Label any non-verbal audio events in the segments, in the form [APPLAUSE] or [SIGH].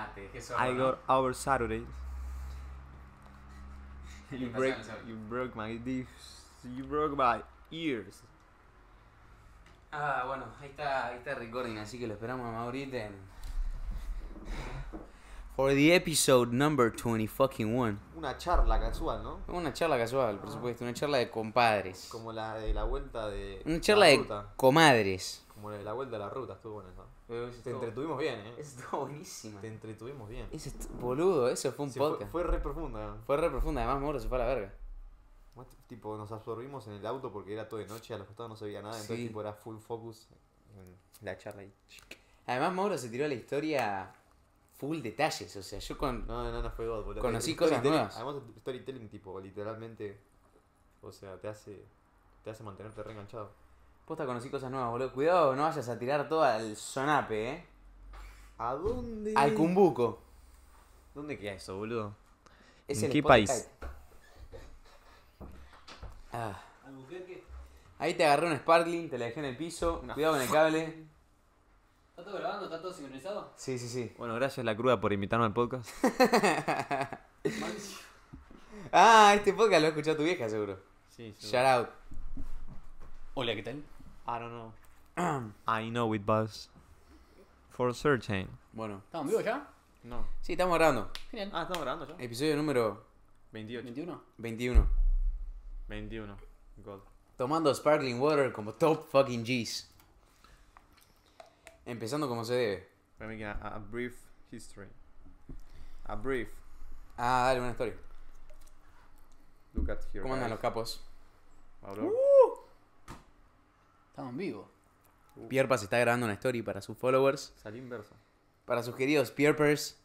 Ah, I got our Saturday [LAUGHS] you, broke my ears. You broke my ears. Ah, bueno, ahí está, ahí está el recording, así que lo esperamos a Maurita For the episode number 20 fucking one. Una charla casual, ¿no? Una charla casual, por ah. supuesto, una charla de compadres. Como la de la vuelta de Una charla de comadres. Como la de la vuelta de la ruta, estuvo bueno eso te entretuvimos bien, ¿eh? Eso estuvo buenísimo. Te entretuvimos bien. boludo, eso fue un poco. podcast. Fue, fue, re profunda. Fue re profunda, además Mauro se fue a la verga. Tipo, nos absorbimos en el auto porque era todo de noche, a los costados no se veía nada, entonces tipo, era full focus en la charla ahí. Además Mauro se tiró a la historia full detalles, o sea, yo con... No, no, no fue God, boludo. Conocí cosas nuevas. Además storytelling, tipo, literalmente, o sea, te hace, te hace mantenerte reenganchado. Posta conocí cosas nuevas, boludo. Cuidado, no vayas a tirar todo al sonape, eh. ¿A dónde? Al cumbuco. ¿Dónde queda eso, boludo? Es ¿En qué país? Ah. Ahí te agarré un sparkling, te la dejé en el piso. Cuidado con el cable. ¿Está todo grabando? ¿Está todo sincronizado? Sí, sí, sí. Bueno, gracias La Cruda por invitarme al podcast. [LAUGHS] ah, este podcast lo ha escuchado tu vieja, seguro. Sí, seguro. Shout out. Hola, ¿qué tal? I don't know. [CLEARS THROAT] I know it buzz. for certain. Bueno. ¿Estamos vivos ya? No. Sí, estamos grabando. Ah, estamos grabando ya. Episodio número 28. 21. 21. 21. Tomando sparkling water como top fucking G's. Empezando como se debe. a, a brief history. A brief. Ah, dale, una historia. Look at ¿Cómo andan los capos? Uh. Estamos vivo. Uh. Pierpa se está grabando una story para sus followers. Salí inverso. Para sus queridos Pierpers.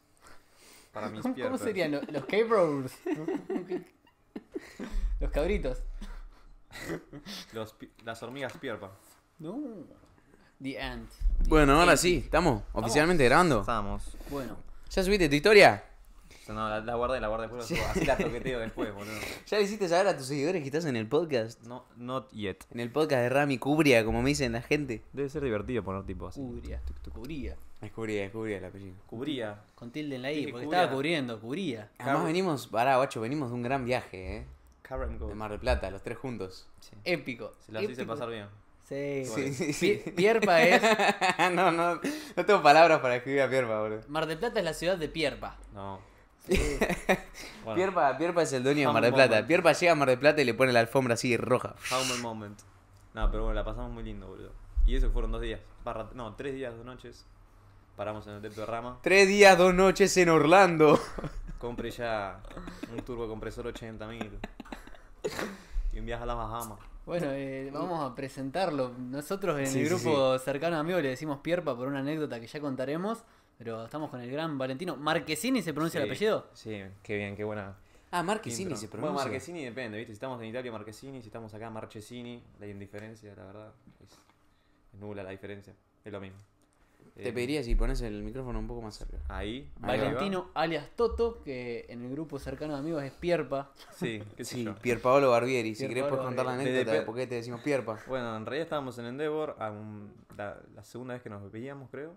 Para mis [LAUGHS] ¿Cómo, ¿Cómo serían los, los [LAUGHS] los cabritos. las hormigas pierpa. No. The Ant. bueno, ahora sí, estamos oficialmente grabando. Estamos. Bueno. ¿Ya subiste tu historia? O no, la, la guardé, la guardé después, la así la toqueteo después, boludo. [LAUGHS] ¿Ya le hiciste saber a tus seguidores que estás en el podcast? No, not yet. En el podcast de Rami Cubria, como me dicen la gente. Debe ser divertido poner tipo así. Cubria, tu, cubría. Es cubría, es cubría el apellido. Cubría. Con tilde en la I, porque estaba cubriendo, cubría. Además venimos, pará, guacho, venimos de un gran viaje, ¿eh? Go. De Mar del Plata, los tres juntos. Sí. Épico. Se los hice pasar bien. Sí. Sí, Pierpa [LAUGHS] es. no, no, no tengo palabras para escribir a Pierpa, boludo. Mar del Plata es la ciudad de Pierpa. No. [LAUGHS] Pierpa, Pierpa, es el dueño de Mar de Plata. Pierpa llega a Mar de Plata y le pone la alfombra así roja. Humble moment. No, pero bueno, la pasamos muy lindo, boludo. Y eso fueron dos días. no, tres días, dos noches. Paramos en el de Rama. Tres días, dos noches en Orlando. [LAUGHS] Compré ya un turbo turbocompresor 80.000. Y un viaje a las Bahamas. Bueno, eh, vamos a presentarlo. Nosotros en el grupo cercano a mí le decimos Pierpa por una anécdota que ya contaremos. Pero estamos con el gran Valentino. ¿Marquesini se pronuncia el apellido? Sí, qué bien, qué buena. Ah, Marquesini se pronuncia. Bueno, Marquesini depende, ¿viste? Si estamos en Italia, Marquesini. Si estamos acá, Marchesini. La indiferencia, la verdad. Es, nula la diferencia. Es lo mismo. Te eh, pediría si pones el micrófono un poco más cerca. Ahí. Valentino alias Toto, que en el grupo cercano de amigos es Pierpa. Sí, Pierpaolo Barbieri. si querés puedes contar la anécdota por qué te decimos Pierpa. Bueno, en realidad estábamos en Endeavor, a la, segunda vez que nos veíamos, creo.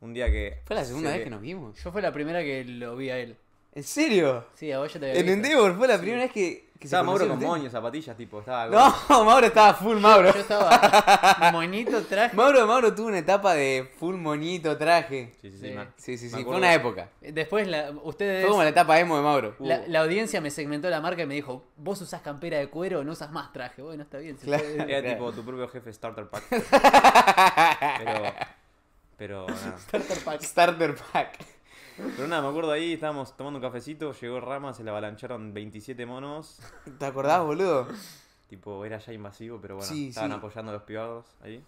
Un día que. Fue la segunda vez que... nos vimos. Yo fue la primera que lo vi a él. ¿En serio? Sí, a vos ya te había En un Endeavor fue la primera vez que. estaba Mauro con moños, zapatillas, tipo. no, [LAUGHS] Mauro estaba full Mauro. Yo, estaba moñito, traje. Mauro, Mauro tuvo una etapa de full moñito, traje. Sí, sí, sí. Sí, sí, sí. Fue una época. Después, la, ustedes. Fue como la etapa emo de Mauro. La, audiencia me segmentó la marca y me dijo: Vos usás campera de cuero, o no usas más traje. Bueno, está bien. Era tipo tu propio jefe starter pack. [LAUGHS] Pero. Pero [LAUGHS] nada. Starter Pack. Starter Pack. Pero nada, me acuerdo ahí, estábamos tomando un cafecito, llegó Rama, se le avalancharon 27 monos. ¿Te acordás, boludo? Tipo, era ya invasivo, pero bueno, Sí, estaban apoyando a los pibados ahí.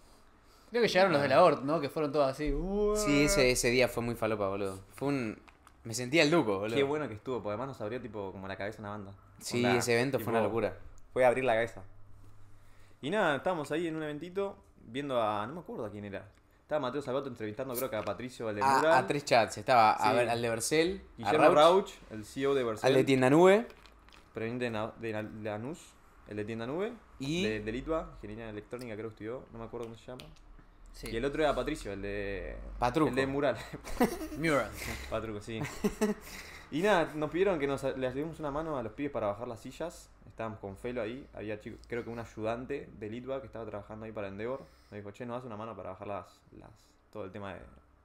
Creo que llegaron los de la ah. Hort, ¿no? Que fueron todos así. Sí, ese, día fue muy falopa, boludo. Fue un. Me sentía el duco, boludo. Qué bueno que estuvo, porque además nos abrió tipo como la cabeza una banda. Sí, ese evento fue una locura. Fue a abrir la cabeza. Y nada, estábamos ahí en un eventito viendo a. No me acuerdo a quién era. Estaba Mateo Salvato entrevistando, creo que a Patricio de ah, A, a tres chats. Estaba al de Bercel. Guillermo a Rauch, el CEO de Bercel. Al de Tienda Nube. de, el de Tienda Nube. Y. De, de ingeniería electrónica, creo que estudió. No me acuerdo cómo se llama. Sí. Y el otro era Patricio, el de. Patruco. El de Mural. [LAUGHS] Mural. Patruco, sí. [LAUGHS] Y nada, nos pidieron que nos, les dimos una mano a los pibes para bajar las sillas. Estábamos con Felo ahí. Había creo que un ayudante de Litva que estaba trabajando ahí para Endeavor. Nos dijo, che, nos das una mano para bajar las, las todo el tema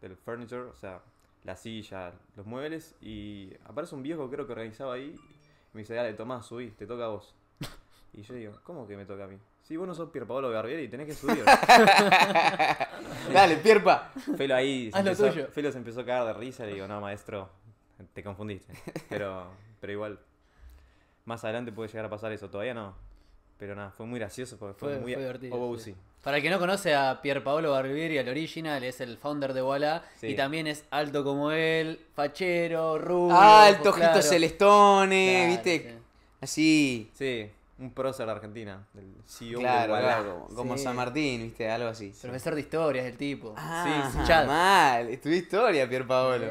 del furniture, o sea, la silla, los muebles. Y aparece un viejo, creo que organizaba ahí. me dice, dale, Tomás, subí, te toca a vos. Y yo digo, ¿cómo que me toca a mí? Si vos no sos Pierpaolo y tenés que subir. [LAUGHS] dale, Pierpa. Felo ahí. Felo se empezó a cagar de risa. Le digo, no, maestro, te confundiste. Pero, pero igual, más adelante puede llegar a pasar eso, todavía no. Pero nada, fue muy gracioso porque fue, muy divertido. Para el que no conoce a Pierre Paolo Barbieri, al original, es el founder de Walla y también es alto como él, fachero, rubio. Alto, ojitos celestone, ¿viste? Así. Sí, un prócer de Argentina, el e como San Martín, ¿viste? Algo así. Profesor de historia es el tipo. Ah, sí, mal, Estudió historia, Pierre Paolo.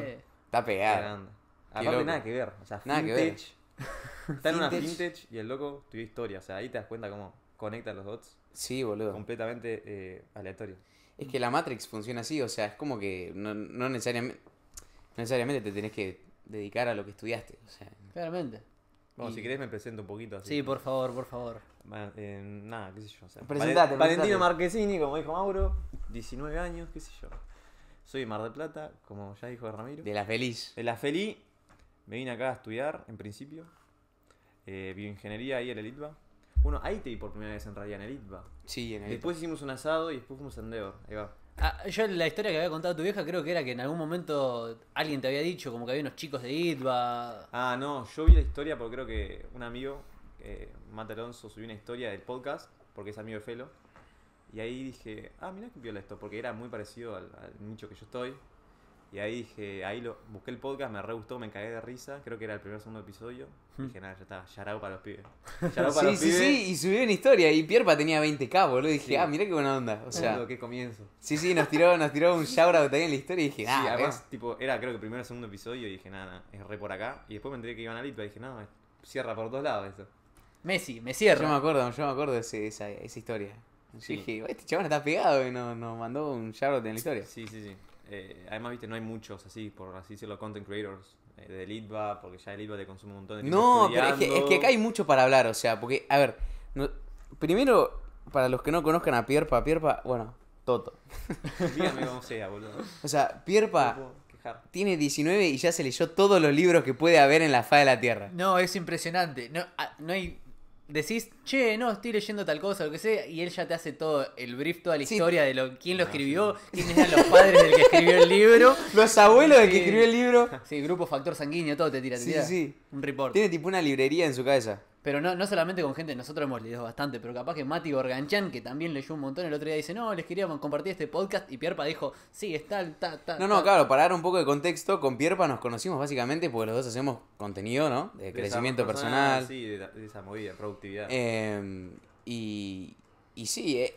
Está pegado. Aparte, nada que ver. O sea, vintage. [LAUGHS] Está en una vintage y el loco tuvo historia. O sea, ahí te das cuenta cómo conecta los dots. Sí, boludo. Completamente eh, aleatorio. Es que la Matrix funciona así, o sea, es como que no, necesariamente, necesariamente te tenés que dedicar a lo que estudiaste. O sea. Claramente. Bueno, si querés me presento un poquito Sí, por favor, por favor. Eh, nada, qué sé yo. presentate, Valentino Marquesini, como dijo Mauro, 19 años, qué sé yo. Soy Mar del Plata, como ya dijo Ramiro. De la Feliz. De la Feliz, me vine acá a estudiar, en principio. Eh, bioingeniería ahí en el ITBA. Bueno, ahí te vi por primera vez en realidad, en el ITBA. Sí, en el Después hicimos un asado y después fuimos a Endeavor. Ah, yo la historia que había contado tu vieja creo que era que en algún momento alguien te había dicho como que había unos chicos de ITBA. Ah, no, yo vi la historia porque creo que un amigo, eh, Alonso, subió una historia del podcast, porque es amigo de Felo. Y ahí dije, ah, mirá que viola esto, porque era muy parecido al nicho que yo estoy. Y ahí dije, ahí lo, busqué el podcast, me re gustó, me cagué de risa. Creo que era el primer o segundo episodio. Y hmm. dije, nada, ya está, yarao para los pibes. [LAUGHS] para sí, sí, sí, y subió una historia. Y Pierpa tenía 20k, boludo. Y dije, ah, mirá qué buena onda. O sea, qué comienzo. Sí, sí, nos tiró, nos tiró un shoutout también en la historia. Y dije, ah, tipo, era creo que el primer o segundo episodio. Y dije, nada, es re por acá. Y después me enteré que iban a litro. Y dije, nada, cierra por dos lados eso. Messi, me cierra. Yo me acuerdo, yo me acuerdo de esa, historia. Sí. Dije, este chabón está pegado y nos mandó un shoutout en la historia. Sí, sí, sí. Eh, además, viste, no hay muchos así, por así decirlo, content creators eh, de Litva, porque ya el Litva te consume un montón de tiempo. No, pero es que, acá hay mucho para hablar, o sea, porque, a ver, primero, para los que no conozcan a Pierpa, Pierpa, bueno, Toto. [LAUGHS] Dígame cómo sea, boludo. O sea, Pierpa. tiene 19 y ya se leyó todos los libros que puede haber en la fa de la Tierra. No, es impresionante. No, ah, no hay decís, che, no, estoy leyendo tal cosa, lo que sea, y él ya te hace todo el brief, toda la historia de lo, quién lo escribió, quiénes eran los padres del que escribió el libro. [LAUGHS] Los abuelos del que escribió el libro. Sí, grupo factor sanguíneo, todo te tira, te sí, Sí, Un report. Tiene tipo una librería en su cabeza. Pero no, no solamente con gente, nosotros hemos leído bastante, pero capaz que Mati Gorganchan, que también leyó un montón el otro día, dice, no, les queríamos compartir este podcast y Pierpa dijo, sí, está, está, está. No, no, claro, para dar un poco de contexto, con Pierpa nos conocimos básicamente porque los dos hacemos contenido, ¿no? De, crecimiento personal, Sí, de, esa movida, productividad. Em, y, y sí, eh,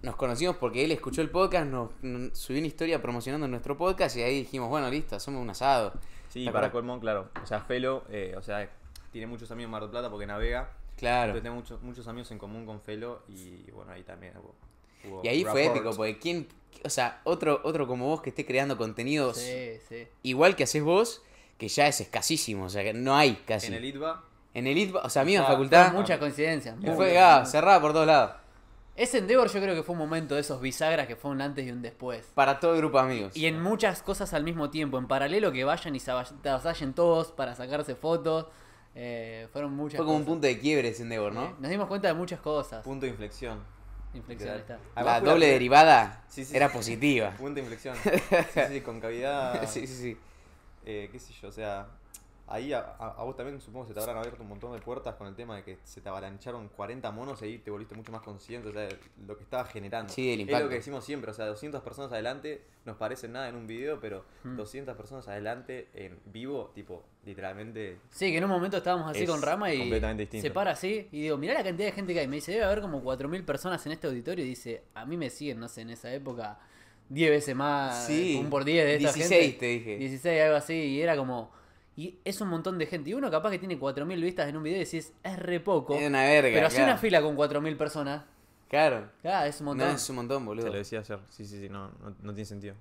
nos conocimos porque él escuchó el podcast, nos, subió una historia promocionando nuestro podcast y ahí dijimos, bueno, listo, somos un asado. Sí, para Colmón, claro. O sea, Felo, eh, o sea tiene muchos amigos en Mar del Plata porque navega. Claro. Entonces tiene muchos, amigos en común con Felo y bueno, ahí también hubo, y ahí fue épico, porque quién, o sea, otro, otro como vos que esté creando contenidos sí, sí. igual que haces vos, que ya es escasísimo, o sea, que no hay casi. En el ITBA. En el ITBA, o sea, mío en ah, facultad. Muchas coincidencias. Fue ah, cerrada por todos lados. Ese Endeavor yo creo que fue un momento de esos bisagras que fue un antes y un después. Para todo el grupo de amigos. Y en muchas cosas al mismo tiempo, en paralelo que vayan y se avasallen todos para sacarse fotos. Eh, fueron muchas Fue como un punto de quiebre ese Endeavor, ¿no? Nos dimos cuenta de muchas cosas. Punto de inflexión. Inflexión, está. la doble derivada era positiva. Punto de inflexión. [LAUGHS] Sí, sí, concavidad. sí, sí, sí. eh, qué sé yo, o sea, Ahí a, vos también supongo que se te habrán abierto un montón de puertas con el tema de que se te avalancharon 40 monos y ahí te volviste mucho más consciente o sea, de lo que estaba generando. Sí, el impacto. Es lo que decimos siempre, o sea, 200 personas adelante nos parece nada en un video, pero 200 mm. personas adelante en vivo, tipo, literalmente... Sí, que en un momento estábamos así con Rama y se para así y digo, mirá la cantidad de gente que hay. Me dice, debe haber como 4.000 personas en este auditorio y dice, a mí me siguen, no sé, en esa época 10 veces más, sí, un por 10 de esta 16 te dije. 16, algo así, y era como y es un montón de gente. Y uno capaz que tiene 4.000 vistas en un video y decís, es re poco. Es una verga. Pero hacía una fila con 4.000 personas. Claro. Claro, es un montón. No, es un montón, boludo. Te lo decía ayer. Sí, sí, sí, no, no, tiene sentido.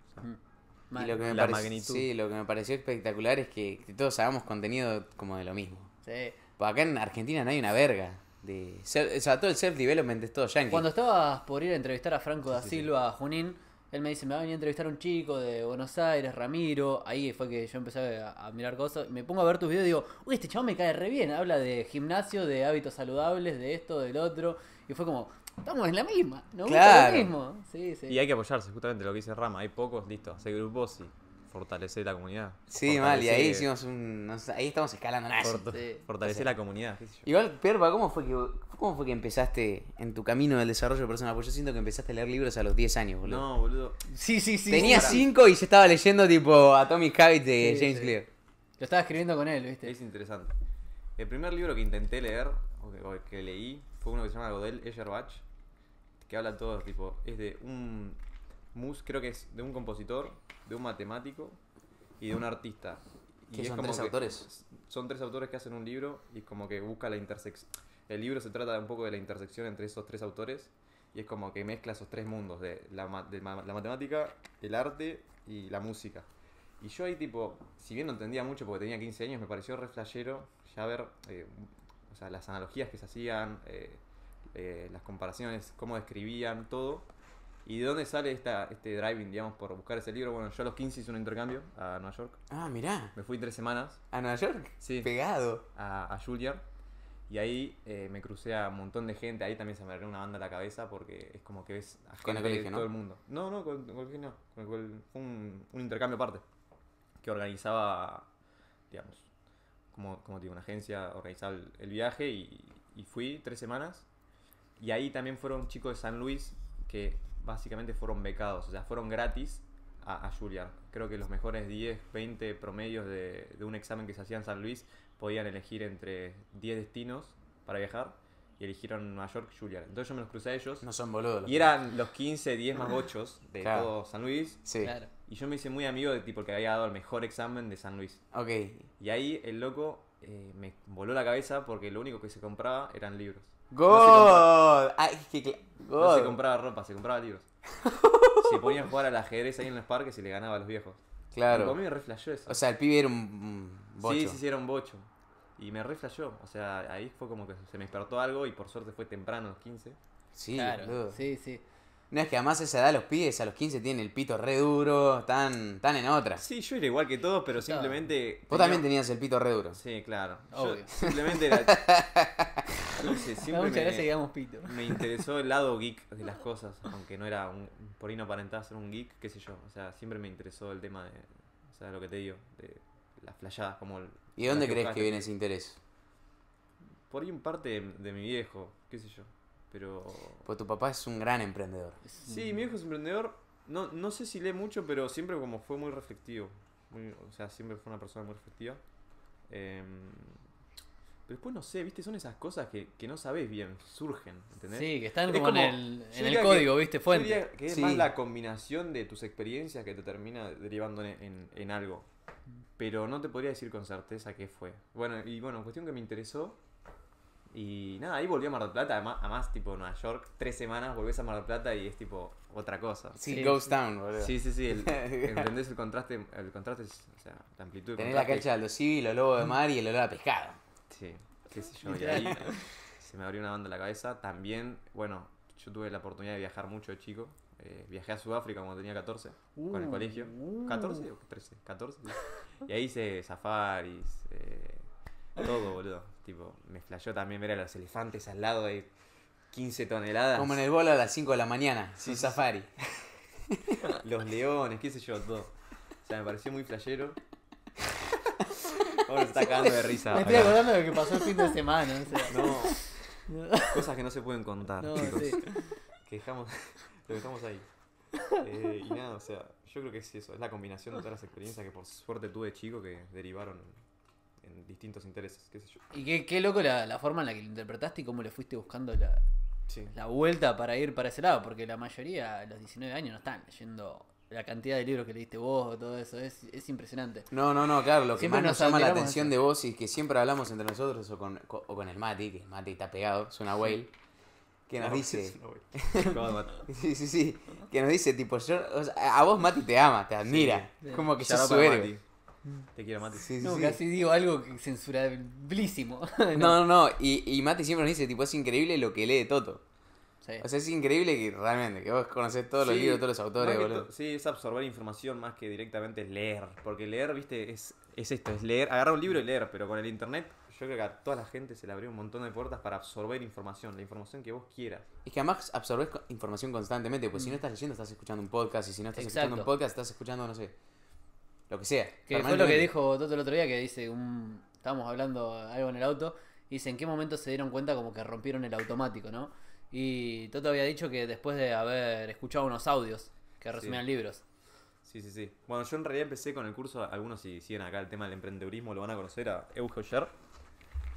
Mm. y lo que me Sí, lo que me pareció espectacular es que, todos hagamos contenido como de lo mismo. Sí. Porque acá en Argentina no hay una verga. De o sea, todo el self-development es todo yankee. Cuando estabas por ir a entrevistar a Franco da Silva a Junín él me dice, me va a venir a entrevistar un chico de Buenos Aires, Ramiro. Ahí fue que yo empecé a, mirar cosas. Me pongo a ver tus videos y digo, uy, este chavo me cae re bien. Habla de gimnasio, de hábitos saludables, de esto, del otro. Y fue como, estamos en la misma. Nos claro. lo mismo. Sí, Y hay que apoyarse, justamente lo que dice Rama. Hay pocos, listo. se grupos sí fortalecer la comunidad. Sí, mal, y ahí hicimos un. ahí estamos escalando nada. Fortalecer la comunidad. Igual, Perpa, ¿cómo fue, que, ¿cómo fue que empezaste en tu camino del desarrollo personal? Porque yo siento que empezaste a leer libros a los 10 años, boludo. No, boludo. Sí, sí, sí. Tenía 5 y se estaba leyendo tipo Atomic Habits de James Clear. Lo estaba escribiendo con él, ¿viste? Es interesante. El primer libro que intenté leer, o que, que leí, fue uno que se llama Godel Escherbach, que habla todo, tipo, es de un Mus creo que es de un compositor, de un matemático y de un artista. y son tres autores? Son tres autores que hacen un libro y como que busca la intersección. El libro se trata un poco de la intersección entre esos tres autores y es como que mezcla esos tres mundos, de la, matemática, el arte y la música. Y yo ahí tipo, si bien no entendía mucho porque tenía 15 años, me pareció re flashero ya ver eh, o las analogías que se hacían, eh, eh, las comparaciones, cómo describían todo. ¿Y de dónde sale esta, este driving, digamos, por buscar ese libro? Bueno, yo a los 15 hice un intercambio a Nueva York. Ah, mirá. Me fui tres semanas. ¿A Nueva York? Sí. Pegado. A, a Y ahí eh, me crucé a un montón de gente. Ahí también se me arregló una banda a la cabeza porque es como que ves a gente de todo el mundo. No, no, con, el colegio no. Con el, fue un, intercambio aparte que organizaba, digamos, como, como digo, una agencia organizaba el, viaje y, y, fui tres semanas. Y ahí también fueron chicos de San Luis que básicamente fueron becados, o sea, fueron gratis a, a Creo que los mejores 10, 20 promedios de, un examen que se hacía en San Luis podían elegir entre 10 destinos para viajar y eligieron Nueva York, Juilliard. Entonces yo me los crucé a ellos. No son boludos. y eran los 15, 10 más 8 de todo San Luis. Sí. Y yo me hice muy amigo de tipo que había dado el mejor examen de San Luis. Ok. Y ahí el loco eh, me voló la cabeza porque lo único que se compraba eran libros. go ah, es que no se compraba ropa, se compraba tiros. se [LAUGHS] ponía a jugar al ajedrez ahí en los parques y le ganaba a los viejos. Claro. Y conmigo me eso. O sea, el pibe era un bocho. Sí, sí, sí, era un bocho. Y me reflejó. O sea, ahí fue como que se me despertó algo y por suerte fue temprano, los 15. Sí, Sí, sí. No, es que además esa edad los pibes a los 15 tienen el pito re duro, están, tan en otra. Sí, yo era igual que todos, pero simplemente... Vos también tenías el pito re duro. Sí, claro. simplemente [LAUGHS] muchas [LAUGHS] Me interesó el lado geek de las [LAUGHS] cosas, aunque no era un, por ahí no aparentaba ser un geek, qué sé yo. O sea, siempre me interesó el tema de, o sea, lo que te digo, de las flayadas como ¿Y dónde crees que, viene ese interés? Por ahí en parte de, mi viejo, qué sé yo. Pero. Pues tu papá es un gran emprendedor. Sí, mi viejo es emprendedor. No, no sé si lee mucho, pero siempre como fue muy reflectivo. o sea, siempre fue una persona muy reflectiva. Eh, pero después no sé, ¿viste? Son esas cosas que, no sabés bien, surgen, ¿entendés? Sí, que están como, en el, código, ¿viste? Fuente. que es la combinación de tus experiencias que te termina derivando en, algo. Pero no te podría decir con certeza qué fue. Bueno, y bueno, cuestión que me interesó. Y nada, ahí volví a Mar del Plata, además, tipo Nueva York, tres semanas volvés a Mar del Plata y es tipo otra cosa. Sí, Ghost Town, boludo. Sí, sí, sí, el, [LAUGHS] el contraste? El contraste o la amplitud. Tenés la cancha de los civiles, los lobos de mar y el olor a pescado. Sí, qué sé yo. Y ahí se me abrió una banda en la cabeza. También, bueno, yo tuve la oportunidad de viajar mucho chico. Eh, viajé a Sudáfrica cuando tenía 14, con el uh, colegio. ¿14 o 13? 14. [LAUGHS] y ahí hice safaris, eh, todo, boludo. Tipo, me flashó también ver a los elefantes al lado de 15 toneladas. Como en el bolo a las 5 de la mañana, sin safari. los leones, qué sé yo, todo. O sea, me pareció muy flayero está de risa. Me estoy acordando de lo que pasó el fin de [LAUGHS] semana. No. [LAUGHS] Cosas que no se pueden contar, Que dejamos, [LAUGHS] lo dejamos ahí. Eh, y nada, o sea, yo creo que es eso, es la combinación de todas las experiencias que por suerte tuve chico que derivaron en distintos intereses, qué Y qué, loco la, la, forma en la que lo interpretaste y cómo le fuiste buscando la, vuelta para ir para ese lado, porque la mayoría los 19 años no están yendo la cantidad de libros que leíste vos, todo eso, es, impresionante. No, no, no, claro, lo que más nos, llama la atención de vos y que siempre hablamos entre nosotros o con, el Mati, que Mati está pegado, es una whale, que nos dice... [LAUGHS] [LAUGHS] sí, sí, sí, que nos dice, tipo, a vos Mati te ama, te admira, como que sos su Te quiero, Mati. Sí, no, casi digo algo censurablísimo. [LAUGHS] no, no, no, y, y Mati siempre nos dice, tipo, es increíble lo que lee Toto. O sea, es increíble que realmente, que vos conocés todos los libros, todos los autores, boludo. Sí, es absorber información más que directamente leer. Porque leer, viste, es, es esto, es leer, agarrar un libro y leer, pero con el internet yo creo que a toda la gente se le abrió un montón de puertas para absorber información, la información que vos quieras. Es que además absorbes información constantemente, pues si no mm. estás leyendo, estás escuchando un podcast, y si no estás escuchando un podcast, estás escuchando, no sé, lo que sea. Que fue lo que dijo Toto el otro día, que dice, un... estábamos hablando algo en el auto, y dice, ¿en qué momento se dieron cuenta como que rompieron el automático, no? Y te había dicho que después de haber escuchado unos audios que resumían libros. Sí, sí, sí. Bueno, yo en realidad empecé con el curso, algunos si siguen acá el tema del emprendedurismo lo van a conocer a Eugeo Scher.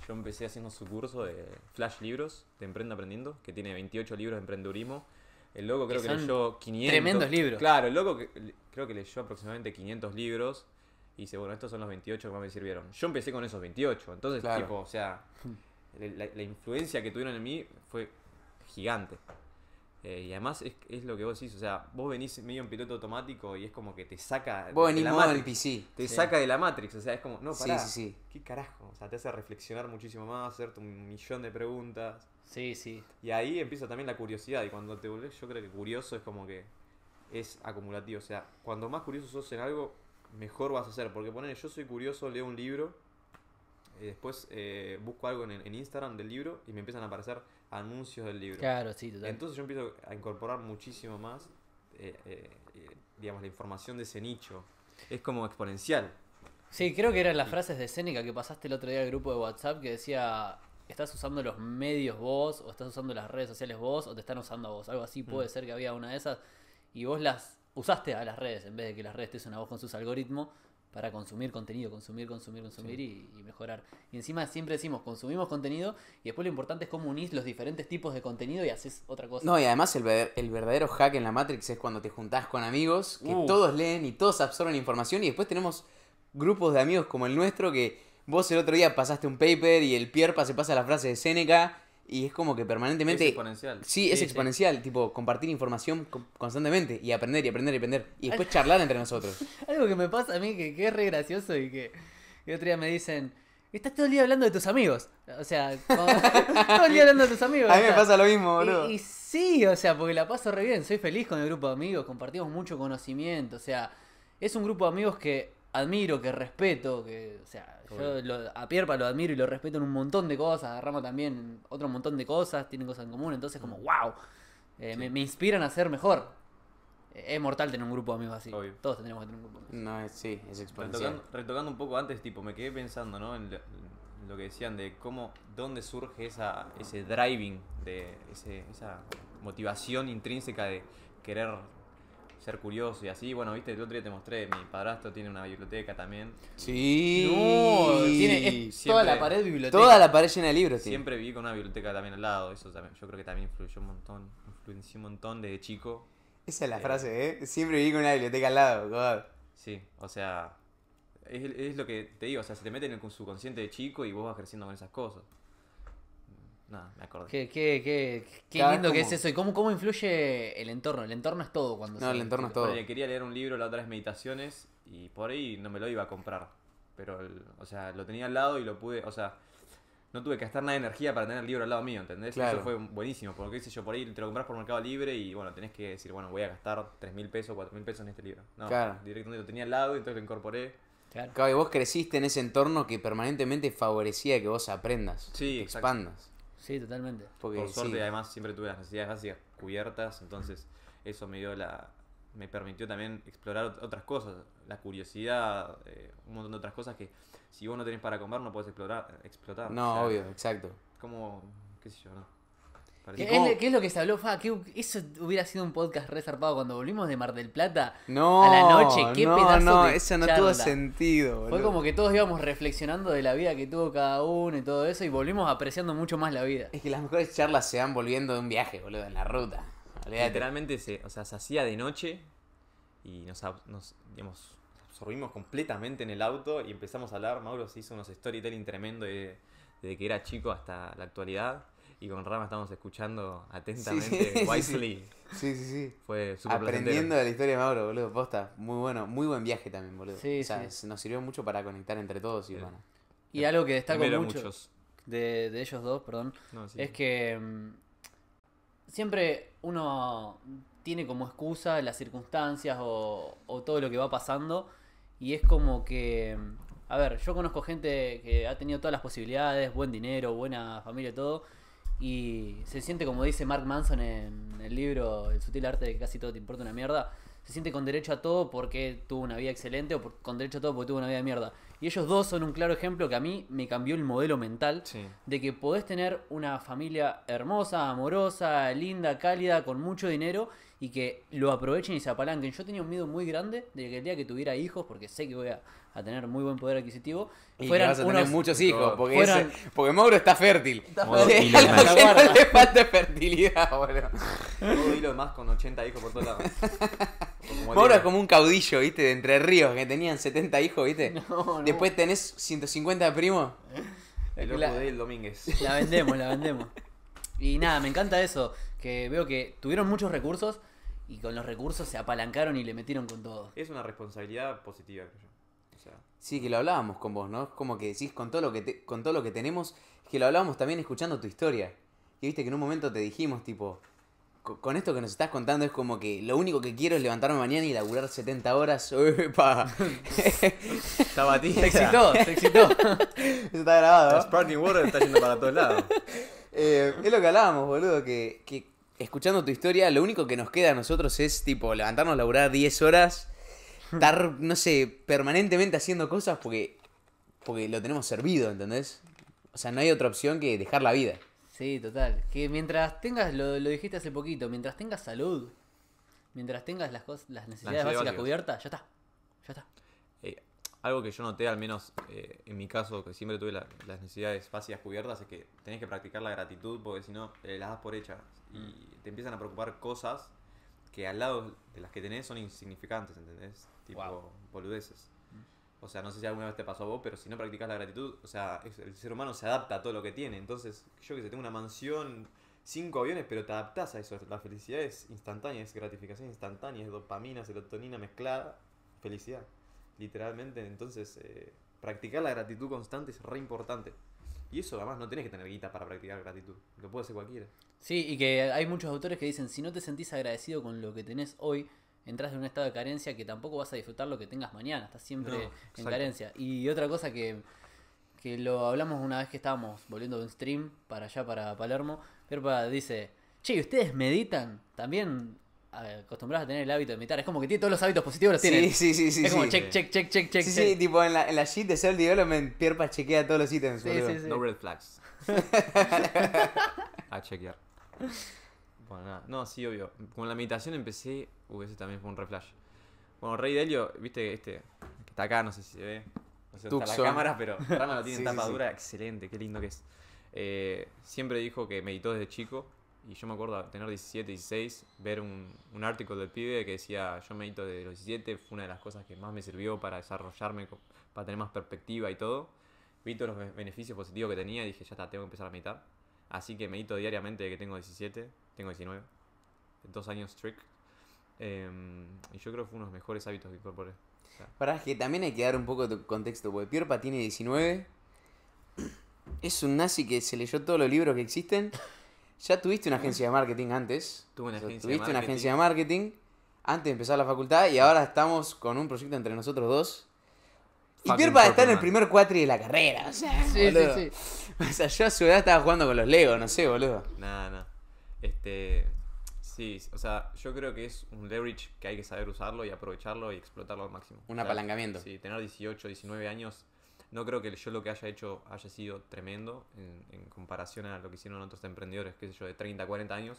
Yo empecé haciendo su curso de Flash Libros, de Emprenda Aprendiendo, que tiene 28 libros de emprendedurismo. El loco creo que, leyó 500. Tremendos libros. Claro, el loco que, creo que leyó aproximadamente 500 libros. Y dice, bueno, estos son los 28 que más me sirvieron. Yo empecé con esos 28. Entonces, tipo, o sea, [LAUGHS] la, influencia que tuvieron en mí fue gigante. Eh, y además es, lo que vos decís, o sea, vos venís medio en piloto automático y es como que te saca vos de la Matrix. PC. Te saca de la Matrix, o sea, es como, no, pará, sí, sí, sí ¿qué carajo? O sea, te hace reflexionar muchísimo más, hacerte un millón de preguntas. Sí, sí. Y ahí empieza también la curiosidad y cuando te volvés, yo creo que curioso es como que es acumulativo, o sea, cuando más curioso sos en algo, mejor vas a hacer porque poner yo soy curioso, leo un libro, y después eh, busco algo en Instagram del libro y me empiezan a aparecer anuncios del libro. Claro, sí, total. Entonces yo empiezo a incorporar muchísimo más, eh, eh, eh, digamos, la información de ese nicho. Es como exponencial. Sí, creo que eran las frases de Seneca que pasaste el otro día al grupo de WhatsApp que decía, estás usando los medios vos, o estás usando las redes sociales vos, o te están usando vos. Algo así puede mm. ser que había una de esas. Y vos las usaste a las redes, en vez de que las redes te usen a vos con sus algoritmos, para consumir contenido, consumir, consumir, consumir y, mejorar. Y encima siempre decimos, consumimos contenido y después lo importante es cómo unís los diferentes tipos de contenido y haces otra cosa. No, y además el, verdadero hack en la Matrix es cuando te juntás con amigos, que uh. todos leen y todos absorben información y después tenemos grupos de amigos como el nuestro que vos el otro día pasaste un paper y el Pierpa se pasa la frase de Seneca y es como que permanentemente... Es exponencial. Sí, es exponencial, tipo, compartir información constantemente y aprender y aprender y aprender. Y después charlar entre nosotros. [LAUGHS] Algo que me pasa a mí que, es re gracioso y que, y otro día me dicen, estás todo el día hablando de tus amigos. O sea, [LAUGHS] todo el día hablando de tus amigos. A mí me pasa lo mismo, boludo. y, sí, o sea, porque la paso re bien, soy feliz con el grupo de amigos, compartimos mucho conocimiento, o sea, es un grupo de amigos que admiro, que respeto, que, o sea, yo a Pierpa lo admiro y lo respeto en un montón de cosas, a también otro montón de cosas, tienen cosas en común, entonces como, wow, mm. eh, me, inspiran a ser mejor. Eh, es mortal tener un grupo de amigos así. Todos tenemos que tener un grupo. De amigos. No, sí, es exponencial. Retocando, un poco antes, tipo, me quedé pensando, ¿no? En lo, que decían de cómo, dónde surge esa, ese driving, de esa motivación intrínseca de querer ser curioso y así. Bueno, viste, el otro día te mostré, mi padrastro tiene una biblioteca también. Sí. No, tiene toda la pared biblioteca. Toda la pared llena de libros. Siempre viví con una biblioteca también al lado, eso también, yo creo que también influyó un montón, influenció un montón desde chico. Esa es la eh, frase, ¿eh? Siempre viví con una biblioteca al lado, Sí, o sea, es, es, lo que te digo, o sea, se te mete en el subconsciente de chico y vos vas creciendo con esas cosas. Nada, me acordé. Qué, lindo que es eso. ¿Y cómo, cómo influye el entorno? El entorno es todo cuando No, el entorno es todo. quería leer un libro, la otra vez Meditaciones, y por ahí no me lo iba a comprar. Pero, o sea, lo tenía al lado y lo pude, o sea, no tuve que gastar nada de energía para tener el libro al lado mío, ¿entendés? Eso fue buenísimo, porque qué yo, por ahí te lo compras por Mercado Libre y bueno, tenés que decir, bueno, voy a gastar 3.000 mil pesos, cuatro mil pesos en este libro. No, Claro. directamente lo tenía al lado y entonces lo incorporé. Claro. Claro, y vos creciste en ese entorno que permanentemente favorecía que vos aprendas, Sí, expandas. Sí, totalmente. Porque, Por suerte, además, siempre tuve las necesidades básicas cubiertas, entonces eso me dio la. me permitió también explorar otras cosas, la curiosidad, eh, un montón de otras cosas que si vos no tenés para comer no podés explorar, explotar. No, obvio, exacto. Como, qué sé yo, ¿no? ¿Qué es, lo que se habló, Fa? que eso hubiera sido un podcast zarpado cuando volvimos de Mar del Plata no, a la noche. ¿Qué no, pedazo no, eso no tuvo sentido. Fue como que todos íbamos reflexionando de la vida que tuvo cada uno y todo eso y volvimos apreciando mucho más la vida. Es que las mejores charlas se van volviendo de un viaje, boludo, en la ruta. Literalmente se, o sea, se hacía de noche y nos, nos digamos, absorbimos completamente en el auto y empezamos a hablar. Mauro se hizo unos storytelling tremendo de, desde que era chico hasta la actualidad y con Rama estamos escuchando atentamente Wisely. Sí, sí, sí. Fue Aprendiendo de la historia de Mauro, boludo, posta. Muy bueno, muy buen viaje también, boludo. Sí, o sea, nos sirvió mucho para conectar entre todos y Y algo que destaco mucho De, ellos dos, perdón, es que mm, siempre uno tiene como excusa las circunstancias o, o todo lo que va pasando y es como que mm, a ver, yo conozco gente que ha tenido todas las posibilidades, buen dinero, buena familia y todo, y se siente, como dice Mark Manson en el libro El sutil arte de que casi todo te importa una mierda, se siente con derecho a todo porque tuvo una vida excelente o con derecho a todo porque tuvo una vida de mierda. Y ellos dos son un claro ejemplo que a mí me cambió el modelo mental de que podés tener una familia hermosa, amorosa, linda, cálida, con mucho dinero y que lo aprovechen y se apalanquen. Yo tenía un miedo muy grande de que el día que tuviera hijos, porque sé que voy a, tener muy buen poder adquisitivo, y fueran vas a tener muchos hijos, porque, Mauro está fértil. Está no [LAUGHS] le falta fertilidad, boludo. y lo más con 80 hijos por todos lados. [LAUGHS] Mauro es como un caudillo, ¿viste? De Entre Ríos, que tenían 70 hijos, ¿viste? [LAUGHS] Después tenés 150 primo. El loco de el Domínguez. La vendemos, la vendemos. Y nada, me encanta eso, que veo que tuvieron muchos recursos, y con los recursos se apalancaron y le metieron con todo. Es una responsabilidad positiva, creo Sí, que lo hablábamos con vos, ¿no? Es como que decís con todo lo que con todo lo que tenemos, que lo hablábamos también escuchando tu historia. Y viste que en un momento te dijimos, tipo, con esto que nos estás contando es como que lo único que quiero es levantarme mañana y laburar 70 horas. ¡Epa! [LAUGHS] Sabatista. Se excitó, se excitó. [LAUGHS] Eso está grabado. ¿no? Water está yendo para todos lados. [LAUGHS] Eh, es lo que hablábamos, boludo, que escuchando tu historia, lo único que nos queda a nosotros es, tipo, levantarnos, laburar 10 horas, estar, [LAUGHS] no sé, permanentemente haciendo cosas porque, porque lo tenemos servido, ¿entendés? O sea, no hay otra opción que dejar la vida. Sí, total. Que mientras tengas, lo, dijiste hace poquito, mientras tengas salud, mientras tengas las, cosas, las necesidades básicas cubiertas, ya está. Ya está algo que yo noté, al menos eh, en mi caso, que siempre tuve las necesidades fáciles cubiertas, es que tenés que practicar la gratitud porque si no, eh, las das por hechas y mm. te empiezan a preocupar cosas que al lado de las que tenés son insignificantes, ¿entendés? Tipo boludeces. Mm. O sea, no sé si alguna vez te pasó a vos, pero si no practicas la gratitud, o sea, el ser humano se adapta a todo lo que tiene. Entonces, yo que sé, tengo una mansión, cinco aviones, pero te adaptás a eso. La felicidad es instantánea, es gratificación instantánea, es dopamina, serotonina mezclada, felicidad. Literalmente, entonces, eh, practicar la gratitud constante es re importante. Y eso además no tenés que tener guita para practicar gratitud, lo puede hacer cualquiera. Sí, y que hay muchos autores que dicen, si no te sentís agradecido con lo que tenés hoy, entras en un estado de carencia que tampoco vas a disfrutar lo que tengas mañana, estás siempre en carencia. Y otra cosa que, que lo hablamos una vez que estábamos volviendo de un stream para allá, para Palermo, para dice, che, ustedes meditan? También acostumbrados a tener el hábito de meditar? Es como que tiene todos los hábitos positivos, los tiene. Sí, sí, sí. Es como check, check, check, check, check. Sí, sí, tipo en la, en la sheet de Cell Development, Pierpa chequea todos los ítems. Sí, No red flags. [LAUGHS] a chequear. Bueno, nada. No, sí, obvio. Con la meditación empecé. Uy, uh, ese también fue un reflash. Bueno, Rey Delio, viste este, que está acá, no sé si se ve. No sé está la cámara, pero Rama lo tiene [LAUGHS] sí, dura. excelente, qué lindo que es. Eh, siempre dijo que meditó desde chico y yo me acuerdo tener 17, 16, ver un, un artículo del pibe que decía, yo medito de los 17, fue una de las cosas que más me sirvió para desarrollarme, para tener más perspectiva y todo. Vi todos los beneficios positivos que tenía y dije, ya está, tengo que empezar a meditar. Así que medito diariamente de que tengo 17, tengo 19, dos años strict. Em, y yo creo que fue uno de los mejores hábitos que incorporé. Para que también hay que dar un poco de contexto, porque Pierpa tiene 19, es un nazi que se leyó todos los libros que existen ya tuviste una agencia de marketing antes. Tuve una agencia Tuviste una agencia de marketing antes de empezar la facultad y ahora estamos con un proyecto entre nosotros dos. Y Pierpa está en el primer cuatri de la carrera. O sea, sí, sí, sí. [LAUGHS] O sea, yo a su edad estaba jugando con los Lego, no sé, boludo. Nada, nada. Este. Sí, o sea, yo creo que es un leverage que hay que saber usarlo y aprovecharlo y explotarlo al máximo. Un apalancamiento. Sí, tener 18, 19 años no creo que yo lo que haya hecho haya sido tremendo en, comparación a lo que hicieron otros emprendedores, qué sé yo, de 30, 40 años.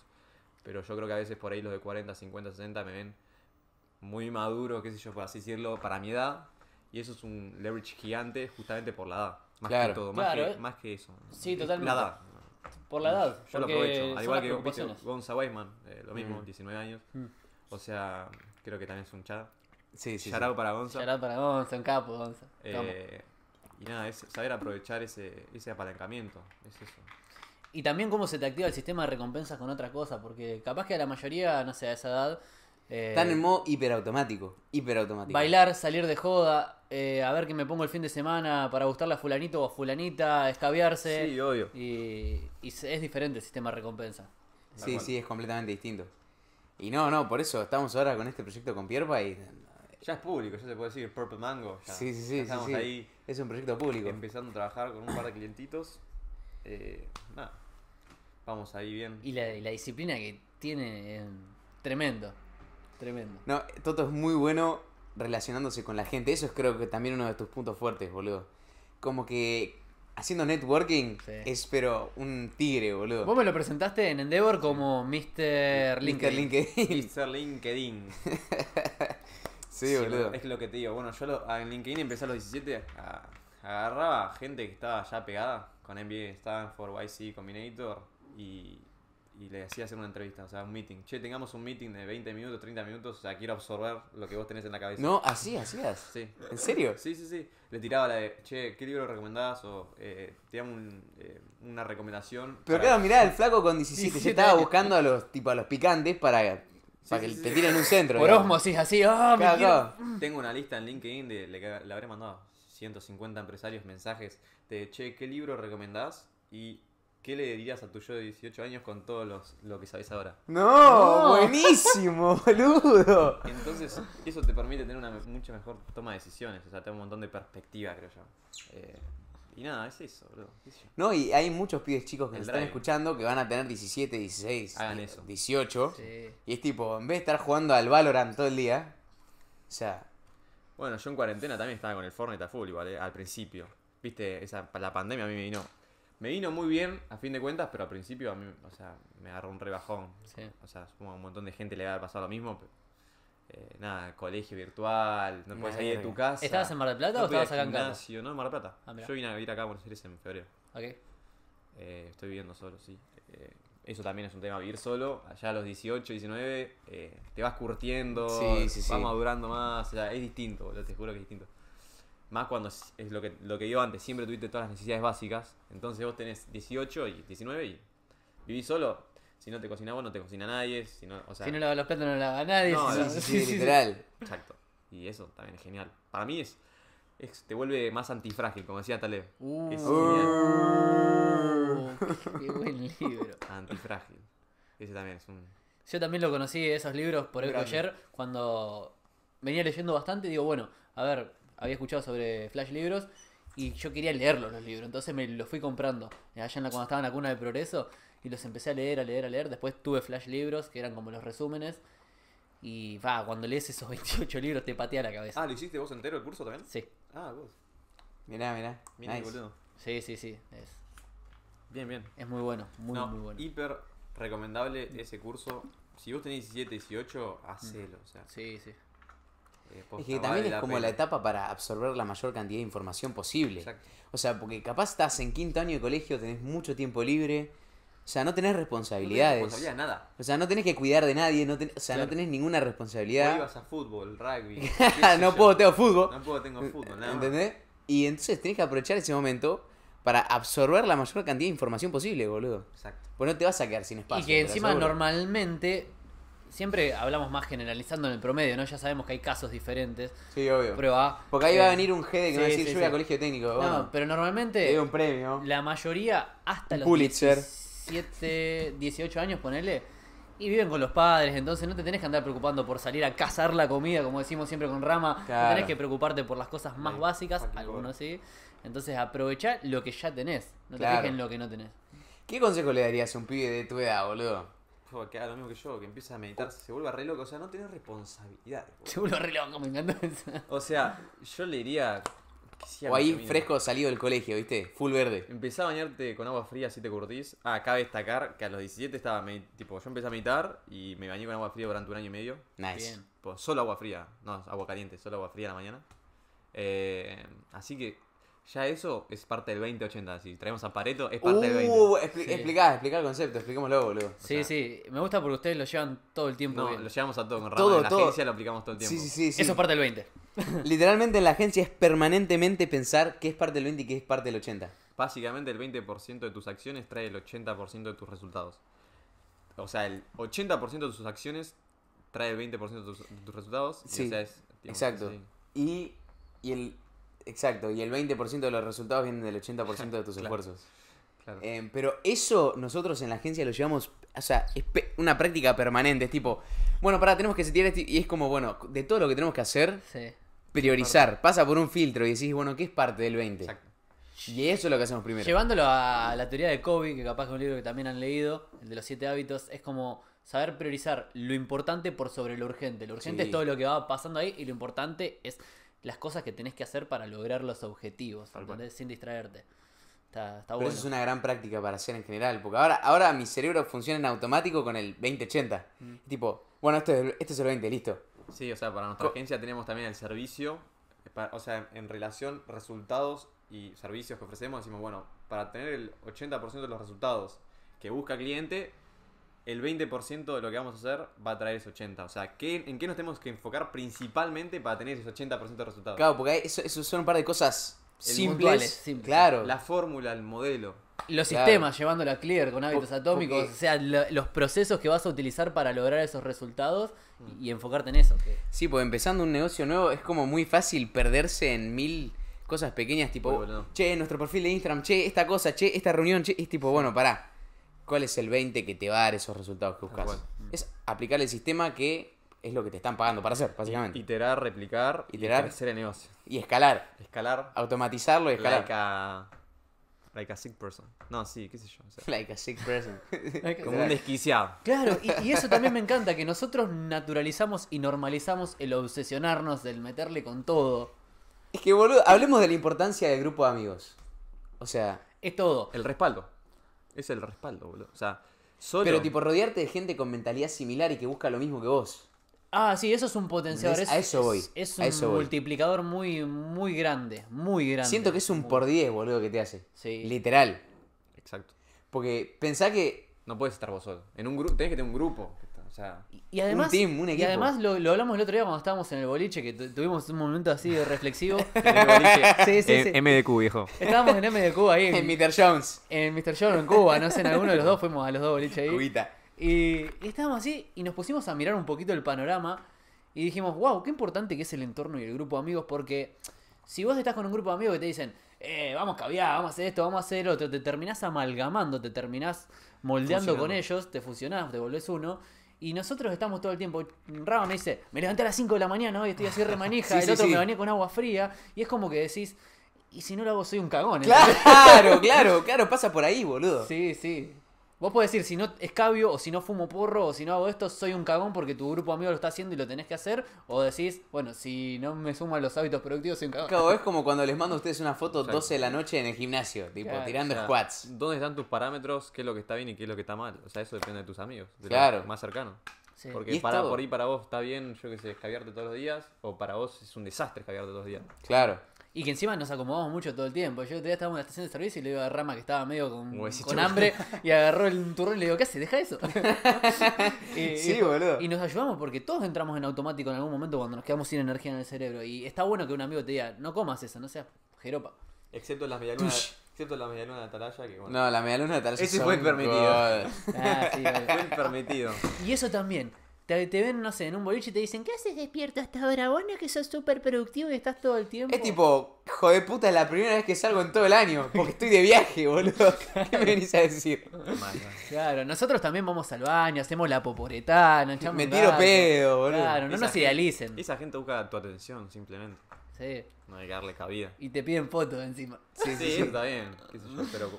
Pero yo creo que a veces por ahí los de 40, 50, 60 me ven muy maduro, qué sé yo, por así decirlo, para mi edad. Y eso es un leverage gigante justamente por la edad. Más que todo, eh. más, que, eso. Sí, totalmente. Por la edad. Yo lo aprovecho. Al igual que Gonza Weisman, eh, lo mismo, 19 mm. años. Mm. O sea, creo que también es un chat. Sí, sí. Charado para Gonza. Charado para Gonza, un capo, Gonza. Eh, y nada, es saber aprovechar ese, ese apalancamiento, es eso. Y también cómo se te activa el sistema de recompensas con otra cosa, porque capaz que a la mayoría, no sé, a esa edad... Eh, Están en modo hiperautomático, hiperautomático. Bailar, salir de joda, eh, a ver qué me pongo el fin de semana para gustarle a fulanito o fulanita, escabiarse. Sí, obvio. Y, y es diferente el sistema de recompensa. Sí, sí, es completamente distinto. Y no, no, por eso estamos ahora con este proyecto con Pierpa y ya es público, ya se puede decir Purple Mango. sí, sí, sí. estamos ahí. Es un proyecto público. Empezando a trabajar con un par de clientitos. Eh, nada. Vamos ahí bien. Y la, disciplina que tiene tremendo. Tremendo. No, Toto es muy bueno relacionándose con la gente. Eso es creo que también uno de tus puntos fuertes, boludo. Como que haciendo networking es pero un tigre, boludo. Vos me lo presentaste en Endeavor como Mr. LinkedIn. Mr. LinkedIn. Mr. LinkedIn. [LAUGHS] Sí, boludo. Es lo que te digo. Bueno, yo en LinkedIn empecé a los 17. A, agarraba gente que estaba ya pegada con NBA, Stanford, YC, Combinator. Y, y le hacía hacer una entrevista, o sea, un meeting. Che, tengamos un meeting de 20 minutos, 30 minutos. O sea, quiero absorber lo que vos tenés en la cabeza. No, así, hacías. Sí. ¿En serio? Sí, sí, sí. Le tiraba la de, che, ¿qué libro recomendás? O eh, te damos eh, una recomendación. Pero claro, mirá, el flaco con 17, [LAUGHS] 17 estaba [LAUGHS] buscando a los, tipo, a los picantes para o para que te tiren un centro. Por osmosis, así. Oh, Tengo una lista en LinkedIn de le, habré mandado 150 empresarios mensajes de che, ¿qué libro recomendás? Y ¿qué le dirías a tu yo de 18 años con todo los, lo que sabes ahora? ¡No! buenísimo [LAUGHS] boludo! Entonces, eso te permite tener una mucho mejor toma de decisiones. O sea, te da un montón de perspectiva, creo yo. Eh, y nada, es eso, bro. No, y hay muchos pibes chicos que nos están escuchando que van a tener 17, 16, 18. Y es tipo, en vez de estar jugando al Valorant todo el día, o sea. Bueno, yo en cuarentena también estaba con el Fortnite a full, igual, eh, al principio. Viste, esa, la pandemia a mí me vino. Me vino muy bien, a fin de cuentas, pero al principio a mí, o sea, me agarró un rebajón. O sea, como a un montón de gente le va a pasar lo mismo, eh, nada, colegio virtual, no puedes salir de tu casa. ¿Estabas en Mar del Plata o estabas acá en casa? No, en Mar del Plata. Ah, yo vine a vivir acá a Buenos Aires en febrero. Eh, estoy viviendo solo, sí. Eh, eso también es un tema, vivir solo. Allá a los 18, 19, te vas curtiendo, vas madurando más. O sea, es distinto, te juro que es distinto. Más cuando es, lo que lo que yo antes, siempre tuviste todas las necesidades básicas. Entonces vos tenés 18 y 19 y vivís solo, si no te cocina vos, no te cocina nadie. Si no, o sea, si no lava los platos, no lava nadie. No, sí, literal. Exacto. Y eso también es genial. Para mí es, te vuelve más antifrágil, como decía Taleb. Uh, oh, qué buen [LAUGHS] libro. Antifrágil. Ese también es un... Yo también lo conocí, esos libros, por el ayer, cuando venía leyendo bastante, digo, bueno, a ver, había escuchado sobre Flash Libros y yo quería leerlos los libros, entonces me los fui comprando. Allá la, cuando estaba en la cuna de progreso, y los empecé a leer, a leer, a leer. Después tuve flash libros, que eran como los resúmenes. Y va, cuando lees esos 28 [LAUGHS] libros te patea la cabeza. Ah, ¿lo hiciste vos entero el curso también? Sí. Ah, vos. Mirá, mirá. Mirá, boludo. Sí, sí, sí. Es. Bien, bien. Es muy bueno, muy, muy bueno. Hiper recomendable ese curso. Si vos tenés 17, 18, hacelo. O sea. Sí, sí. Eh, es que también es como la etapa para absorber la mayor cantidad de información posible. Exacto. O sea, porque capaz estás en quinto año de colegio, tenés mucho tiempo libre, o sea, no tenés responsabilidades. No nada. O sea, no tenés que cuidar de nadie, no o sea, no tenés ninguna responsabilidad. No ibas a fútbol, rugby. [LAUGHS] no puedo, tengo fútbol. No puedo, tengo fútbol, nada ¿Entendés? Y entonces tenés que aprovechar ese momento para absorber la mayor cantidad de información posible, boludo. Exacto. Pues no te vas a quedar sin espacio. Y que encima normalmente, siempre hablamos más generalizando en el promedio, ¿no? Ya sabemos que hay casos diferentes. Sí, obvio. Prueba. Porque ahí va a venir un jefe que va a decir yo colegio técnico. No, pero normalmente... Es un premio. La mayoría hasta los Pulitzer. 17, 18 años, ponele, y viven con los padres, entonces no te tenés que andar preocupando por salir a cazar la comida, como decimos siempre con Rama, no tenés que preocuparte por las cosas más básicas, algunos sí, entonces aprovecha lo que ya tenés, no te fijes en lo que no tenés. ¿Qué consejo le darías a un pibe de tu edad, boludo? que haga lo mismo que yo, que empieza a meditar, se vuelva re loco, o sea, no tenés responsabilidad. Se vuelve re loco, me encanta eso. O sea, yo le diría, o ahí fresco salido del colegio, ¿viste? Full verde. empezaba a bañarte con agua fría, si te curtís. Ah, cabe destacar que a los 17 estaba, tipo, yo empecé a meditar y me bañé con agua fría durante un año y medio. Nice. solo agua fría, no, agua caliente, solo agua fría en la mañana. Eh, así que ya eso es parte del 20-80. Si traemos a Pareto, es parte del 20. Uh, explicá, explicá el concepto, expliquémoslo, boludo. sí, sí, me gusta porque ustedes lo llevan todo el tiempo. No, lo llevamos a todo con Todo, en la agencia lo aplicamos todo el tiempo. Sí, sí, sí. Eso es parte del 20. [LAUGHS] Literalmente en la agencia es permanentemente pensar qué es parte del 20 y qué es parte del 80. Básicamente el 20% de tus acciones trae el 80% de tus resultados. O sea, el 80% de tus acciones trae el 20% de tus, resultados. Sí, exacto. y el Exacto, y el 20% de los resultados vienen del 80% [LAUGHS] de tus esfuerzos. Eh, pero eso nosotros en la agencia lo llevamos, o sea, es una práctica permanente, es tipo, bueno, para tenemos que setear y es como, bueno, de todo lo que tenemos que hacer, priorizar, pasa por un filtro y decís, bueno, ¿qué es parte del 20? Exacto. Y eso es lo que hacemos primero. Llevándolo a la teoría de Kobe, que capaz es un libro que también han leído, el de los siete hábitos, es como saber priorizar lo importante por sobre lo urgente. Lo urgente es todo lo que va pasando ahí y lo importante es las cosas que tenés que hacer para lograr los objetivos, ¿entendés? Sin distraerte. Está, está Pero eso es una gran práctica para hacer en general, porque ahora, ahora mi cerebro funciona en automático con el 20-80. Mm. Tipo, bueno, esto este es el 20, listo. Sí, o sea, para nuestra agencia tenemos también el servicio, eh, o sea, en relación resultados y servicios que ofrecemos, decimos, bueno, para tener el 80% de los resultados que busca el cliente, el 20% de lo que vamos a hacer va a traer esos 80. O sea, ¿qué, ¿en qué nos tenemos que enfocar principalmente para tener esos 80% de resultados? Claro, porque eso, son un par de cosas simples. Claro. La fórmula, el modelo. Los sistemas, llevándolo a clear con hábitos atómicos, o sea, los procesos que vas a utilizar para lograr esos resultados y, mm. enfocarte en eso. Sí, pues empezando un negocio nuevo es como muy fácil perderse en mil cosas pequeñas, tipo, che, nuestro perfil de Instagram, che, esta cosa, che, esta reunión, che, es tipo, bueno, pará cuál es el 20 que te va a dar esos resultados que buscas. Es aplicar el sistema que es lo que te están pagando para hacer, básicamente. Iterar, replicar, iterar, y hacer el negocio. Y escalar. Escalar. Automatizarlo y escalar. Like a, sick person. No, sí, qué sé yo. Like a sick person. [LAUGHS] Como un desquiciado. Claro, y, y, eso también me [LAUGHS] encanta, que nosotros naturalizamos y normalizamos el obsesionarnos del meterle con todo. Es que, boludo, hablemos de la importancia del grupo de amigos. O sea... Es todo. El respaldo. Es el respaldo, boludo. O sea, solo. Pero tipo, rodearte de gente con mentalidad similar y que busca lo mismo que vos. Ah, sí, eso es un potenciador. a eso voy. Es, un multiplicador muy, muy grande. Muy grande. Siento que es un por 10, boludo, que te hace. Sí. Literal. Exacto. Porque pensá que. No puedes estar vos solo. En un grupo. Tenés que tener un grupo y además, Y además lo, hablamos el otro día cuando estábamos en el boliche, que tuvimos un momento así de reflexivo. [LAUGHS] sí, sí, eh, sí. MDQ, viejo. Estábamos en MDQ ahí. En, [LAUGHS] Mr. Jones. En Mr. Jones, en Cuba, no sé, en alguno de los dos fuimos a los dos boliches ahí. Y, estábamos así y nos pusimos a mirar un poquito el panorama y dijimos, wow, qué importante que es el entorno y el grupo de amigos porque si vos estás con un grupo de amigos que te dicen, eh, vamos a caviar, vamos a hacer esto, vamos a hacer otro, te terminás amalgamando, te terminás moldeando con ellos, te fusionás, te volvés uno. Y nosotros estamos todo el tiempo. Rama me dice, me levanté a las 5 de la mañana hoy, estoy así remanija. [LAUGHS] el otro me bañé con agua fría. Y es como que decís, y si no lo hago, soy un cagón. ¿eh?". [LAUGHS] Claro, claro, claro, pasa por ahí, boludo. Sí, sí. Vos podés decir, si no escabio, o si no fumo porro, o si no hago esto, soy un cagón porque tu grupo amigo lo está haciendo y lo tenés que hacer. O decís, bueno, si no me sumo a los hábitos productivos, soy un cagón. Claro, es como cuando les mando a ustedes una foto 12 de la noche en el gimnasio, tipo, tirando squats. ¿Dónde están tus parámetros? ¿Qué es lo que está bien y qué es lo que está mal? O sea, eso depende de tus amigos, de claro. los más cercanos. Porque para, por ahí para vos está bien, yo que sé, escabiarte todos los días, o para vos es un desastre escabiarte todos los días. Claro. Y que encima nos acomodamos mucho todo el tiempo. Yo día estaba en una estación de servicio y le digo a Rama que estaba medio con, hambre [LAUGHS] y agarró el turrón y le digo, ¿qué haces? Deja eso. [LAUGHS] y, sí, boludo. Y nos ayudamos porque todos entramos en automático en algún momento cuando nos quedamos sin energía en el cerebro. Y está bueno que un amigo te diga, no comas eso, no seas jeropa. Excepto las medialunas. Excepto la medialuna de Atalaya, No, la medialuna de Atalaya. Ese fue permitido. ah, sí, Fue permitido. Y eso también. Te, ven, no sé, en un boliche y te dicen, ¿qué haces despierto hasta ahora? Vos no que sos súper productivo y estás todo el tiempo. Es tipo, joder puta, es la primera vez que salgo en todo el año, porque estoy de viaje, [LAUGHS] boludo. ¿Qué me venís a decir? Claro, nosotros también vamos al baño, hacemos la poporetana, echamos Me tiro pedo, boludo. Claro, no nos idealicen. esa gente busca tu atención, simplemente. Sí. No hay que darle cabida. Y te piden fotos encima. Sí, sí, está bien.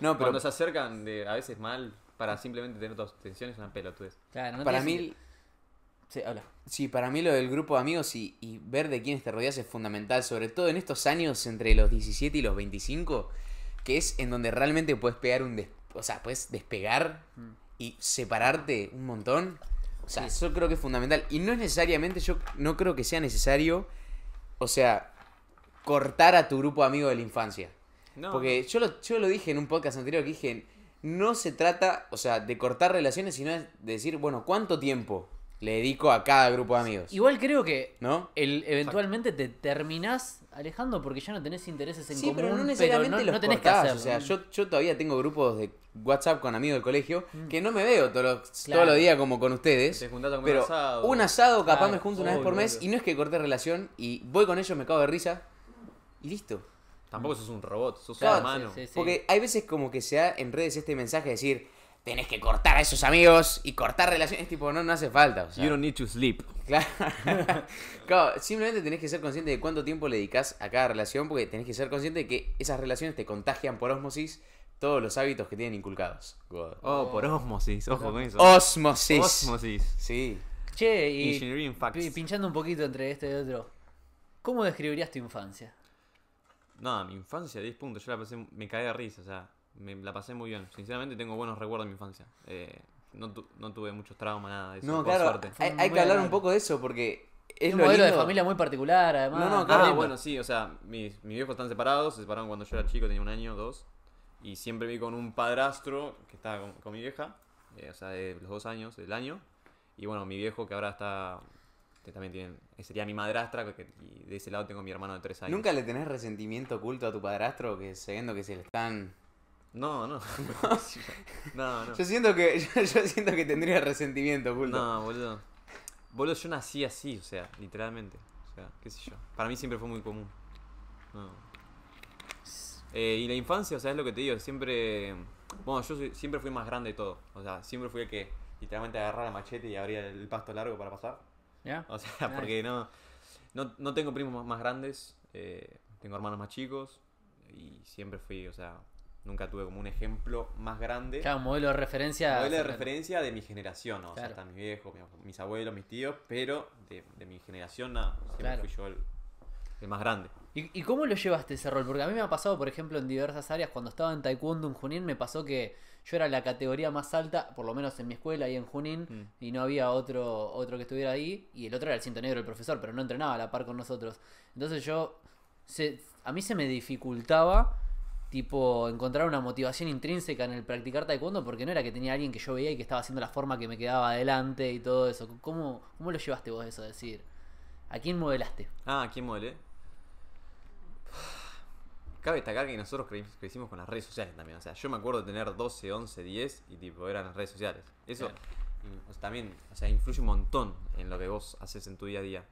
no, pero nos acercan de, a veces mal para simplemente tener tu atención es una pelotudez. Claro, no para mí... Sí, para mí lo del grupo de amigos y, ver de quiénes te rodeas es fundamental, sobre todo en estos años entre los 17 y los 25, que es en donde realmente puedes pegar un o sea, puedes despegar mm. y separarte un montón. O sea, eso creo que es fundamental. Y no es necesariamente, yo no creo que sea necesario, o sea, cortar a tu grupo de amigos de la infancia. Porque yo lo, yo lo dije en un podcast anterior que dije, no se trata, o sea, de cortar relaciones, sino de decir, bueno, ¿cuánto tiempo? le dedico a cada grupo de amigos. Igual creo que ¿No? el, eventualmente te terminás alejando porque ya no tenés intereses en sí, común. pero no necesariamente los O sea, yo, todavía tengo grupos de WhatsApp con amigos del colegio mm. que no me veo todos los, todos los días como con ustedes. Te pero un asado. Un asado capaz me junto una vez por mes y no es que corté relación y voy con ellos, me cago de risa y listo. Tampoco sos un robot, sos claro, Porque hay veces como que se da en redes este mensaje de decir, tenés que cortar a esos amigos y cortar relaciones, tipo, no, no hace falta. You don't need to sleep. [LAUGHS] Claro. Simplemente tenés que ser consciente de cuánto tiempo le dedicas a cada relación, porque tenés que ser consciente de que esas relaciones te contagian por osmosis todos los hábitos que tienen inculcados. Oh, por osmosis, oh. ojo con eso. Osmosis. Osmosis. Sí. Che, y pinchando un poquito entre este y otro, ¿cómo describirías tu infancia? No, mi infancia, 10 puntos. Yo la pasé, me caí de risa, o sea, me la pasé muy bien. Sinceramente tengo buenos recuerdos de mi infancia. Eh, no, tuve muchos traumas, nada de eso. No, claro, hay, que hablar un poco de eso porque... Es un modelo de familia muy particular, además. No, no, ah, claro. bueno, sí, o sea, mis, mis viejos están separados, se separaron cuando yo era chico, tenía un año, dos. Y siempre vi con un padrastro que estaba con, mi vieja, eh, o sea, de los dos años, del año. Y bueno, mi viejo que ahora está que también tiene Sería mi madrastra, que, y de ese lado tengo mi hermano de tres años. ¿Nunca le tenés resentimiento oculto a tu padrastro que sabiendo que se le están no, [LAUGHS] no. no, Yo siento que, [LAUGHS] yo, siento que tendría resentimiento, boludo. No, boludo. Boludo, yo nací así, o sea, literalmente. O sea, qué sé yo. Para mí siempre fue muy común. No. Eh, y la infancia, o sea, es lo que te digo, siempre... Bueno, yo siempre fui más grande de todo. O sea, siempre fui el que literalmente agarraba el machete y abría el pasto largo para pasar. ¿Ya? O sea, [LAUGHS] porque no, no, tengo primos más, grandes, eh, tengo hermanos más chicos y siempre fui, o sea, nunca tuve como un ejemplo más grande. Claro, un modelo de referencia. Modelo de referencia de mi generación, o sea, están mis viejos, mis abuelos, mis tíos, pero de, mi generación, nada, siempre fui yo el, más grande. ¿Y, cómo lo llevaste ese rol? Porque a mí me ha pasado, por ejemplo, en diversas áreas, cuando estaba en Taekwondo en Junín, me pasó que yo era la categoría más alta, por lo menos en mi escuela y en Junín, mm. y no había otro, otro que estuviera ahí, y el otro era el cinto negro, el profesor, pero no entrenaba a la par con nosotros. Entonces yo, a mí se me dificultaba tipo encontrar una motivación intrínseca en el practicar taekwondo porque no era que tenía alguien que yo veía y que estaba haciendo la forma que me quedaba adelante y todo eso. ¿Cómo, cómo lo llevaste vos eso? decir, ¿a quién modelaste? Ah, ¿a quién modelé? Cabe destacar que nosotros crecimos con las redes sociales también. O sea, yo me acuerdo de tener 12, 11, 10 y tipo eran las redes sociales. Eso también, o sea, influye un montón en lo que vos haces en tu día a día.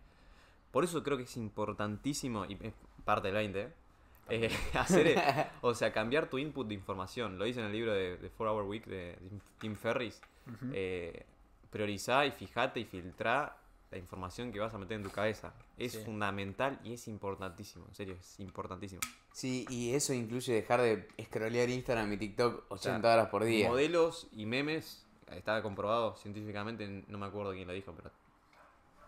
Por eso creo que es importantísimo, y es parte del 20, ¿eh? Eh, [LAUGHS] hacer, eh, o sea, cambiar tu input de información. Lo dice en el libro de, de Hour Week de Tim Ferris. priorizar eh, priorizá y fijate y filtrá la información que vas a meter en tu cabeza. Es fundamental y es importantísimo, en serio, es importantísimo. Sí, y eso incluye dejar de scrollear Instagram y TikTok 80 horas por día. Modelos y memes, estaba comprobado científicamente, no me acuerdo quién lo dijo, pero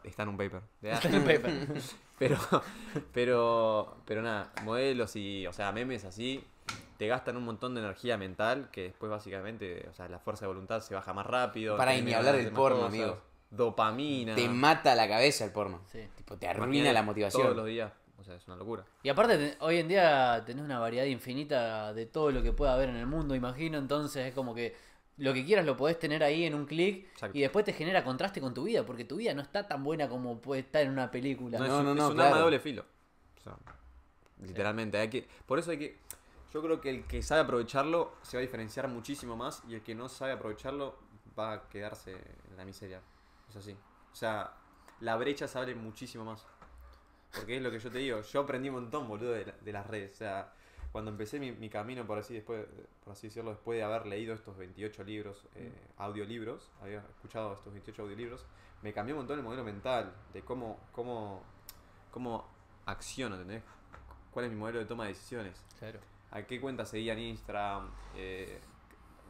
está en un paper. [LAUGHS] Está en un paper. [LAUGHS] Pero, [LAUGHS] pero, pero nada, modelos y, o sea, memes así, te gastan un montón de energía mental que después básicamente, o sea, la fuerza de voluntad se baja más rápido. Para ni hablar del porno, amigo. Dopamina. Te mata la cabeza el porno. Sí. Tipo, te arruina la motivación. Todos los días. O sea, es una locura. Y aparte, hoy en día tenés una variedad infinita de todo lo que pueda haber en el mundo, imagino. Entonces es como que lo que quieras lo podés tener ahí en un clic y después te genera contraste con tu vida, porque tu vida no está tan buena como puede estar en una película. No, no, no, es, un arma de doble filo. literalmente, hay que, por eso hay que yo creo que el que sabe aprovecharlo se va a diferenciar muchísimo más y el que no sabe aprovecharlo va a quedarse en la miseria. Es así. O sea, la brecha se abre muchísimo más. Porque es lo que yo te digo, yo aprendí un montón, boludo, de, de las redes. O sea, cuando empecé mi, camino, por así, después, por así decirlo, después de haber leído estos 28 libros, eh, mm. audiolibros, había escuchado estos 28 audiolibros, me cambió un montón el modelo mental de cómo, cómo, cómo acciono, ¿entendés? ¿Cuál es mi modelo de toma de decisiones? Claro. ¿A qué cuenta seguía en Instagram? Eh,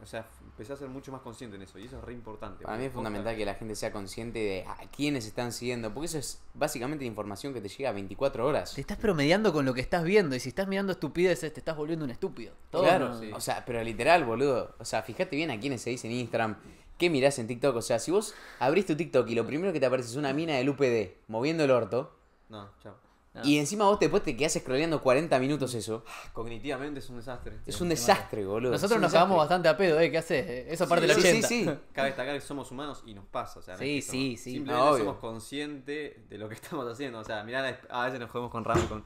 o sea, empecé a ser mucho más consciente en eso y eso es re importante. Para mí es fundamental que... la gente sea consciente de a quiénes están siguiendo, porque eso es básicamente información que te llega a 24 horas. Te estás promediando con lo que estás viendo y si estás mirando estupideces te estás volviendo un estúpido. claro, sí. o sea, pero literal, boludo. O sea, fíjate bien a quiénes se dice en Instagram, qué mirás en TikTok. O sea, si vos abrís tu TikTok y lo primero que te aparece es una mina del UPD moviendo el orto. No, chao. Ah. Y encima vos después te quedás scrolleando 40 minutos eso. Ah, cognitivamente es un desastre. Es un desastre, boludo. Nosotros nos cagamos bastante a pedo, ¿eh? ¿Qué haces? Eh, esa parte de la 80. Sí, sí, sí. Cabe destacar que somos humanos y nos pasa. O sea, sí, sí, sí. Simplemente somos conscientes de lo que [LAUGHS] estamos haciendo. O sea, mirá, a veces nos jugamos con Rami, con,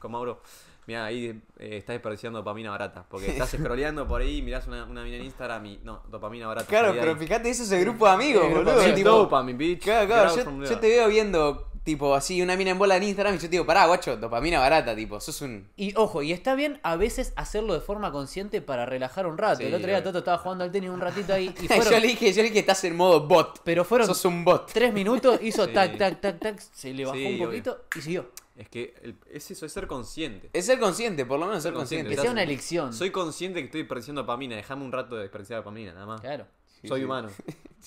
con Mauro. Mirá, ahí está eh, estás desperdiciando dopamina barata. Porque estás scrolleando por ahí, mirás una, una mina en Instagram y. No, dopamina barata. Claro, pero fíjate, eso es el grupo de amigos, boludo. bitch. Claro, claro, yo te veo viendo tipo así, una mina en bola en Instagram y yo digo, pará, guacho, dopamina barata, tipo, sos un. Y ojo, y está bien a veces hacerlo de forma consciente para relajar un rato. el otro día Toto estaba jugando al tenis un ratito ahí y [LAUGHS] fueron... yo le dije, yo le dije, estás en modo bot. Pero fueron. Sos un bot. Tres minutos, hizo tac, tac, tac, tac, se le bajó un poquito y siguió. Es que es eso, es ser consciente. Es ser consciente, por lo menos ser, consciente. Que sea una elección. Soy consciente que estoy desperdiciando dopamina, déjame un rato de desperdiciar dopamina, nada más. Claro. Soy humano.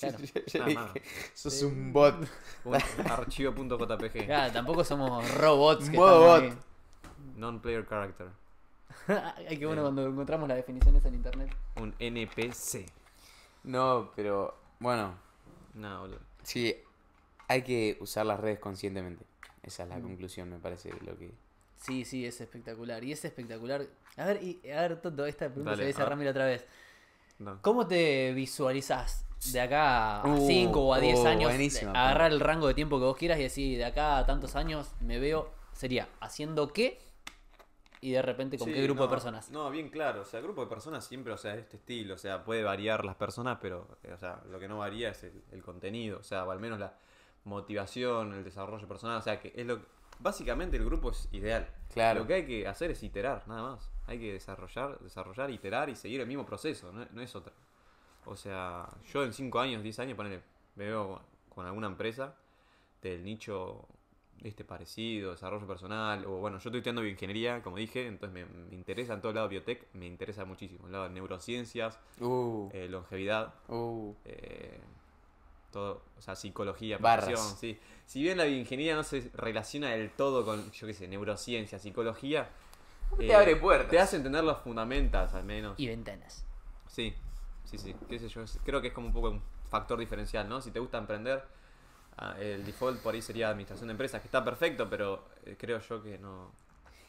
[LAUGHS] [LAUGHS] Sos un bot. [LAUGHS] archivo.jpg. tampoco somos robots. Que bot. Non-player character. Ay, qué bueno cuando encontramos las definiciones en internet. Un NPC. No, pero bueno. No, boludo. Sí, hay que usar las redes conscientemente. Esa es la mm. conclusión, me parece, lo que... Sí, sí, es espectacular. Y es espectacular. A ver, y, a ver, esta pregunta se dice a Ramiro otra vez. ¿Cómo te visualizas de acá a 5 uh, o a 10 uh, años? Agarrar el rango de tiempo que vos quieras y decir, de acá a tantos años me veo, sería, haciendo qué y de repente con qué grupo de personas. No, bien claro, o sea, grupo de personas siempre, o sea, este estilo, o sea, puede variar las personas, pero, eh, o sea, lo que no varía es el, el contenido, o sea, o al menos la motivación, el desarrollo personal, o sea, que es lo que Básicamente el grupo es ideal. Claro. Lo que hay que hacer es iterar, nada más. Hay que desarrollar, desarrollar, iterar y seguir el mismo proceso, no, es otra. O sea, yo en 5 años, 10 años, ponele, me veo con alguna empresa del nicho este parecido, desarrollo personal, o bueno, yo estoy estudiando bioingeniería, como dije, entonces me, interesa en todo el lado biotech, me interesa muchísimo, el lado de neurociencias, uh. eh, longevidad, uh. eh, todo, o sea, psicología, pasión sí. Si bien la bioingeniería no se relaciona del todo con, yo qué sé, neurociencia, psicología. Te eh, abre puertas. Te hace entender los fundamentos, al menos. Y ventanas. Sí, sí, sí. creo que es como un poco un factor diferencial, ¿no? Si te gusta emprender, ah, el default por ahí sería administración de empresas, que está perfecto, pero eh, creo yo que no.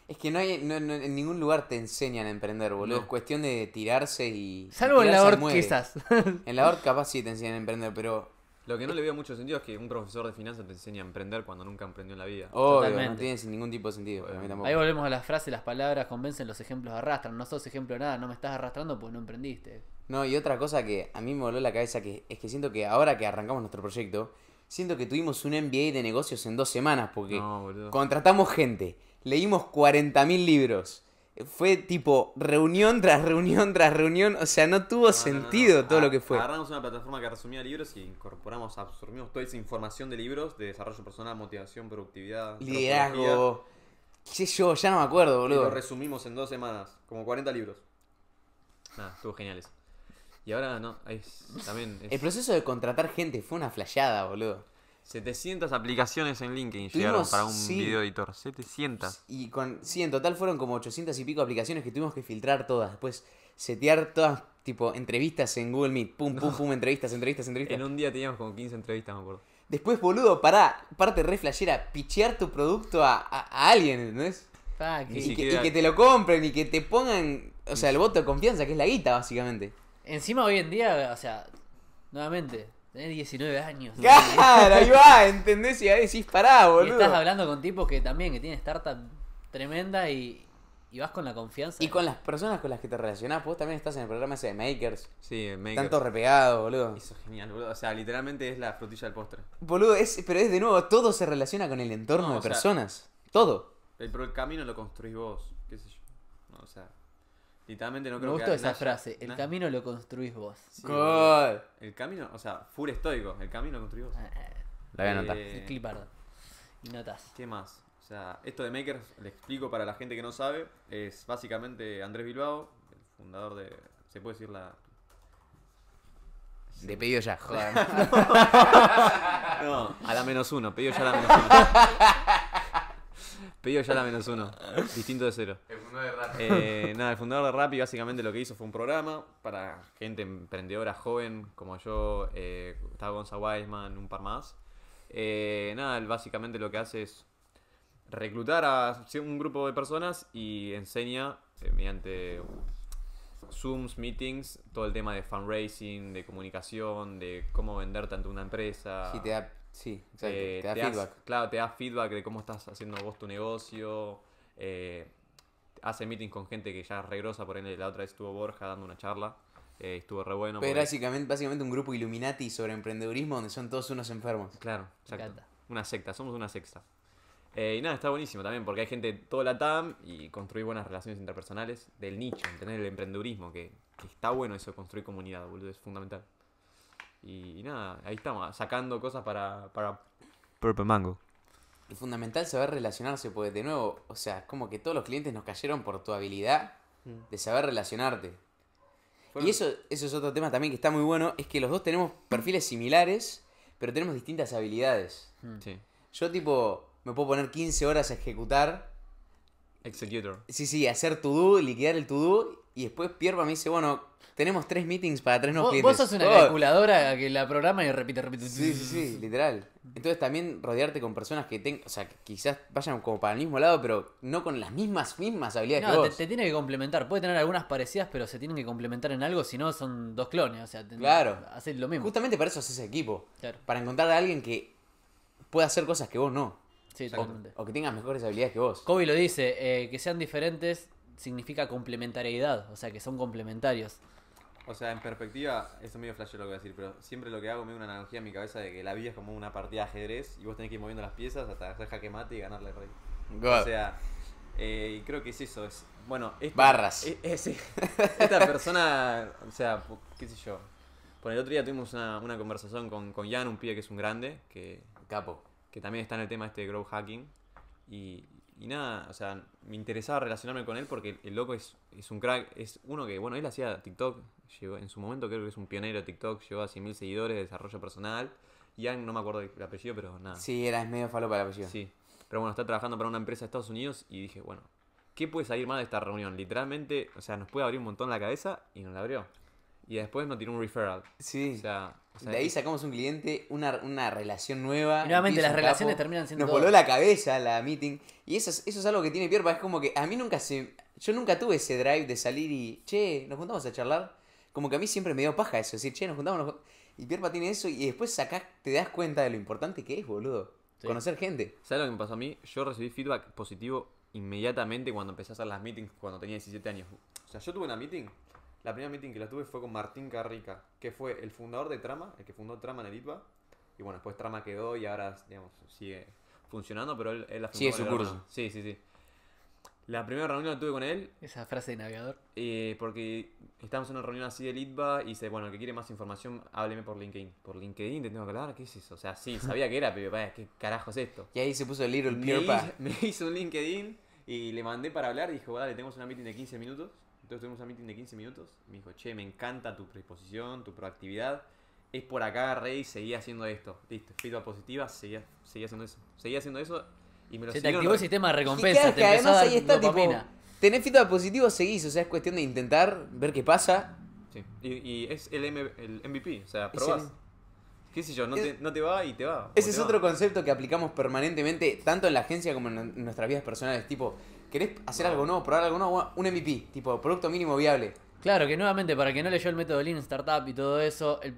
Es que no hay, en ningún lugar te enseñan a emprender, boludo. Es cuestión de tirarse y. Salvo en la ORC, En la ORC capaz sí te enseñan a emprender, pero lo que no le veo mucho sentido es que un profesor de finanzas te enseñe a emprender cuando nunca emprendió en la vida. Obvio, Totalmente. no tiene ningún tipo de sentido. Ahí volvemos a las frases, las palabras convencen, los ejemplos arrastran. No sos ejemplo nada, no me estás arrastrando porque no emprendiste. No, y otra cosa que a mí me voló la cabeza que es que siento que ahora que arrancamos nuestro proyecto, siento que tuvimos un MBA de negocios en dos semanas porque contratamos gente, leímos 40.000 libros, fue tipo reunión tras reunión tras reunión, o sea, no tuvo sentido todo lo que fue. Agarramos una plataforma que resumía libros y incorporamos, absorbimos toda esa información de libros de desarrollo personal, motivación, productividad, liderazgo. Qué yo, ya no me acuerdo, boludo. lo resumimos en dos semanas, como 40 libros. Nada, estuvo eso. Y ahora no, es, también. El proceso de contratar gente fue una flayada, boludo. 700 aplicaciones en LinkedIn llegaron para un video editor. 700. Y con, sí, en total fueron como 800 y pico aplicaciones que tuvimos que filtrar todas. Después setear todas, tipo, entrevistas en Google Meet. Pum, pum, pum, entrevistas, entrevistas, entrevistas. En un día teníamos como 15 entrevistas, me acuerdo. Después, boludo, para parte re flashera, pichear tu producto a, alguien, ¿entendés? es? y, que, te lo compren y que te pongan, o sea, el voto de confianza, que es la guita, básicamente. Encima hoy en día, o sea, nuevamente, Tenés 19 años. [LAUGHS] Claro, ahí va, ¿entendés? Y ahí decís pará, boludo. Y estás hablando con tipos que también, que tienen startup tremenda y, vas con la confianza. Y con las personas con las que te relacionás, vos también estás en el programa ese de Makers. Sí, Makers. Tanto repegado, boludo. Eso es genial, boludo. O sea, literalmente es la frutilla del postre. Boludo, es, pero es de nuevo, todo se relaciona con el entorno de personas. todo. El, pero el camino lo construís vos, qué sé yo. o sea. Literalmente no creo que. Me gustó esa frase. El camino lo construís vos. ¡Gol! El camino, o sea, full estoico. El camino lo construís vos. Ah, ah. La voy a anotar. Eh, Clipardo. Y notas. ¿Qué más? O sea, esto de Makers, le explico para la gente que no sabe. Es básicamente Andrés Bilbao, el fundador de. ¿Se puede decir la.? De pedido ya, joder. [LAUGHS] [LAUGHS] no, a la menos uno, pedido ya a la menos [LAUGHS] uno. Pedido ya la menos uno. Distinto de cero. El fundador de Rappi. Eh, nada, el fundador de Rappi básicamente lo que hizo fue un programa para gente emprendedora joven como yo, eh, estaba Gonza Wiseman, un par más. Eh, nada, básicamente lo que hace es reclutar a un grupo de personas y enseña mediante Zooms, meetings, todo el tema de fundraising, de comunicación, de cómo vender tanto una empresa. Sí, te da Sí, eh, te da feedback. claro, te da feedback de cómo estás haciendo vos tu negocio. Eh, hace meetings con gente que ya regrosa, por ejemplo, la otra vez estuvo Borja dando una charla. Eh, estuvo re bueno. básicamente, básicamente un grupo Illuminati sobre emprendedurismo donde son todos unos enfermos. Claro, exacto. Una secta, somos una secta. Eh, y nada, está buenísimo también porque hay gente de toda la TAM y construir buenas relaciones interpersonales del nicho, entender el emprendedurismo, que, está bueno eso construir comunidad, boludo, es fundamental. Y, nada, ahí estamos, sacando cosas para, para Purple Mango. Y fundamental saber relacionarse, porque de nuevo, o sea, es como que todos los clientes nos cayeron por tu habilidad mm. de saber relacionarte. Y eso, eso es otro tema también que está muy bueno, es que los dos tenemos perfiles similares, pero tenemos distintas habilidades. Mm. Yo tipo, me puedo poner 15 horas a ejecutar. Executor. Sí, sí, hacer to-do, liquidar el to-do, y después Pierpa me dice, bueno, tenemos tres meetings para tres no ¿Vos, Vos sos una oh. calculadora que la programa y repite, repite. Sí, sí, sí, literal. Entonces también rodearte con personas que tengan, o sea, quizás vayan como para el mismo lado, pero no con las mismas, mismas habilidades. que vos. Te, te, tiene que complementar. Puede tener algunas parecidas, pero se tienen que complementar en algo, si no son dos clones. O sea, claro. haces lo mismo. Justamente para eso haces equipo. Para encontrar a alguien que pueda hacer cosas que vos no. Sí, o, o, que tengas mejores habilidades que vos. Kobe lo dice, eh, que sean diferentes significa complementariedad, o sea que son complementarios. O sea, en perspectiva, eso es medio flash lo que voy a decir, pero siempre lo que hago me da una analogía en mi cabeza de que la vida es como una partida de ajedrez y vos tenés que ir moviendo las piezas hasta hacer jaque mate y ganarle al rey. O sea, eh, creo que es eso, es bueno, barras. E, eh, [LAUGHS] Esta persona, o sea, qué sé yo. Por el otro día tuvimos una, conversación con, con Jan, un pibe que es un grande, que capo, que también está en el tema este de grow hacking y, y nada, o sea, me interesaba relacionarme con él porque el loco es, un crack, es uno que, bueno, él hacía TikTok, llegó, en su momento creo que es un pionero de TikTok, llevó a 100.000 seguidores de desarrollo personal. Yang, no me acuerdo el apellido, pero nada. Sí, era medio para el apellido. Sí, pero bueno, está trabajando para una empresa de Estados Unidos y dije, bueno, ¿qué puede salir mal de esta reunión? Literalmente, o sea, nos puede abrir un montón la cabeza y nos la abrió. Y después nos tiró un referral. Sí. O sea, de ahí sacamos un cliente, una, relación nueva. nuevamente las relaciones terminan siendo. Nos voló la cabeza la meeting. Y eso es, eso es algo que tiene Pierpa. Es como que a mí nunca se. Yo nunca tuve ese drive de salir y. Che, nos juntamos a charlar. Como que a mí siempre me dio paja eso. Decir, che, nos juntamos. Y Pierpa tiene eso. Y después acá te das cuenta de lo importante que es, boludo. Conocer gente. ¿Sabes lo que me pasó a mí? Yo recibí feedback positivo inmediatamente cuando empecé a hacer las meetings cuando tenía 17 años. O sea, yo tuve una meeting la primera meeting que la tuve fue con Martín Carrica, que fue el fundador de Trama, el que fundó Trama en el ITBA. Y bueno, después Trama quedó y ahora, digamos, sigue funcionando, pero él, él la fundó. sí, su curso. Sí, sí, sí. La primera reunión la tuve con él. Esa frase de navegador. porque estábamos en una reunión así de ITBA y dice, bueno, el que quiere más información, hábleme por LinkedIn. Por LinkedIn te tengo que hablar, ¿qué es eso? O sea, sí, sabía que era, pero vaya, eh, ¿qué carajo es esto? Y ahí se puso el little el me, [LAUGHS] me hizo un LinkedIn y le mandé para hablar, y dijo, vale, tenemos una meeting de 15 minutos. Entonces tuvimos un meeting de 15 minutos. Me dijo, che, me encanta tu predisposición, tu proactividad. Es por acá, Rey, seguí haciendo esto. Listo, feedback positiva, seguí seguía haciendo eso. Seguía haciendo eso y me lo Se te activó el sistema de recompensa. Y te que además ahí está, tipo, tenés feedback positivo, seguís. O sea, es cuestión de intentar, ver qué pasa. Sí, y, es el, M, el, MVP, o sea, probás. Qué sé yo, no, te, no, te, va y te va. Ese es otro concepto que aplicamos permanentemente, tanto en la agencia como en nuestras vidas personales. Tipo, querés hacer algo nuevo, probar algo nuevo, un MVP, tipo producto mínimo viable. Claro, que nuevamente, para que no leyó el método Lean Startup y todo eso, el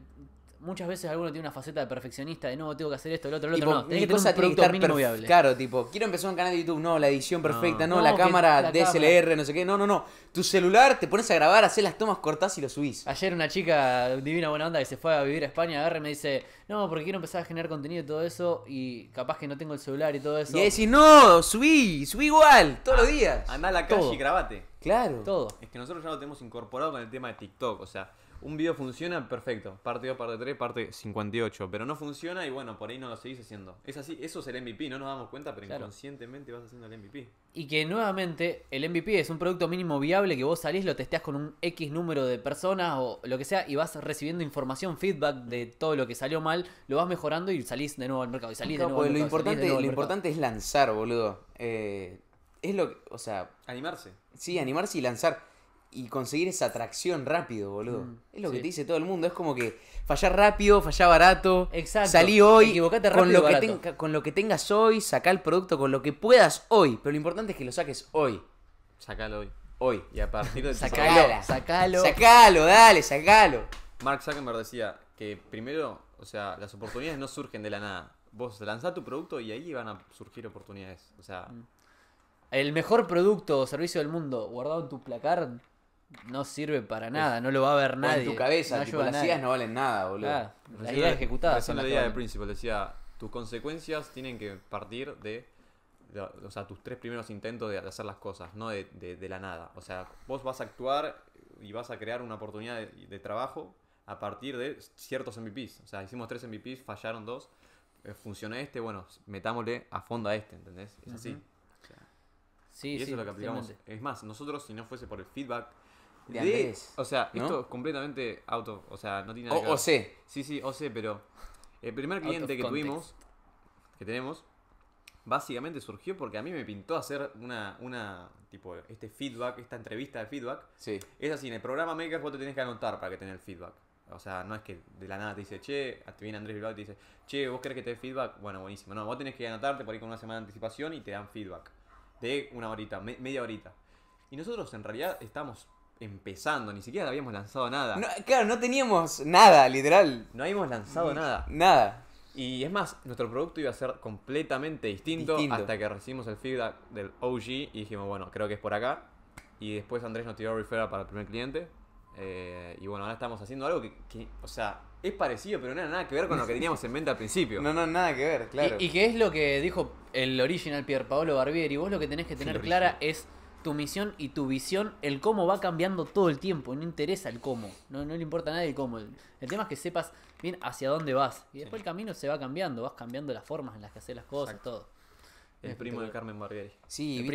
muchas veces alguno tiene una faceta de perfeccionista de no, tengo que hacer esto, el otro, el otro. no, tenés que tener un producto mínimo Claro, tipo, quiero empezar un canal de YouTube, no, la edición perfecta, no, la cámara DSLR, no sé qué, no, no, no. Tu celular, te pones a grabar, haces las tomas, cortás y lo subís. Ayer una chica divina buena onda que se fue a vivir a España, agarra y me dice, no, porque quiero empezar a generar contenido y todo eso, y capaz que no tengo el celular y todo eso. Y decís, no, subí, subí igual, todos los ah, días. Andá a la calle y grabate. Claro. Todo. Es que nosotros ya lo tenemos incorporado con el tema de TikTok, o sea un video funciona, perfecto. Parte 2, parte 3, parte 58. Pero no funciona y bueno, por ahí no lo seguís haciendo. Es así, eso es el MVP, no nos damos cuenta, pero inconscientemente vas haciendo el MVP. Y que nuevamente, el MVP es un producto mínimo viable que vos salís, lo testeás con un X número de personas o lo que sea y vas recibiendo información, feedback de todo lo que salió mal, lo vas mejorando y salís de nuevo al mercado. Y salís de nuevo pues lo importante, lo importante es lanzar, boludo. Eh, es lo o sea... Animarse. Sí, animarse y lanzar y conseguir esa atracción rápido, boludo. Mm, es lo que te dice todo el mundo. Es como que fallar rápido, fallar barato. Exacto. Salí hoy. Equivocate Con lo, Que tengas hoy, saca el producto con lo que puedas hoy. Pero lo importante es que lo saques hoy. Sacalo hoy. Hoy. Y a partir de [LAUGHS] sacalo, sacalo. Sacalo, dale, sacalo. Mark Zuckerberg decía que primero, o sea, las oportunidades no surgen de la nada. Vos lanzás tu producto y ahí van a surgir oportunidades. O sea. Mm. El mejor producto o servicio del mundo guardado en tu placar no sirve para nada, no lo va a ver nadie. En tu cabeza, no las ideas no valen nada, boludo. Claro, las ideas ejecutadas. la idea del principio. decía, tus consecuencias tienen que partir de, tus tres primeros intentos de hacer las cosas, no de, de, la nada. O sea, vos vas a actuar y vas a crear una oportunidad de, trabajo a partir de ciertos MVPs. O sea, hicimos tres MVPs, fallaron dos, eh, funcionó este, bueno, metámosle a fondo a este, ¿entendés? Es así. sí, y eso es lo que aplicamos. Es más, nosotros, si no fuese por el feedback de o sea, esto es completamente auto. O sea, no tiene nada o, que ver. sé. Sí, sí, sé, pero el primer cliente que tuvimos, que tenemos, básicamente surgió porque a mí me pintó hacer una, una tipo, este feedback, esta entrevista de feedback. Sí. Es así, en el programa Maker vos te tenés que anotar para que tenés el feedback. O sea, no es que de la nada te dice, che, te viene Andrés Bilbao y te dice, che, ¿vos querés que te dé feedback? Bueno, buenísimo. No, vos tenés que anotarte por ahí con una semana de anticipación y te dan feedback. De una horita, media horita. Y nosotros en realidad estamos empezando, ni siquiera habíamos lanzado nada. claro, no teníamos nada, literal. No habíamos lanzado nada. Nada. Y es más, nuestro producto iba a ser completamente distinto, hasta que recibimos el feedback del OG y dijimos, bueno, creo que es por acá. Y después Andrés nos tiró referral para el primer cliente. Eh, y bueno, ahora estamos haciendo algo que, o sea, es parecido, pero no era nada que ver con lo que teníamos en mente al principio. [LAUGHS] No, no, nada que ver, claro. Y, que es lo que dijo el original Pierre Paolo Barbieri. Vos lo que tenés que tener clara es tu misión y tu visión, el cómo va cambiando todo el tiempo, no interesa el cómo, no, le importa a nadie el cómo. El, tema es que sepas bien hacia dónde vas. Y después el camino se va cambiando, vas cambiando las formas en las que haces las cosas, y todo. El este, primo de Carmen Barbieri. Sí,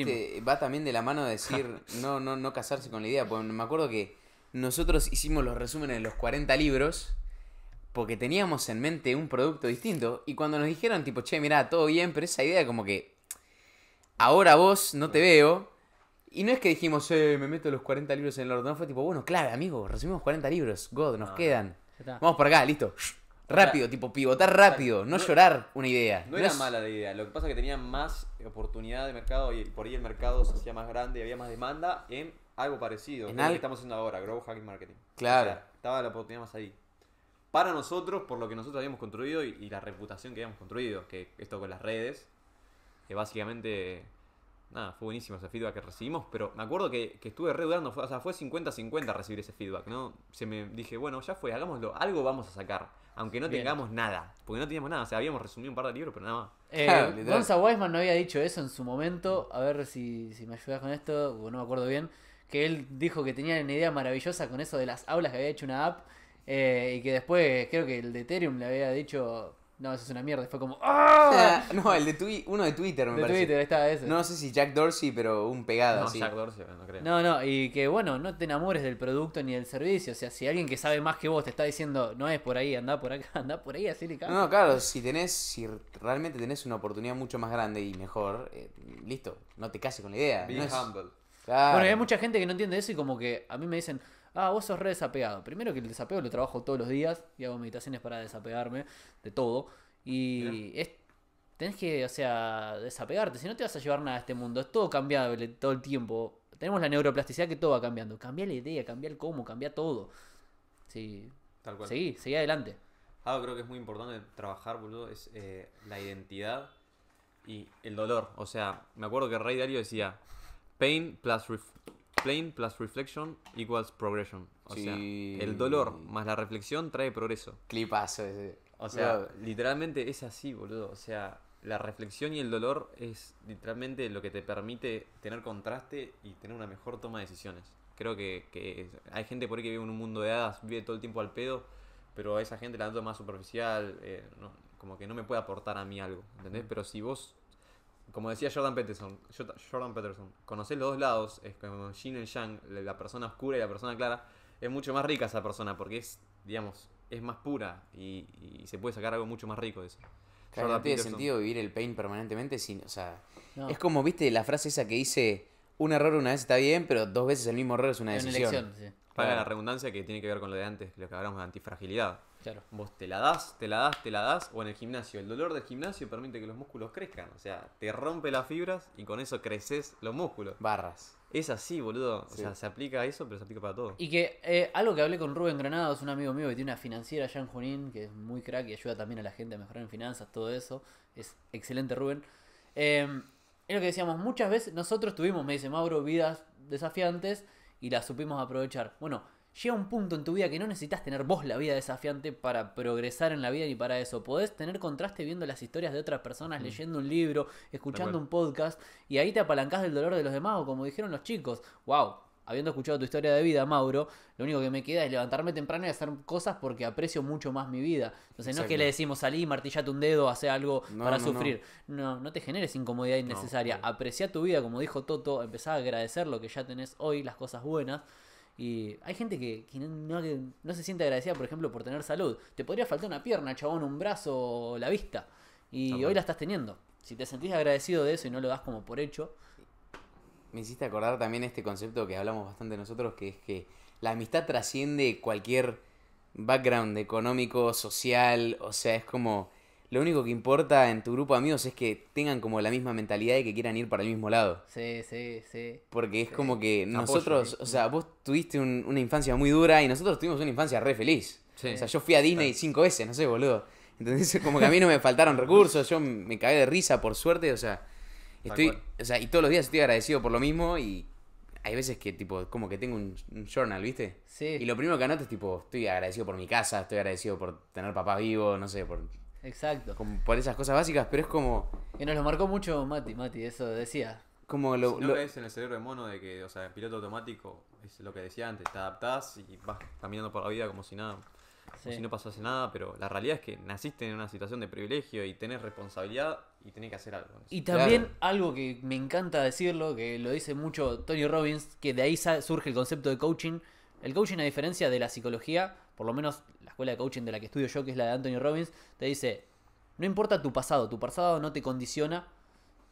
va también de la mano de decir [LAUGHS] no, no, no casarse con la idea. Porque me acuerdo que nosotros hicimos los resúmenes de los 40 libros porque teníamos en mente un producto distinto. Y cuando nos dijeron, tipo, che, mirá, todo bien, pero esa idea como que ahora vos no te veo, y no es que dijimos, eh, me meto los 40 libros en el orden. No, fue tipo, bueno, claro, amigo, recibimos 40 libros. God, nos quedan. Vamos por acá, listo. Rápido, tipo pivotar rápido, no, llorar una idea. No era mala la idea, lo que pasa es que tenía más oportunidad de mercado y por ahí el mercado se hacía más grande y había más demanda en algo parecido, En lo que estamos haciendo ahora, Grow Hacking Marketing. Claro. estaba la oportunidad más ahí. Para nosotros, por lo que nosotros habíamos construido y la reputación que habíamos construido, que esto con las redes, que básicamente nada, fue buenísimo ese feedback que recibimos, pero me acuerdo que, estuve re dudando, o sea, fue 50-50 recibir ese feedback, ¿no? Se me dije, bueno, ya fue, hagámoslo, algo vamos a sacar, aunque no tengamos nada, porque no teníamos nada, o sea, habíamos resumido un par de libros, pero nada más. Eh, [LAUGHS] Gonza Weisman no había dicho eso en su momento, a ver si, me ayudas con esto, o no me acuerdo bien, que él dijo que tenía una idea maravillosa con eso de las aulas, que había hecho una app, eh, y que después creo que el de Ethereum le había dicho no, eso es una mierda. Fue como. [LAUGHS] ¡Ah! no, el de Twitter, uno de Twitter, me de Twitter, ese. No, sé si Jack Dorsey, pero un pegado. No, Jack Dorsey, no creo. No, no, y que bueno, no te enamores del producto ni del servicio. O sea, si alguien que sabe más que vos te está diciendo, no es por ahí, anda por acá, [LAUGHS] anda por ahí, así le cago. No, claro, si tenés, si realmente tenés una oportunidad mucho más grande y mejor, eh, listo, no te cases con la idea. Be no humble. Es... Bueno, hay mucha gente que no entiende eso y como que a mí me dicen, ah, vos sos re desapegado. Primero que el desapego lo trabajo todos los días y hago meditaciones para desapegarme de todo. Y es, tenés que, o sea, desapegarte, si no te vas a llevar nada a este mundo, es todo cambiable todo el tiempo. Tenemos la neuroplasticidad que todo va cambiando. Cambia la idea, cambia el cómo, cambia todo. Sí. Tal cual. Seguí, seguí adelante. Ah, creo que es muy importante trabajar, boludo, es eh, la identidad y el dolor. O sea, me acuerdo que Rey Dario decía, pain plus Plane plus reflection equals progression. O sea, el dolor más la reflexión trae progreso. Clipazo ese. O sea, literalmente es así, boludo. O sea, la reflexión y el dolor es literalmente lo que te permite tener contraste y tener una mejor toma de decisiones. Creo que, hay gente por ahí que vive en un mundo de hadas, vive todo el tiempo al pedo, pero a esa gente la noto más superficial, eh, como que no me puede aportar a mí algo, ¿entendés? Mm. Pero si vos como decía Jordan Peterson, Jordan Peterson, conocer los dos lados, es como Yin y Yang, la persona oscura y la persona clara, es mucho más rica esa persona porque es, digamos, es más pura y, se puede sacar algo mucho más rico de eso. Claro, tiene sentido vivir el pain permanentemente sin, o sea, es como, viste, la frase esa que dice, un error una vez está bien, pero dos veces el mismo error es una decisión. Para la redundancia que tiene que ver con lo de antes, lo que hablamos de antifragilidad. Claro. Vos te la das, te la das, te la das, o en el gimnasio. El dolor del gimnasio permite que los músculos crezcan. O sea, te rompe las fibras y con eso creces los músculos. Barras. Es así, boludo. O sea, se aplica a eso, pero se aplica para todo. Y que eh, algo que hablé con Rubén es un amigo mío que tiene una financiera allá en Junín, que es muy crack y ayuda también a la gente a mejorar en finanzas, todo eso. Es excelente, Rubén. Em, es lo que decíamos, muchas veces nosotros tuvimos, me dice Mauro, vidas desafiantes y las supimos aprovechar. Bueno, llega un punto en tu vida que no necesitas tener vos la vida desafiante para progresar en la vida ni para eso. Podés tener contraste viendo las historias de otras personas, mm. leyendo un libro, escuchando un podcast, y ahí te apalancás del dolor de los demás, o como dijeron los chicos, wow. Habiendo escuchado tu historia de vida, Mauro, lo único que me queda es levantarme temprano y hacer cosas porque aprecio mucho más mi vida. Entonces, no es que le decimos salí, martillate un dedo, hace algo para sufrir. No. no. te generes incomodidad innecesaria. Aprecia tu vida, como dijo Toto, empezá a agradecer lo que ya tenés hoy, las cosas buenas, y hay gente que, no, se siente agradecida, por ejemplo, por tener salud. Te podría faltar una pierna, chabón, un brazo, la vista. Y hoy la estás teniendo. Si te sentís agradecido de eso y no lo das como por hecho, me hiciste acordar también este concepto que hablamos bastante nosotros, que es que la amistad trasciende cualquier background económico, social, o sea, es como lo único que importa en tu grupo de amigos es que tengan como la misma mentalidad y que quieran ir para el mismo lado. Sí, sí, sí. Porque es como que nosotros, o sea, vos tuviste una infancia muy dura y nosotros tuvimos una infancia re feliz. O sea, yo fui a Disney cinco veces, no sé, boludo. Entonces, [LAUGHS] como que a mí no me faltaron recursos, yo me cagué de risa, por suerte, o sea, estoy, o sea, y todos los días estoy agradecido por lo mismo y hay veces que, tipo, como que tengo un, journal, ¿viste? Sí. Y lo primero que anoto es, tipo, estoy agradecido por mi casa, estoy agradecido por tener papá vivo, no sé, por Exacto. Como por esas cosas básicas, pero es como. Que nos lo marcó mucho Mati, Mati, eso decía. Como lo. Ves en el cerebro de mono de que, o sea, el piloto automático, es lo que decía antes, te adaptás y vas caminando por la vida como si nada. Como si no pasase nada, pero la realidad es que naciste en una situación de privilegio y tenés responsabilidad y tenés que hacer algo. Y también algo que me encanta decirlo, que lo dice mucho Tony Robbins, que de ahí surge el concepto de coaching. El coaching, a diferencia de la psicología, por lo menos escuela de coaching de la que estudio yo, que es la de Anthony Robbins, te dice, no importa tu pasado, tu pasado no te condiciona.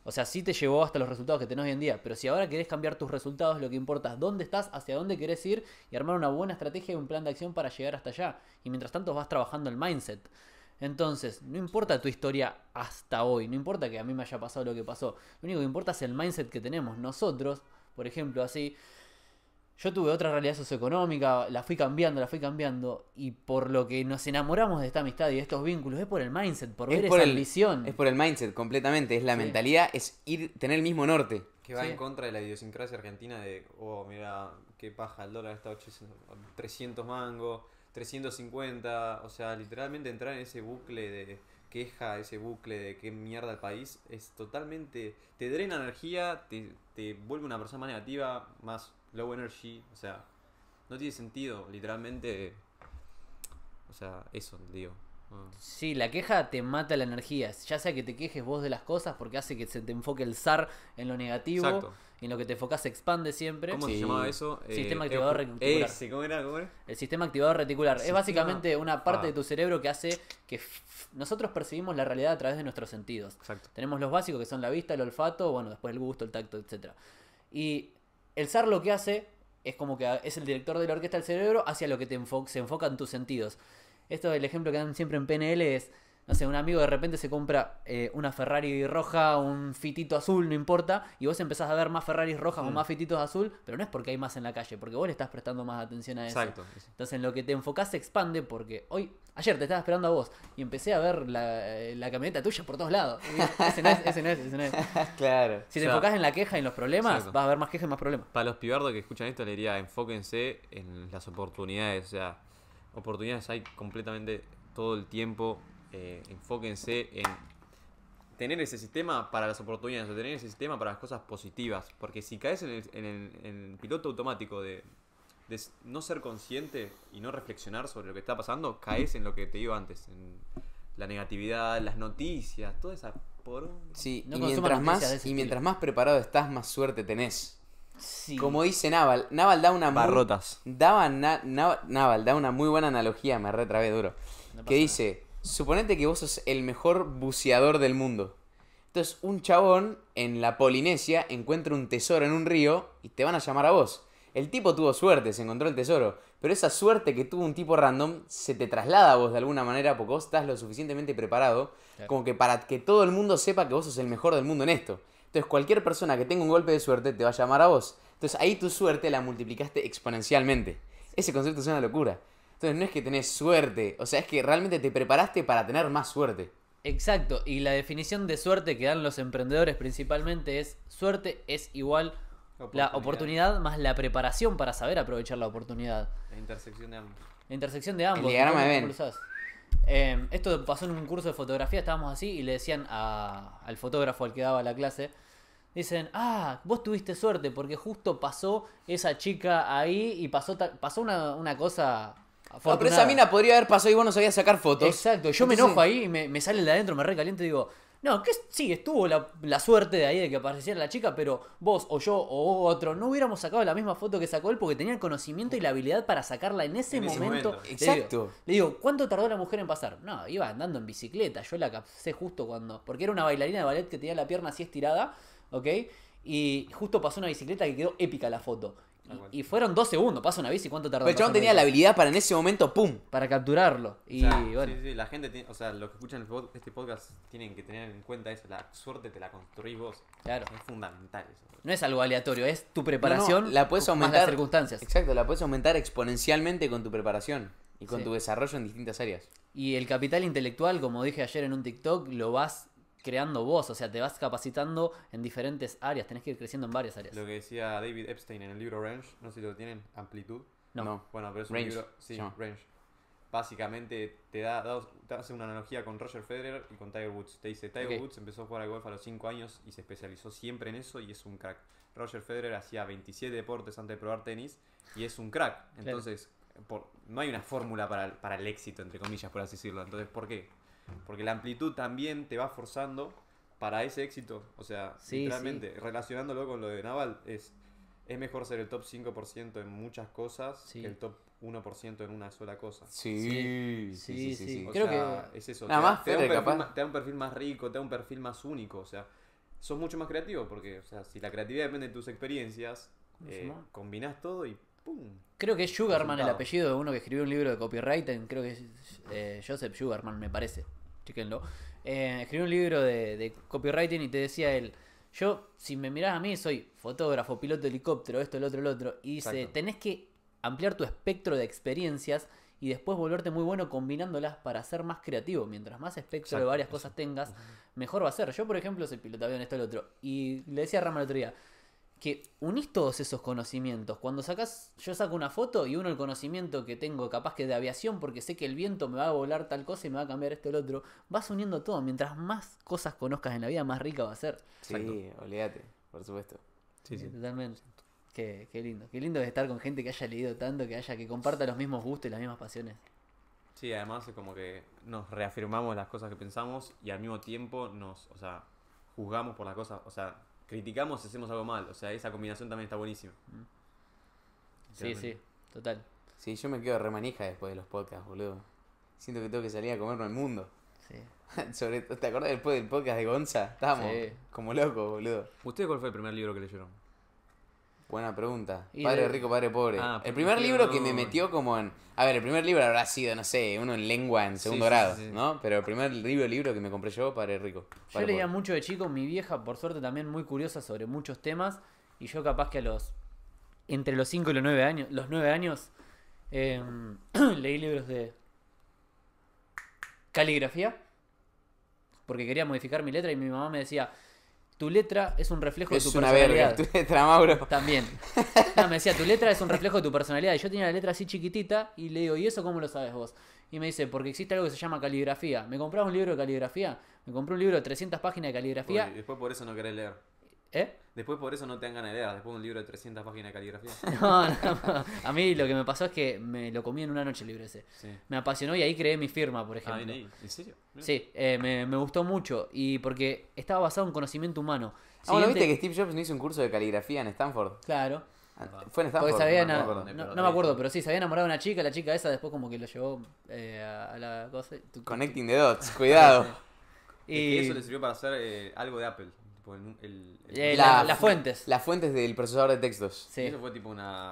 O sea, sí te llevó hasta los resultados que tenés hoy en día, pero si ahora querés cambiar tus resultados, lo que importa es dónde estás, hacia dónde querés ir y armar una buena estrategia y un plan de acción para llegar hasta allá. Y mientras tanto vas trabajando el mindset. Entonces, no importa tu historia hasta hoy, no importa que a mí me haya pasado lo que pasó, lo único que importa es el mindset que tenemos. Nosotros, por ejemplo, así, yo tuve otra realidad socioeconómica, la fui cambiando, la fui cambiando, y por lo que nos enamoramos de esta amistad y de estos vínculos es por el mindset, por ver por esa el, Es por el mindset, completamente. Es la mentalidad, es ir, tener el mismo norte. Que va en contra de la idiosincrasia argentina de, oh, mira, qué paja, el dólar está 800, 300 mangos, 350. O sea, literalmente entrar en ese bucle de queja, ese bucle de qué mierda el país, es totalmente. Te drena energía, te, te vuelve una persona más negativa, más low energy, o sea, no tiene sentido, literalmente. O sea, eso, digo. Ah. Sí, la queja te mata la energía. Ya sea que te quejes vos de las cosas porque hace que se te enfoque el zar en lo negativo. Exacto. Y en lo que te enfocas se expande siempre. ¿Cómo se llamaba eso? Eh, sistema activador reticular. ¿cómo era? El sistema activador reticular. Es básicamente una parte de tu ah. cerebro que hace que nosotros percibimos la realidad a través de nuestros sentidos. Exacto. Tenemos los básicos que son la vista, el olfato, bueno, después el gusto, el tacto, etc. Y el zar lo que hace es como que es el director de la orquesta del cerebro hacia lo que te se enfocan en tus sentidos. Esto, es el ejemplo que dan siempre en PNL es no sé, un amigo de repente se compra eh, una Ferrari roja, un fitito azul, no importa, y vos empezás a ver más Ferraris rojas o mm. más fititos azul, pero no es porque hay más en la calle, porque vos le estás prestando más atención a eso. Exacto. Entonces en lo que te enfocás se expande porque hoy, ayer te estaba esperando a vos y empecé a ver la, eh, la camioneta tuya por todos lados. ese no es, ese no es, [LAUGHS] claro. Si te enfocás en la queja y en los problemas, vas a ver más quejas y más problemas. Para los pibardos que escuchan esto, le diría, enfóquense en las oportunidades, o sea, oportunidades hay completamente todo el tiempo eh, enfóquense en tener ese sistema para las oportunidades, tener ese sistema para las cosas positivas. Porque si caes en el, piloto automático de, no ser consciente y no reflexionar sobre lo que está pasando, caes en lo que te digo antes, en la negatividad, las noticias, toda esa por... Sí, y, mientras más, y mientras más preparado estás, más suerte tenés. Como dice Naval, Naval da una Muy, daba Naval da una muy buena analogía, me retrabé duro. que dice, suponete que vos sos el mejor buceador del mundo. Entonces, un chabón en la Polinesia encuentra un tesoro en un río y te van a llamar a vos. El tipo tuvo suerte, se encontró el tesoro, pero esa suerte que tuvo un tipo random se te traslada a vos de alguna manera porque vos estás lo suficientemente preparado como que para que todo el mundo sepa que vos sos el mejor del mundo en esto. Entonces, cualquier persona que tenga un golpe de suerte te va a llamar a vos. Entonces, ahí tu suerte la multiplicaste exponencialmente. Ese concepto es una locura. Entonces no es que tenés suerte, o sea, es que realmente te preparaste para tener más suerte. Exacto, y la definición de suerte que dan los emprendedores principalmente es suerte es igual la oportunidad más la preparación para saber aprovechar la oportunidad. La intersección de ambos. La intersección de ambos. El diagrama de eh, esto pasó en un curso de fotografía, estábamos así y le decían al fotógrafo al que daba la clase, dicen, ah, vos tuviste suerte porque justo pasó esa chica ahí y pasó, pasó una, una cosa Ah, esa mina podría haber pasado y vos no sabías sacar fotos. Exacto, yo me enojo ahí y me, salen de adentro, me recaliento y digo, no, que sí, estuvo la, suerte de ahí de que apareciera la chica, pero vos o yo o otro no hubiéramos sacado la misma foto que sacó él porque tenía el conocimiento y la habilidad para sacarla en ese, momento. Exacto. Le digo, ¿cuánto tardó la mujer en pasar? No, iba andando en bicicleta, yo la capté justo cuando... Porque era una bailarina de ballet que tenía la pierna así estirada, ¿ok? Y justo pasó una bicicleta que quedó épica la foto. Y fueron dos segundos, pasa una bici, ¿cuánto tardó? Pero el tenía la habilidad para en ese momento, ¡pum! Para capturarlo. Y bueno. Sí, sí, la gente, o sea, los que escuchan este podcast tienen que tener en cuenta eso. La suerte te la construís vos. Claro. Es fundamental eso. No es algo aleatorio, es tu preparación. la puedes aumentar. Más las circunstancias. Exacto, la puedes aumentar exponencialmente con tu preparación y con tu desarrollo en distintas áreas. Y el capital intelectual, como dije ayer en un TikTok, lo vas creando vos, o sea, te vas capacitando en diferentes áreas, tenés que ir creciendo en varias áreas. Lo que decía David Epstein en el libro Range, no sé si lo tienen, amplitud. No. Bueno, pero es range. libro, sí, Range. Básicamente te da, hace una analogía con Roger Federer y con Tiger Woods. Te dice, Tiger Woods empezó a jugar al golf a los 5 años y se especializó siempre en eso y es un crack. Roger Federer hacía 27 deportes antes de probar tenis y es un crack. Entonces, por, no hay una fórmula para, para el éxito, entre comillas, por así decirlo. Entonces, ¿por qué? Porque la amplitud también te va forzando para ese éxito. O sea, literalmente, relacionándolo con lo de Naval, es, mejor ser el top 5% en muchas cosas que el top 1% en una sola cosa. Sí, sí, sí, es eso. te, da un perfil más rico, te da un perfil más único. O sea, sos mucho más creativo porque, si la creatividad depende de tus experiencias, eh, combinas todo y ¡pum! Creo que es Sugarman el apellido de uno que escribió un libro de copywriting. Creo que es eh, Joseph Sugarman, me parece chequenlo, eh, escribió un libro de, de, copywriting y te decía él, yo, si me mirás a mí, soy fotógrafo, piloto de helicóptero, esto, el otro, el otro, y dice, tenés que ampliar tu espectro de experiencias y después volverte muy bueno combinándolas para ser más creativo. Mientras más espectro de varias cosas tengas, mejor va a ser. Yo, por ejemplo, soy piloto de avión, esto, el otro, y le decía a Rama el otro día, que unís todos esos conocimientos. Cuando sacas, yo saco una foto y uno el conocimiento que tengo, capaz que de aviación, porque sé que el viento me va a volar tal cosa y me va a cambiar esto el otro. Vas uniendo todo. Mientras más cosas conozcas en la vida, más rica va a ser. Sí, olvídate, por supuesto. Sí, sí. Totalmente. Qué, qué, lindo. Qué lindo es estar con gente que haya leído tanto, que haya, que comparta los mismos gustos y las mismas pasiones. Sí, además es como que nos reafirmamos las cosas que pensamos y al mismo tiempo nos, o sea, juzgamos por las cosas, o sea, criticamos hacemos algo mal. O sea, esa combinación también está buenísima. Mm. Sí, sí, total. Sí, yo me quedo remanija después de los podcasts, boludo. Siento que tengo que salir a comerme el mundo. Sí. [LAUGHS] Sobre, ¿Te acordás después del podcast de Gonza? Estábamos como locos, boludo. ¿Usted cuál fue el primer libro que leyeron? Buena pregunta. Padre rico, padre pobre. Ah, el primer libro que me metió como en. A ver, el primer libro habrá sido, no sé, uno en lengua en segundo grado, ¿no? Pero el primer libro, libro que me compré yo, padre rico. yo leía mucho de chico, mi vieja, por suerte, también muy curiosa sobre muchos temas. Y yo, capaz que a los. Entre los cinco y los 9 años, los 9 años em, [CLEARS THROAT] leí libros de. Caligrafía. Porque quería modificar mi letra y mi mamá me decía tu letra es un reflejo de tu una personalidad. Verga, tu letra, Mauro. También. me decía, tu letra es un reflejo de tu personalidad. Y yo tenía la letra así chiquitita y le digo, ¿y eso cómo lo sabes vos? Y me dice, porque existe algo que se llama caligrafía. ¿Me compras un libro de caligrafía? Me compré un libro de 300 páginas de caligrafía. después por eso no querés leer. ¿Eh? Después por eso no te hagan ideas, después un libro de 300 páginas de caligrafía. [LAUGHS] No, a mí lo que me pasó es que me lo comí en una noche el libro ese. Me apasionó y ahí creé mi firma, por ah, ejemplo. ¿en, serio? Sí, eh, me, gustó mucho y porque estaba basado en conocimiento humano. Ah, viste que Steve Jobs no hizo un curso de caligrafía en Stanford. Claro. Ah, fue en Stanford. no, me acuerdo, pero sí, se había enamorado de una chica, la chica esa después como que lo llevó eh, a, la cosa. Connecting the dots, cuidado. [LAUGHS] y... eso le sirvió para hacer eh, algo de Apple. Eh, las fuentes. Las fuentes del procesador de textos. Eso fue tipo una.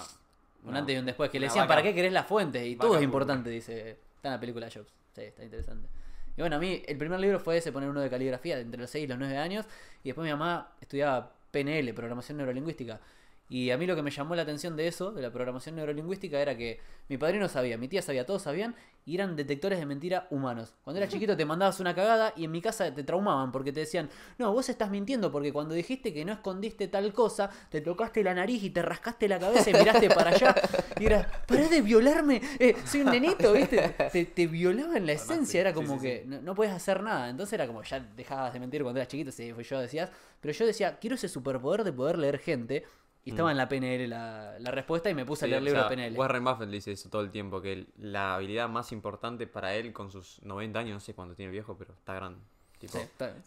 Un antes y un después. Que le decían, ¿para qué querés las fuentes? Y todo es importante, dice. Está en la película Jobs. Sí, está interesante. Y bueno, a mí el primer libro fue ese, poner uno de caligrafía, entre los 6 y los 9 años. Y después mi mamá estudiaba PNL, programación neurolingüística. Y a mí lo que me llamó la atención de eso, de la programación neurolingüística, era que mi padre no sabía, mi tía sabía, todos sabían, y eran detectores de mentira humanos. Cuando eras chiquito te mandabas una cagada y en mi casa te traumaban porque te decían, no, vos estás mintiendo porque cuando dijiste que no escondiste tal cosa, te tocaste la nariz y te rascaste la cabeza y miraste para allá. Y eras, pará de violarme, eh, soy un nenito, ¿viste? Te, te violaba en la esencia, era como que No, puedes hacer nada. Entonces era como, ya dejabas de mentir cuando eras chiquito, yo decías. Pero yo decía, quiero ese superpoder de poder leer gente y mm. estaba en la PNL la, respuesta y me puse a leer el libro de PNL. Warren Buffett dice eso todo el tiempo, que la habilidad más importante para él con sus 90 años, no sé cuándo tiene viejo, pero está grande.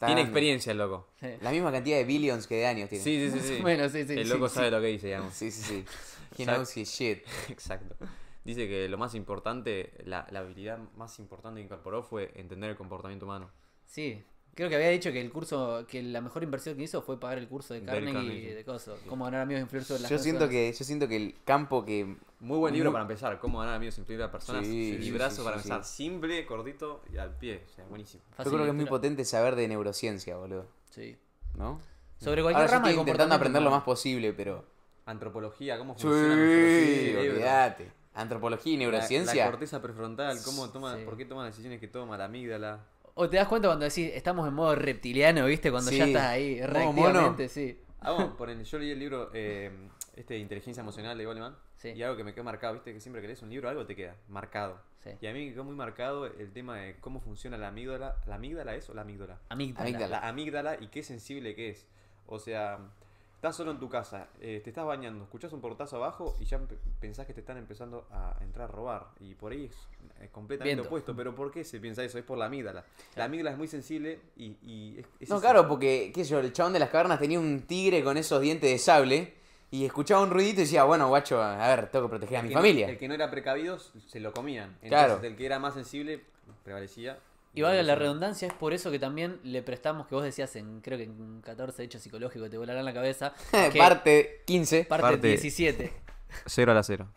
tiene experiencia el loco. La misma cantidad de billions que de años tiene. Sí, sí, sí. [LAUGHS] el loco sabe lo que dice, digamos. Sí, sí, sí. [LAUGHS] He knows his shit. [LAUGHS] Exacto. Dice que lo más importante, la, la habilidad más importante que incorporó fue entender el comportamiento humano. Sí, Creo que había dicho que el curso, que la mejor inversión que hizo fue pagar el curso de Carnegie, y de cosas. Cómo ganar amigos e influir sobre las yo Siento que, yo siento que el campo que... Muy buen libro para empezar, cómo ganar amigos e influir a personas. Sí, brazo para empezar, simple, cortito y al pie. O sea, buenísimo. yo creo que es muy potente saber de neurociencia, boludo. Sí. ¿No? Sobre cualquier rama estoy intentando aprender lo más posible, pero... Antropología, cómo funciona Sí, olvídate. Antropología y neurociencia. La, corteza prefrontal, cómo toma, por qué toma las decisiones que toma la amígdala o te das cuenta cuando decís, estamos en modo reptiliano, ¿viste? Cuando ya estás ahí, reactivamente, sí. Ah, yo leí el libro eh, este Inteligencia Emocional de Goleman y algo que me quedó marcado, ¿viste? Que siempre que lees un libro algo te queda marcado. Y a mí me quedó muy marcado el tema de cómo funciona la amígdala. ¿La amígdala es o la amígdala? Amígdala. amígdala. La amígdala y qué sensible que es. O sea, Estás solo en tu casa, eh, te estás bañando, escuchás un portazo abajo y ya pensás que te están empezando a entrar a robar. Y por ahí es, completamente opuesto. Pero ¿por qué se piensa eso? Es por la amígdala. La amígdala es muy sensible y, y es, No, claro, porque, qué sé yo, el chabón de las cavernas tenía un tigre con esos dientes de sable y escuchaba un ruidito y decía, bueno, guacho, a ver, tengo que proteger a mi familia. el que no era precavido se lo comían. Entonces, claro. el que era más sensible prevalecía y valga la redundancia, es por eso que también le prestamos, que vos decías en, creo que en 14 hechos psicológicos te volarán la cabeza. [LAUGHS] parte 15. Parte, 17. 0 a la 0.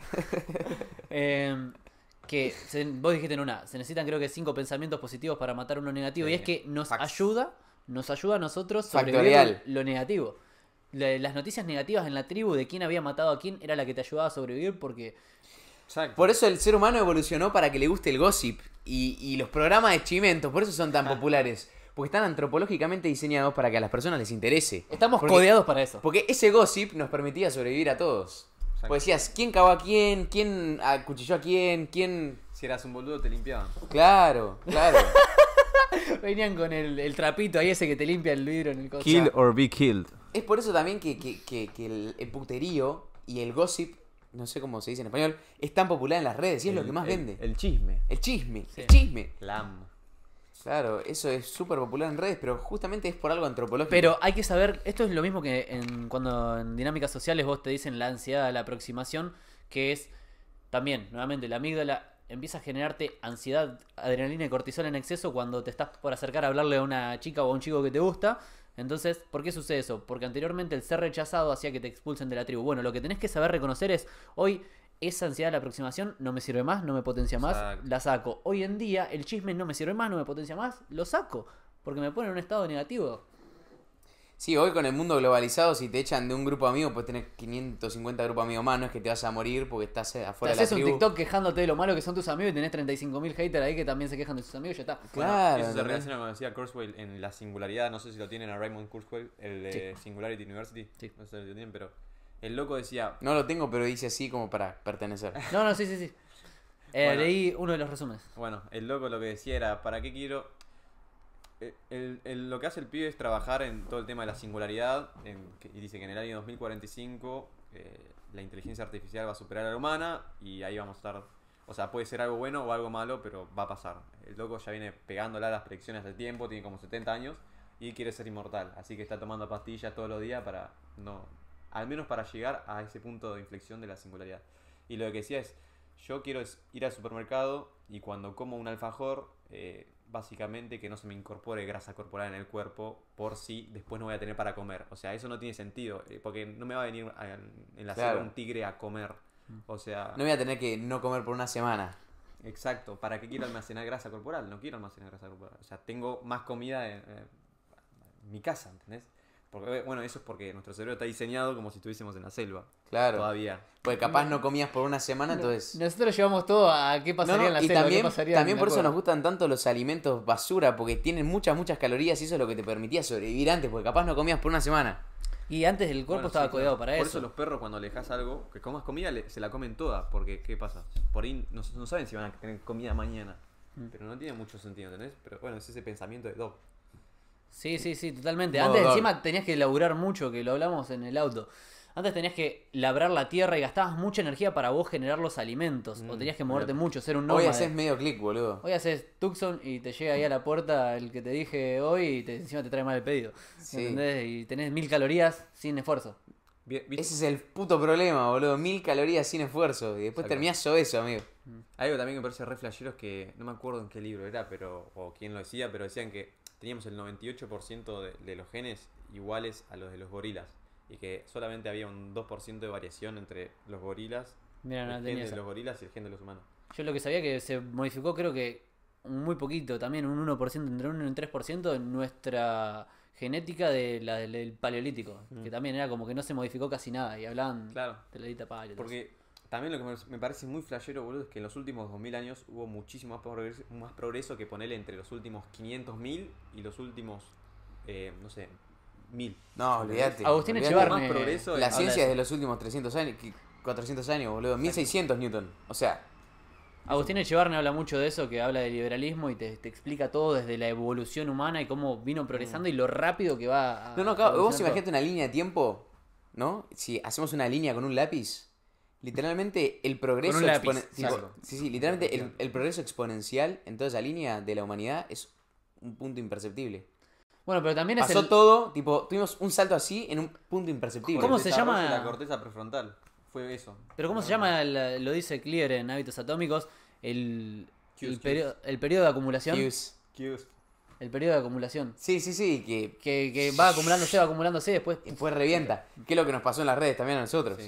[LAUGHS] Em, que vos dijiste en una, se necesitan creo que cinco pensamientos positivos para matar uno negativo. Y es eh, que nos ayuda, nos ayuda a nosotros sobrevivir lo negativo. las noticias negativas en la tribu de quién había matado a quién era la que te ayudaba a sobrevivir porque por eso el ser humano evolucionó para que le guste el gossip y, los programas de chimentos, por eso son tan ah. populares. Porque están antropológicamente diseñados para que a las personas les interese. Estamos codeados para eso. Porque ese gossip nos permitía sobrevivir a todos. decías, ¿quién cagó a quién? ¿Quién acuchilló a quién? ¿Quién...? Si eras un boludo, te limpiaban. Claro, claro. [LAUGHS] Venían con el, trapito ahí ese que te limpia el vidrio en el coche. Kill or be killed. es por eso también que, que- el puterío y el gossip no sé cómo se dice en español, es tan popular en las redes y es lo que más vende. El chisme. El chisme, el chisme. Claro, eso es súper popular en redes, pero justamente es por algo antropológico. Pero hay que saber, esto es lo mismo que cuando en dinámicas sociales vos te dicen la ansiedad, la aproximación, que es también, nuevamente, la amígdala empieza a generarte ansiedad, adrenalina y cortisol en exceso cuando te estás por acercar a hablarle a una chica o a un chico que te gusta entonces, ¿por qué sucede eso? Porque anteriormente el ser rechazado hacía que te expulsen de la tribu. Bueno, lo que tenés que saber reconocer es, hoy esa ansiedad de la aproximación no me sirve más, no me potencia más, la saco. Hoy en día el chisme no me sirve más, no me potencia más, lo saco, porque me pone en un estado negativo. Sí, hoy con el mundo globalizado, si te echan de un grupo amigo, pues tener 550 grupos amigos más. No es que te vas a morir porque estás eh, afuera de la tribu. un TikTok quejándote de lo malo que son tus amigos y tenés 35.000 haters ahí que también se quejan de sus amigos y ya está. Claro. eso se relaciona con lo decía Kurzweil en la singularidad. No sé si lo tienen a Raymond Kurzweil, el de Singularity University. Sí. No sé si lo tienen, pero el loco decía. No lo tengo, pero dice así como para pertenecer. [LAUGHS] No, no, sí, sí, sí. Eh, leí uno de los resúmenes. Bueno, el loco lo que decía era: ¿para qué quiero.? Eh, lo que hace el pibe es trabajar en todo el tema de la singularidad y dice que en el año 2045 eh, la inteligencia artificial va a superar a la humana y ahí vamos a estar... O sea, puede ser algo bueno o algo malo, pero va a pasar. El loco ya viene pegándola a las predicciones del tiempo, tiene como 70 años y quiere ser inmortal. Así que está tomando pastillas todos los días para no... Al menos para llegar a ese punto de inflexión de la singularidad. Y lo que decía es, yo quiero ir al supermercado y cuando como un alfajor, eh, básicamente que no se me incorpore grasa corporal en el cuerpo por si después no voy a tener para comer. O sea, eso no tiene sentido, eh, porque no me va a venir en la sala un tigre a comer. Mm. O sea... No voy a tener que no comer por una semana. Exacto, ¿para qué quiero almacenar grasa corporal? No quiero almacenar grasa corporal. O sea, tengo más comida en eh, mi casa, ¿entendés? Eh, bueno, eso es porque nuestro cerebro está diseñado como si estuviésemos en la selva. Claro. Todavía. Porque capaz no comías por una semana, entonces. Nosotros llevamos todo a qué pasaría en la selva. También, también por eso nos gustan tanto los alimentos basura, porque tienen muchas, muchas calorías y eso es lo que te permitía sobrevivir antes, porque capaz no comías por una semana. Y antes el cuerpo estaba cuidado para eso. Por eso los perros cuando le dejas algo, que comas comida, se la comen toda, porque ¿qué pasa? Por ahí no, saben si van a tener comida mañana. Mm. Pero no tiene mucho sentido, ¿entendés? Pero bueno, es ese pensamiento de dog. Sí, sí, sí, totalmente. Antes encima tenías que laburar mucho, que lo hablamos en el auto. Antes tenías que labrar la tierra y gastabas mucha energía para vos generar los alimentos. o mm, tenías que moverte mucho, ser un nómada. Hoy haces medio clic, boludo. Hoy haces Tucson y te llega ahí a la puerta el que te dije hoy y encima te trae mal el pedido. Y tenés mil calorías sin esfuerzo. Ese es el puto problema, boludo. Mil calorías sin esfuerzo. Y después terminás eso, amigo. Mm. Algo también que me parece re flashero que no me acuerdo en qué libro era, pero o quién lo decía, pero decían que teníamos el 98% de, de, los genes iguales a los de los gorilas. Y que solamente había un 2% de variación entre los gorilas, de los gorilas y el gen de los humanos. Yo lo que sabía que se modificó, creo que muy poquito, también un 1%, entre un 1 y un 3% en nuestra genética de la del paleolítico, que también era como que no se modificó casi nada y hablaban de la dieta paleo. Porque también lo que me parece muy flashero, boludo, es que en los últimos 2000 años hubo muchísimo más progreso, que ponerle entre los últimos 500.000 y los últimos, eh, no sé, 1000. No, olvídate. Agustín Echevarne. La ciencia es de los últimos 300 años, 400 años, boludo. 1600 Newton. O sea. Agustín Echevarne habla mucho de eso, que habla de liberalismo y te, explica todo desde la evolución humana y cómo vino mm. progresando y lo rápido que va. no, no, vos imagínate una línea de tiempo, ¿no? Si hacemos una línea con un lápiz literalmente el progreso exponencial. literalmente el, progreso exponencial en toda esa línea de la humanidad es un punto imperceptible. Bueno, pero también Pasó todo, tipo, tuvimos un salto así en un punto imperceptible. ¿Cómo, se llama? La corteza prefrontal. Fue eso. Pero ¿cómo se llama? lo dice Clear en Hábitos Atómicos. El, el, periodo, de acumulación. El periodo de acumulación. Sí, sí, sí. Que, que, va acumulándose, va acumulándose, después. fue revienta. Que es lo que nos pasó en las redes también a nosotros.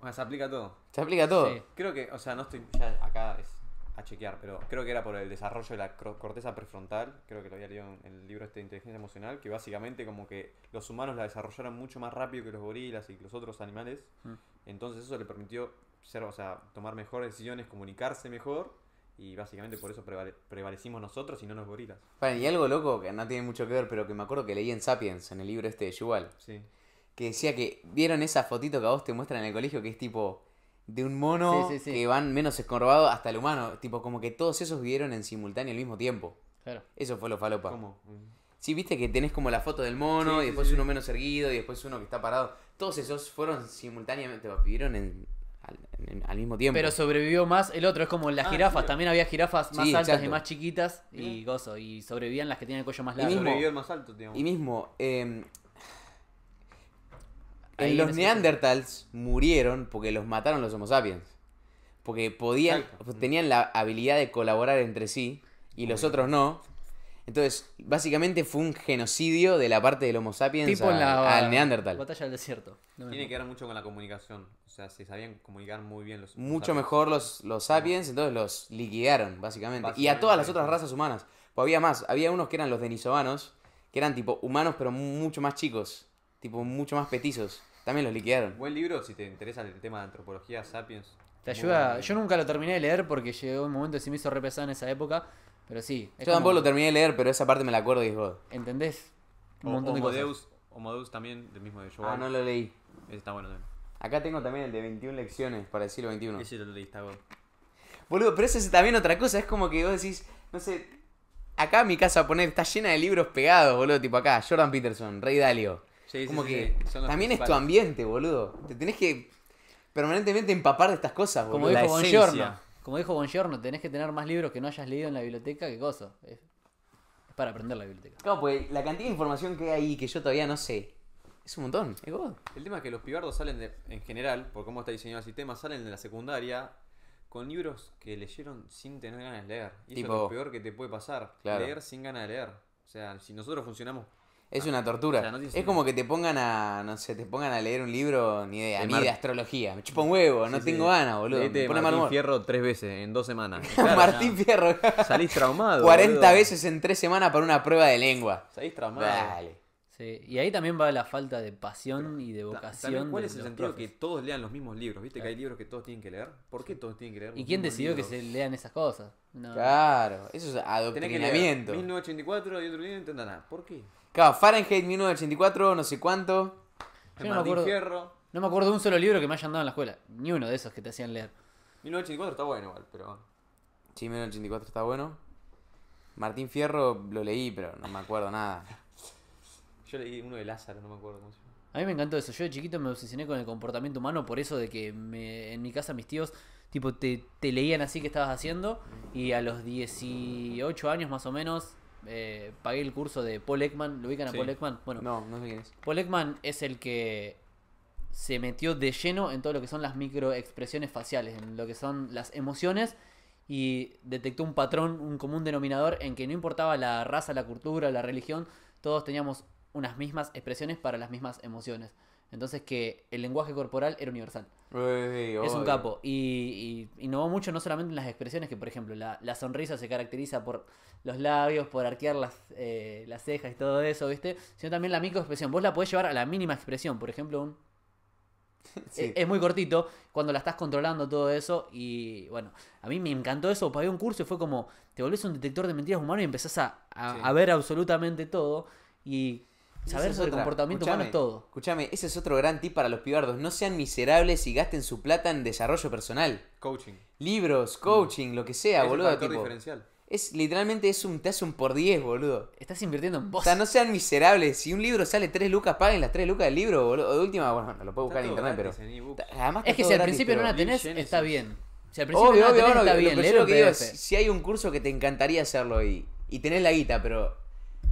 O sea, se aplica todo. Se aplica todo. Creo que, o sea, no estoy ya acá es a chequear, pero creo que era por el desarrollo de la corteza prefrontal, creo que lo había leído en el libro este de inteligencia emocional, que básicamente como que los humanos la desarrollaron mucho más rápido que los gorilas y que los otros animales, mm. entonces eso le permitió ser, o sea, tomar mejores decisiones, comunicarse mejor, y básicamente por eso prevalecimos nosotros y no los gorilas. Bueno, y algo loco que no tiene mucho que ver, pero que me acuerdo que leí en Sapiens, en el libro este de Yuval. Sí que decía que vieron esa fotito que a vos te muestran en el colegio que es tipo de un mono que van menos escorbado hasta el humano, tipo como que todos esos vivieron en simultáneo al mismo tiempo. Claro. Eso fue lo falopa. ¿Cómo? Sí, viste que tenés como la foto del mono y después uno menos erguido y después uno que está parado. Todos esos fueron simultáneamente, vivieron en, al, mismo tiempo. Pero sobrevivió más el otro, es como las ah, jirafas, también había jirafas más altas y más chiquitas y gozo, y sobrevivían las que tenían el cuello más largo. Y mismo, el em, más Y mismo, los neandertals murieron porque los mataron los homo sapiens. Porque podían, pues, tenían la habilidad de colaborar entre sí y los otros no. Entonces, básicamente fue un genocidio de la parte del Homo sapiens al, Neandertal. Batalla del desierto. Tiene que ver mucho con la comunicación. O sea, se sabían comunicar muy bien los. Mucho mejor los, los sapiens, entonces los liquidaron, básicamente. Y a todas las otras razas humanas. Pues había más. Había unos que eran los denisovanos, que eran tipo humanos, pero mucho más chicos. Tipo, mucho más petizos. También los liquidaron. Buen libro si te interesa el tema de antropología, Sapiens. Te ayuda. Yo nunca lo terminé de leer porque llegó un momento que se me hizo repesado en esa época. Pero sí. Yo tampoco lo terminé de leer, pero esa parte me la acuerdo y vos. ¿Entendés? Un o, montón de cosas. también, del mismo de Joao. Ah, no lo leí. Ese está bueno también. Acá tengo también el de 21 lecciones para el siglo XXI. Ese lo leí, está bueno. Boludo, pero ese es también otra cosa. Es como que vos decís, no sé. Acá mi casa, poner, está llena de libros pegados, boludo. Tipo acá, Jordan Peterson, Rey Dalio. Como que también es tu ambiente, boludo. Te tenés que permanentemente empapar de estas cosas, Como dijo Bongiorno, como dijo tenés que tener más libros que no hayas leído en la biblioteca que cosa. Es, para aprender la biblioteca. Claro, pues la cantidad de información que hay ahí que yo todavía no sé. Es un montón, El tema es que los pibardos salen en general, por cómo está diseñado el sistema, salen de la secundaria con libros que leyeron sin tener ganas de leer. Y eso es lo peor que te puede pasar. Leer sin ganas de leer. O sea, si nosotros funcionamos es ah, una tortura. es como que te pongan a, no sé, te pongan a leer un libro, ni de, ni de astrología. Me chupa un huevo, no tengo ganas, boludo. Martín Fierro tres veces en dos semanas. [LAUGHS] Martín Fierro. Salís traumado. 40 veces en tres semanas para una prueba de lengua. Salís traumado. Dale. y ahí también va la falta de pasión y de vocación. ¿Cuál es el sentido que todos lean los mismos libros? ¿Viste que hay libros que todos tienen que leer? ¿Por qué todos tienen que leer? ¿Y quién decidió que se lean esas cosas? Claro, eso es adoctrinamiento. Tenés 1984 y otro día no nada. ¿Por qué? Claro, Fahrenheit 1984, no sé cuánto. Martín Fierro. No me acuerdo de un solo libro que me hayan dado en la escuela. Ni uno de esos que te hacían leer. 1984 está bueno igual, pero... Sí, 1984 está bueno. Martín Fierro lo leí, pero no me acuerdo nada. Yo leí uno de Lázaro, no me acuerdo cómo A mí me encantó eso. Yo de chiquito me obsesioné con el comportamiento humano por eso de que en mi casa mis tíos tipo te, te leían así que estabas haciendo y a los 18 años más o menos eh, pagué el curso de Paul Ekman. ¿Lo ubican a Paul Ekman? no es. Paul Ekman es el que se metió de lleno en todo lo que son las microexpresiones faciales, en lo que son las emociones y detectó un patrón, un común denominador en que no importaba la raza, la cultura, la religión, todos teníamos unas mismas expresiones para las mismas emociones. Entonces que el lenguaje corporal era universal. es un capo. Y, y, innovó mucho no solamente en las expresiones, que por ejemplo la, la sonrisa se caracteriza por los labios, por arquear las, eh, las cejas y todo eso, ¿viste? Sino también la microexpresión. Vos la podés llevar a la mínima expresión, por ejemplo, un... [LAUGHS] E, es, muy cortito cuando la estás controlando todo eso. Y bueno, a mí me encantó eso. Pagué un curso y fue como, te volvés un detector de mentiras humano y empezás a ver absolutamente todo. Y Saber sobre comportamiento humano es todo. Escúchame, ese es otro gran tip para los pibardos. No sean miserables y gasten su plata en desarrollo personal. Coaching. Libros, coaching, lo que sea, boludo. Tipo, Es literalmente es un, te hace un por 10, boludo. Estás invirtiendo en vos. O sea, no sean miserables. Si un libro sale 3 lucas, paguen las 3 lucas del libro, boludo. De última, bueno, lo puedo buscar en internet, pero. es que si al principio no la tenés, está bien. Si al principio no la tenés, está bien. que digo es, si hay un curso que te encantaría hacerlo y, y tenés la guita, pero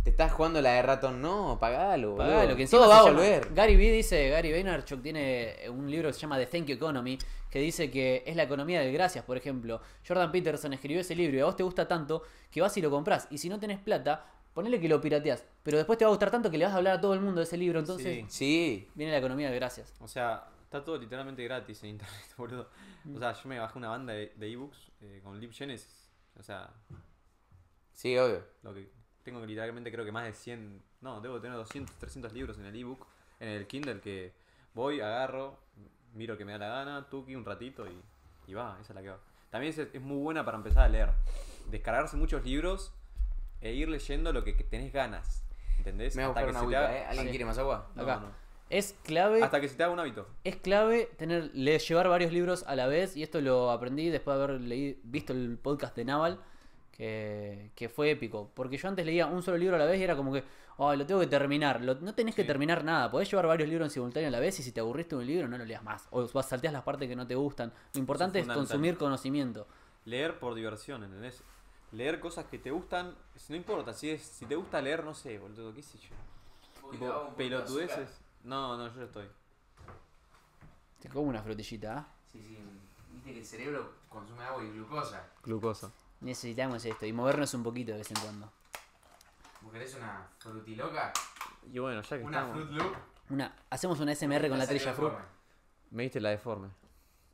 te estás jugando la de ratón, no, pagalo, Pagalo, que todo va a volver. Gary Vee dice, Gary Vaynerchuk tiene un libro que se llama The Thank You Economy, que dice que es la economía de gracias, por ejemplo. Jordan Peterson escribió ese libro y a vos te gusta tanto que vas y lo compras. Y si no tenés plata, ponele que lo pirateas Pero después te va a gustar tanto que le vas a hablar a todo el mundo de ese libro, entonces. Sí. Viene la economía de gracias. O sea, está todo literalmente gratis en internet, [LAUGHS] boludo. O sea, yo me bajé una banda de ebooks e con Lip Genesis. O sea. Sí, obvio. Lo tengo literalmente creo que más de 100, no, debo tener 200, 300 libros en el ebook, en el Kindle que voy, agarro, miro que me da la gana, tuki un ratito y, va, esa es la que va. También es, muy buena para empezar a leer, descargarse muchos libros e ir leyendo lo que, tenés ganas, ¿entendés? Me Hasta que una eh. ¿Alguien quiere más agua? Acá. Es clave. Hasta que se te haga un hábito. Es clave tener, llevar varios libros a la vez. Y esto lo aprendí después de haber visto el podcast de Naval que, fue épico. Porque yo antes leía un solo libro a la vez y era como que, oh, lo tengo que terminar. no tenés que terminar nada. Podés llevar varios libros en simultáneo a la vez y si te aburriste un libro no lo leas más. O salteas las partes que no te gustan. Lo importante es, consumir conocimiento. Leer por diversión, ¿entendés? Leer cosas que te gustan, no importa. Si, si te gusta leer, no sé, boludo, qué sé yo. pelotudeces. No, no, yo estoy. Te como una frutillita, ¿ah? Sí, sí. Viste que el cerebro consume agua y glucosa. Glucosa. Necesitamos esto y movernos un poquito de vez en cuando. ¿Vos querés una frutiloca? Y bueno, ya que ¿Una estamos... Fruit Loop? Una, hacemos una SMR con, la trilla Fruit. Me diste la de forme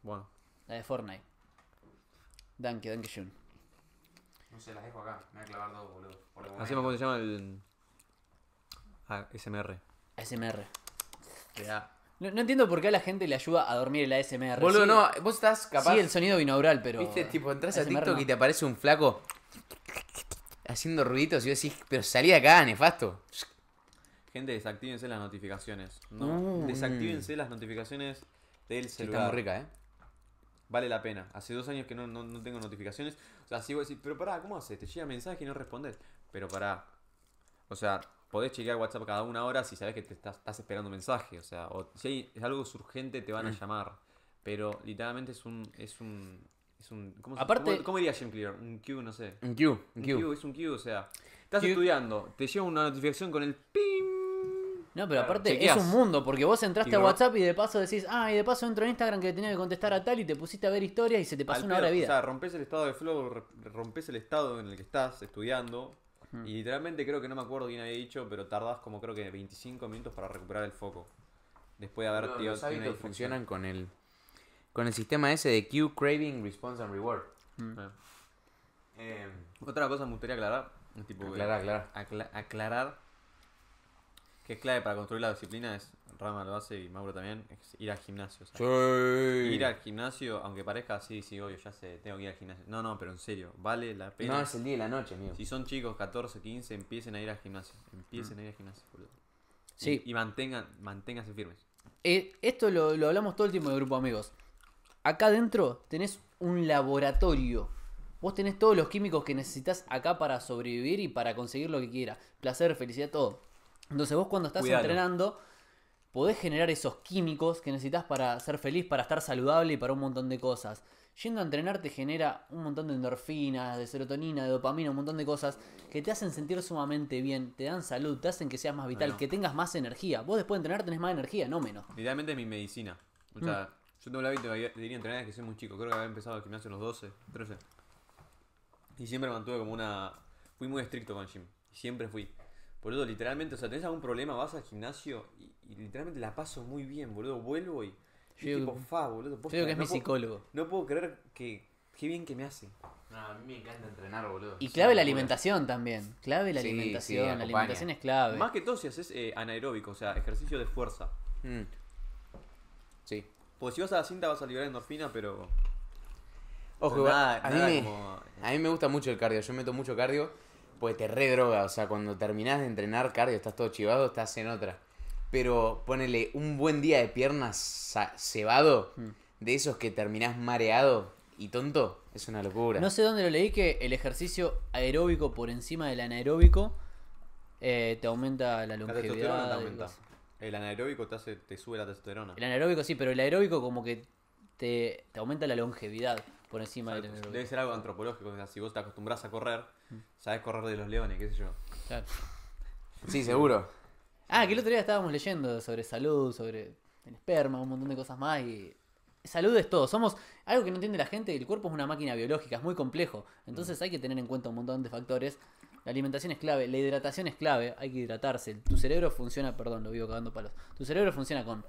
Bueno. La de Fortnite. Danke, danke schön No sé, las dejo acá. Me voy a clavar dos, boludo. Por Hacemos como se llama el... Ah, SMR. SMR. Que da no, entiendo por qué a la gente le ayuda a dormir el ASMR. Boludo, no, vos estás capaz. Sí, el sonido binaural, pero. Viste, tipo, entras a TikTok y te aparece un flaco haciendo ruiditos y vos decís, pero salí de acá, nefasto. Gente, desactívense las notificaciones. No, mm. desactívense las notificaciones del celular. Está muy rica, eh. Vale la pena. Hace dos años que no, tengo notificaciones. O sea, sigo vos pero pará, ¿cómo haces? Te llega mensaje y no respondes. Pero pará. O sea, podés chequear WhatsApp cada una hora si sabes que te estás, esperando un mensaje. O sea, si hay, es algo urgente, te van a mm. llamar. Pero literalmente es un. Es un, ¿cómo, Aparte, ¿cómo, diría Jim Clear? Un Q, no sé. Un Q. Un, Q. es un Q, o sea. Estás estudiando, te llega una notificación con el pim No, pero aparte es un mundo, porque vos entraste a WhatsApp y de paso decís, ah, y de paso entro en Instagram que tenía que contestar a tal y te pusiste a ver historias y se te pasó una hora de vida. O sea, rompes el estado de flow, rompes el estado en el que estás estudiando y literalmente creo que no me acuerdo quién había dicho, pero tardás como creo que 25 minutos para recuperar el foco. Después de haber no, Los funcionan con el, con el sistema ese de cue, craving, response and reward. Mm. Em, Otra cosa me gustaría aclarar. aclarar, aclarar es clave para construir la disciplina es, Rama lo hace y Mauro también, es ir al gimnasio. Ir al gimnasio, aunque parezca así, sí, obvio, ya sé, tengo que ir al gimnasio. No, no, pero en serio, vale la pena. No, es el día y la noche, amigo. Si son chicos, 14, 15, empiecen a ir al gimnasio. Empiecen a ir al gimnasio, Sí. Y, mantengan, manténganse firmes. Eh, esto lo, lo, hablamos todo el tiempo de grupo amigos. Acá adentro tenés un laboratorio. Vos tenés todos los químicos que necesitas acá para sobrevivir y para conseguir lo que quieras. Placer, felicidad, todo. Entonces vos cuando estás entrenando podés generar esos químicos que necesitas para ser feliz, para estar saludable y para un montón de cosas. Yendo a entrenar te genera un montón de endorfinas, de serotonina, de dopamina, un montón de cosas que te hacen sentir sumamente bien, te dan salud, te hacen que seas más vital, que tengas más energía. Vos después de entrenar tenés más energía, no menos. Idealmente es mi medicina. O sea, mm. yo tengo el hábito de ir a entrenar desde que soy muy chico. Creo que había empezado el gimnasio a los 12, 13. Y siempre mantuve como una... Fui muy estricto con el gym. Siempre fui. Boludo, literalmente, o sea, tenés algún problema, vas al gimnasio y, literalmente la paso muy bien, boludo. Vuelvo y. Yo tipo, fa, boludo. creo que es mi psicólogo. no puedo creer que. Qué bien que me hace. No, a mí me encanta entrenar, boludo. Y clave la alimentación también. Clave la alimentación. la alimentación es clave. Más que todo si haces eh, anaeróbico, o sea, ejercicio de fuerza. Mm. Sí. Pues si vas a la cinta vas a liberar endorfina, pero. Ojo, a mí me gusta mucho el cardio. Yo meto mucho cardio pues te redroga, o sea, cuando terminás de entrenar cardio, estás todo chivado, estás en otra. Pero ponele un buen día de piernas cebado, hmm. de esos que terminás mareado y tonto, es una locura. No sé dónde lo leí que el ejercicio aeróbico por encima del anaeróbico eh, te aumenta la longevidad. La te aumenta. El anaeróbico te, hace, te sube la testosterona. El anaeróbico sí, pero el aeróbico como que te, aumenta la longevidad por encima del anaeróbico. Debe ser algo antropológico, o sea, si vos te acostumbras a correr, Sabes correr de los leones, qué sé yo. Sí, seguro. Ah, que el otro día estábamos leyendo sobre salud, sobre el esperma, un montón de cosas más y salud es todo. Somos algo que no entiende la gente, el cuerpo es una máquina biológica, es muy complejo. Entonces mm. hay que tener en cuenta un montón de factores. La alimentación es clave, la hidratación es clave, hay que hidratarse. Tu cerebro funciona, perdón, lo vivo palos. Tu cerebro funciona con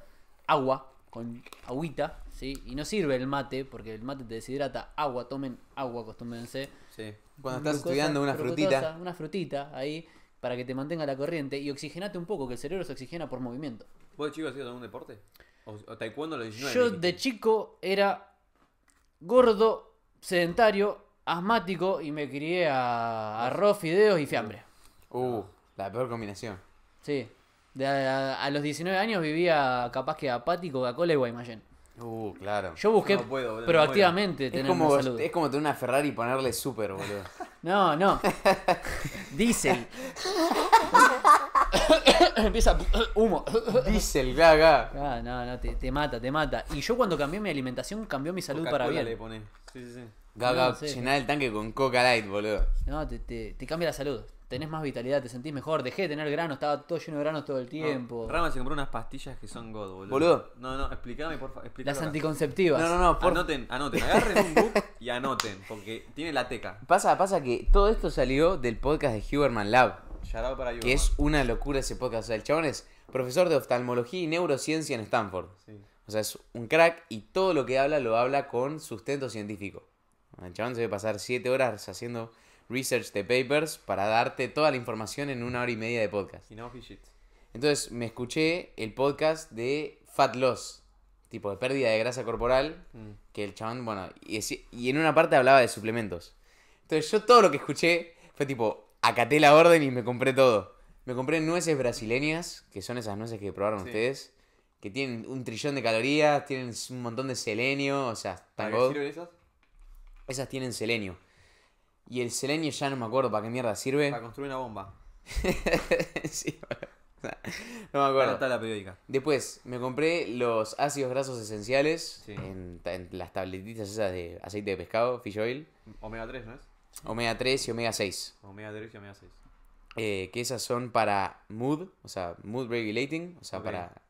agua, con agüita, ¿sí? Y no sirve el mate, porque el mate te deshidrata. Agua, tomen agua, acostúmbrense. Sí. Cuando estás estudiando una frutita. Una frutita ahí para que te mantenga la corriente y oxigenate un poco, que el cerebro se oxigena por movimiento. ¿Vos de chico hacías algún deporte? ¿O, taekwondo a Yo de chico era gordo, sedentario, asmático y me crié a arroz, fideos y fiambre. Uh, la peor combinación. Sí. a, los 19 años vivía capaz que apático, Coca-Cola y Guaymallén. Uh, claro. Yo busqué no puedo, proactivamente es como, Es como tener una Ferrari y ponerle súper boludo. [LAUGHS] No, no. Diesel. [LAUGHS] Empieza humo. Diesel, gaga. Ah, no, no, te, mata, te mata. Y yo cuando cambié mi alimentación, cambió mi salud para bien. sí, sí, Gaga, llenar el tanque con Coca Light, boludo. No, te cambia la salud tenés más vitalidad, te sentís mejor. Dejé de tener grano estaba todo lleno de granos todo el tiempo. Rama se compró unas pastillas que son God, boludo. Boludo. No, no, explícame, por favor. Las anticonceptivas. No, no, no. Por... Anoten, anoten. [LAUGHS] Agarren un book y anoten, porque tiene la teca. Pasa, pasa que todo esto salió del podcast de Huberman Lab. Shout para Que es una locura ese podcast. O sea, el chabón es profesor de oftalmología y neurociencia en Stanford. O sea, es un crack y todo lo que habla lo habla con sustento científico. El chabón se debe pasar siete horas haciendo research the papers para darte toda la información en una hora y media de podcast. Entonces me escuché el podcast de Fat Loss, tipo de pérdida de grasa corporal, mm. que el chabón, bueno, y, en una parte hablaba de suplementos. Entonces yo todo lo que escuché fue tipo, acaté la orden y me compré todo. Me compré nueces brasileñas, que son esas nueces que probaron ustedes, que tienen un trillón de calorías, tienen un montón de selenio, o sea, qué esas? Esas tienen selenio. Y el selenio ya no me acuerdo para qué mierda sirve. Para construir una bomba. [LAUGHS] sí, [LAUGHS] no me acuerdo. Para la periódica. Después, me compré los ácidos grasos esenciales en, las tabletitas esas de aceite de pescado, fish oil. Omega 3, ¿no es? Omega 3 y omega 6. Omega 3 y omega 6. Eh, que esas son para mood, o sea, mood regulating, o sea, para,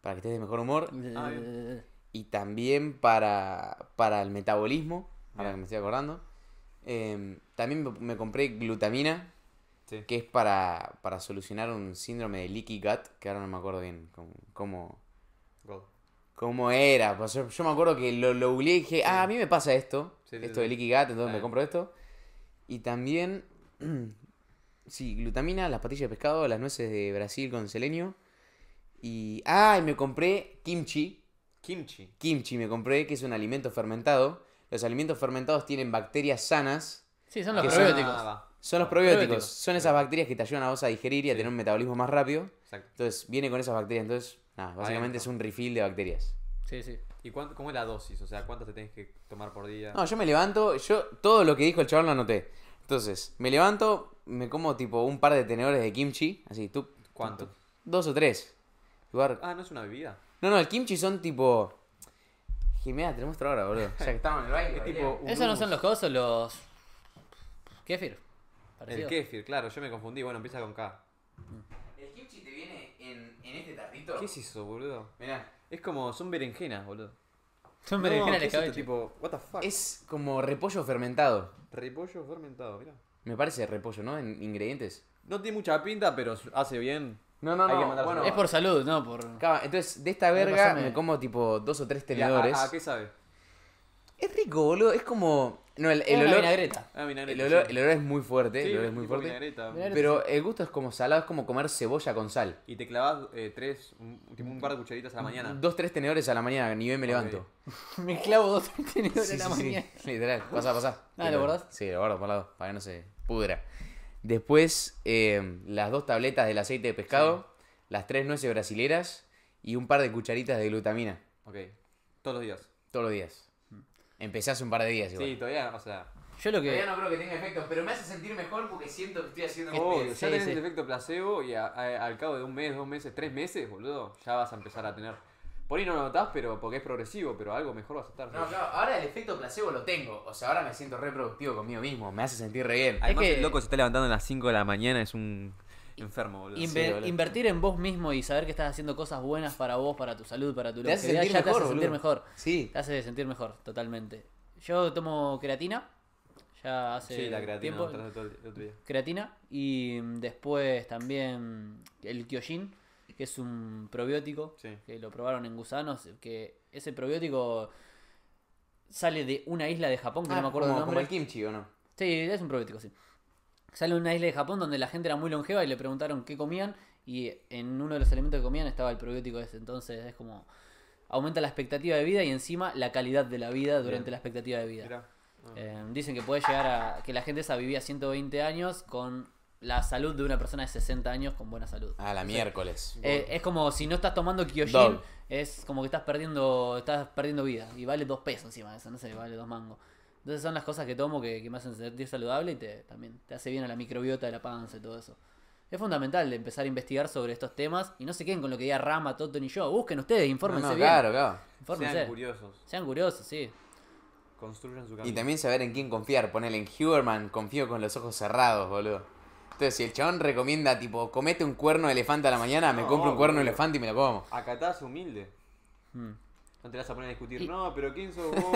para que estés de mejor humor. Ah, y también para, para el metabolismo, ahora que me estoy acordando. Em, también me compré glutamina, que es para, solucionar un síndrome de leaky gut, que ahora no me acuerdo bien cómo, era. Pues yo, me acuerdo que lo, lo googleé y dije, ah, a mí me pasa esto, esto de leaky gut, entonces me compro esto. Y también, [CLEARS THROAT] sí, glutamina, las patillas de pescado, las nueces de Brasil con selenio. Y, ah, y me compré kimchi. Kimchi. Kimchi me compré, que es un alimento fermentado los alimentos fermentados tienen bacterias sanas. Sí, son los probióticos. Ah, son, los probióticos. Son esas bacterias que te ayudan a vos a digerir y a tener un metabolismo más rápido. Exacto. Entonces, viene con esas bacterias. Entonces, nada, básicamente es un refill de bacterias. Sí, sí. ¿Y cuánto, cómo es la dosis? O sea, ¿cuántas te tenés que tomar por día? No, yo me levanto, yo todo lo que dijo el chaval lo anoté. Entonces, me levanto, me como tipo un par de tenedores de kimchi, así, tú. ¿Cuánto? Dos o tres. Ah, no es una bebida. No, no, el kimchi son tipo Jimena, te tenemos muestro ahora, boludo. Ya que estamos en el baile. Es tipo ¿Esos no son los o los. Kefir? El kefir, claro, yo me confundí. Bueno, empieza con K. El kimchi te viene en, en este tartito? ¿Qué es eso, boludo? Mirá. Es como. Son berenjenas, boludo. Son berenjenas de what the fuck. Es como repollo fermentado. Repollo fermentado, mirá. Me parece repollo, ¿no? En ingredientes. No tiene mucha pinta, pero hace bien. No, no, no. es por salud, no por. entonces, de esta verga me como tipo dos o tres eh, tenedores. Ah, qué sabe? Es rico, boludo. Es como. No, el, olor, ah, el, olor, es muy fuerte. el olor es muy fuerte. Pero el gusto es como salado, es como comer cebolla con sal. Y te clavas eh, tres, un, un, par de cucharitas a la mañana. Dos, tres tenedores a la mañana, ni bien me levanto. [LAUGHS] me clavo dos, tres tenedores a la mañana. Literal, pasa, pasa. Ah, ¿No ¿lo guardas? Sí, lo guardo por lado, para que no se pudra. Después, eh, las dos tabletas del aceite de pescado, las tres nueces brasileras y un par de cucharitas de glutamina. Ok. Todos los días. Todos los días. Mm. Empezás un par de días igual. Sí, todavía, o sea. Yo lo que... Todavía no creo que tenga efecto, pero me hace sentir mejor porque siento que estoy haciendo... Oh, ya sí, tenés el efecto placebo y al cabo de un mes, dos meses, tres meses, boludo, ya vas a empezar a tener por ahí no lo notás, pero porque es progresivo, pero algo mejor vas a estar. No, claro, ahora el efecto placebo lo tengo. O sea, ahora me siento reproductivo conmigo mismo, me hace sentir re bien. Además, el loco se está levantando a las 5 de la mañana, es un enfermo, boludo. Invertir en vos mismo y saber que estás haciendo cosas buenas para vos, para tu salud, para tu loco. te hace te hace sentir mejor. Sí. Te hace sentir mejor, totalmente. Yo tomo creatina. Ya hace sí, la creatina, tiempo. Creatina. Y mm, después también el Kyojin que es un probiótico, que lo probaron en gusanos, que ese probiótico sale de una isla de Japón, que no ah, me acuerdo el nombre. Como el kimchi, ¿o no? Sí, es un probiótico, sí. Sale de una isla de Japón donde la gente era muy longeva y le preguntaron qué comían y en uno de los alimentos que comían estaba el probiótico ese, entonces es como aumenta la expectativa de vida y encima la calidad de la vida durante la expectativa de vida. Ah. Eh, dicen que puede llegar a que la gente esa vivía 120 años con la salud de una persona de 60 años con buena salud. Ah, la miércoles. Eh, es como si no estás tomando Kyojin, es como que estás perdiendo estás perdiendo vida. Y vale dos pesos encima de eso, no sé, vale dos mangos. Entonces son las cosas que tomo que, me hacen sentir saludable y te, también te hace bien a la microbiota de la panza y todo eso. Es fundamental empezar a investigar sobre estos temas y no se queden con lo que diga Rama, Totten y yo. Busquen ustedes, infórmense claro, Claro, Sean curiosos. Sean curiosos, sí. Construyan su camino. Y también saber en quién confiar. Ponele en Huberman, confío con los ojos cerrados, boludo. Entonces, si el chabón recomienda, tipo, comete un cuerno de elefante a la mañana, me compro un cuerno de elefante y me lo como. Acatás humilde. Hmm. No te vas a poner a discutir, no, pero ¿quién sos [LAUGHS] vos?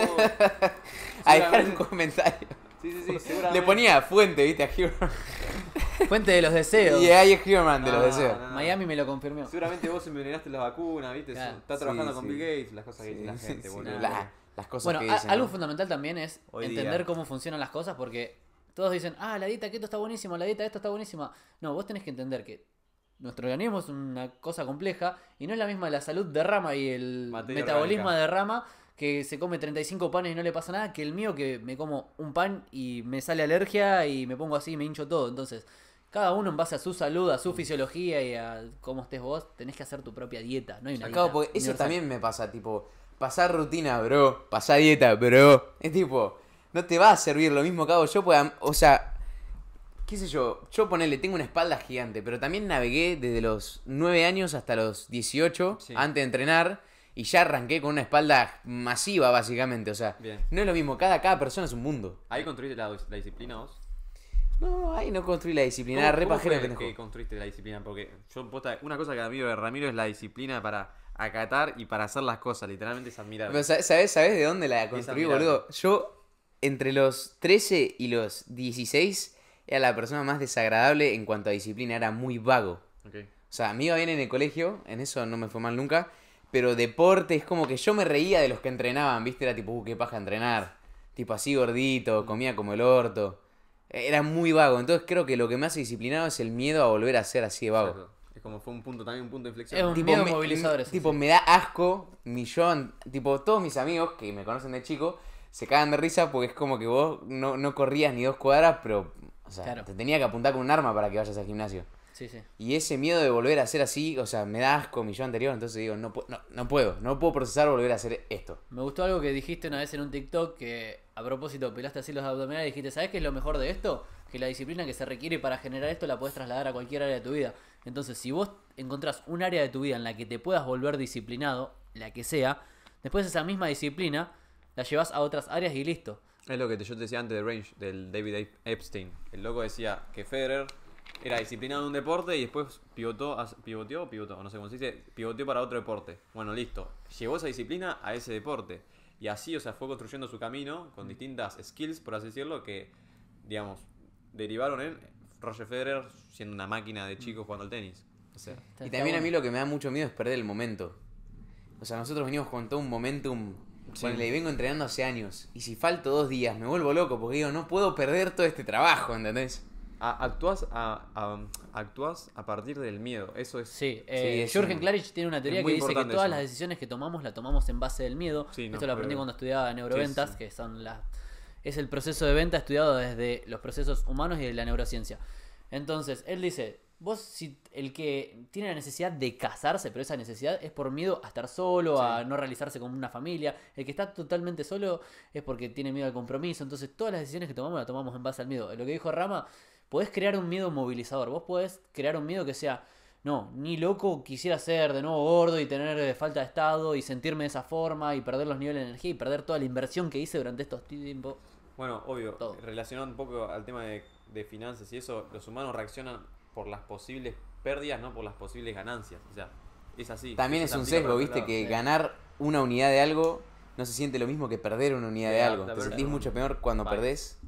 A dejar un comentario. Sí, sí, sí, seguramente. Le ponía fuente, viste, a [LAUGHS] Fuente de los deseos. Y ahí es Huberman de los deseos. Miami me lo confirmó. Seguramente vos envenenaste las vacunas, ¿viste? Está trabajando con Bill Gates, las cosas que dice la gente, las cosas Bueno, algo fundamental también es entender cómo funcionan las cosas porque todos dicen, ah, la dieta keto está buenísima, la dieta esto está buenísima. No, vos tenés que entender que nuestro organismo es una cosa compleja y no es la misma la salud de rama y el metabolismo de rama que se come 35 panes y no le pasa nada que el mío que me como un pan y me sale alergia y me pongo así y me hincho todo. Entonces, cada uno en base a su salud, a su fisiología y a cómo estés vos, tenés que hacer tu propia dieta. No hay Acabo, porque eso también me pasa, tipo, pasar rutina, bro, pasar dieta, bro. Es tipo, no te va a servir lo mismo que hago yo, pues, o sea, qué sé yo, yo ponele, tengo una espalda gigante, pero también navegué desde los 9 años hasta los 18, antes de entrenar, y ya arranqué con una espalda masiva, básicamente, o sea, no es lo mismo, cada, cada persona es un mundo. ¿Ahí construiste la, disciplina vos? No, ahí no construí la disciplina, era re pajero que, que construiste la disciplina? Porque yo, una cosa que admiro de Ramiro es la disciplina para acatar y para hacer las cosas, literalmente es admirable. ¿sabes, ¿Sabes de dónde la construí, boludo? Yo entre los 13 y los 16 era la persona más desagradable en cuanto a disciplina, era muy vago. O sea, a mí iba bien en el colegio, en eso no me fue mal nunca, pero deporte es como que yo me reía de los que entrenaban, ¿viste? Era tipo, uh, qué paja entrenar. Tipo así gordito, comía como el orto. E-, era muy vago, entonces creo que lo que me hace disciplinado es el miedo a volver a ser así de vago. Es como fue un punto también, un punto de inflexión. tipo, me, Tipo, me da asco, Millón. tipo, todos mis amigos que me conocen de chico, se cagan de risa porque es como que vos no, no corrías ni dos cuadras, pero te tenía que apuntar con un arma para que vayas al gimnasio. Y ese miedo de volver a ser así, o sea, me das asco yo anterior, entonces digo, no, no, puedo, no puedo procesar volver a hacer esto. Me gustó algo que dijiste una vez en un TikTok que a propósito pelaste así los abdominales y dijiste, ¿sabes qué es lo mejor de esto? Que la disciplina que se requiere para generar esto la puedes trasladar a cualquier área de tu vida. Entonces, si vos encontrás un área de tu vida en la que te puedas volver disciplinado, la que sea, después esa misma disciplina la llevas a otras áreas y listo. Es lo que yo te decía antes de Range, del David Epstein. El loco decía que Federer era disciplinado en un deporte y después pivotó, pivoteó, pivotó, no sé cómo se dice, pivoteó para otro deporte. Bueno, listo. Llevó esa disciplina a ese deporte. Y así, o sea, fue construyendo su camino con distintas skills, por así decirlo, que, digamos, derivaron en Roger Federer siendo una máquina de chicos jugando al tenis. y también a mí lo que me da mucho miedo es perder el momento. O sea, nosotros venimos con todo un momentum le vengo entrenando hace años. Y si falto dos días, me vuelvo loco porque digo, no puedo perder todo este trabajo, ¿entendés? actúas, a, a, a partir del miedo, eso es... Sí, eh, Jürgen Klarich tiene una teoría que dice que todas las decisiones que tomamos las tomamos en base del miedo. Esto lo aprendí cuando estudiaba neuroventas, que son las... Es el proceso de venta estudiado desde los procesos humanos y de la neurociencia. Entonces, él dice, Vos, si el que tiene la necesidad de casarse, pero esa necesidad es por miedo a estar solo, a no realizarse con una familia. El que está totalmente solo es porque tiene miedo al compromiso. Entonces, todas las decisiones que tomamos las tomamos en base al miedo. Lo que dijo Rama, podés crear un miedo movilizador. Vos podés crear un miedo que sea, no, ni loco quisiera ser de nuevo gordo y tener eh, falta de estado y sentirme de esa forma y perder los niveles de energía y perder toda la inversión que hice durante estos tiempos. Bueno, obvio, relacionado un poco al tema de, de finanzas y eso, los humanos reaccionan por las posibles pérdidas, no por las posibles ganancias. O sea, es así. También es un sesgo, viste, que ganar una unidad de algo no se siente lo mismo que perder una unidad de algo. Te sentís mucho peor cuando perdés.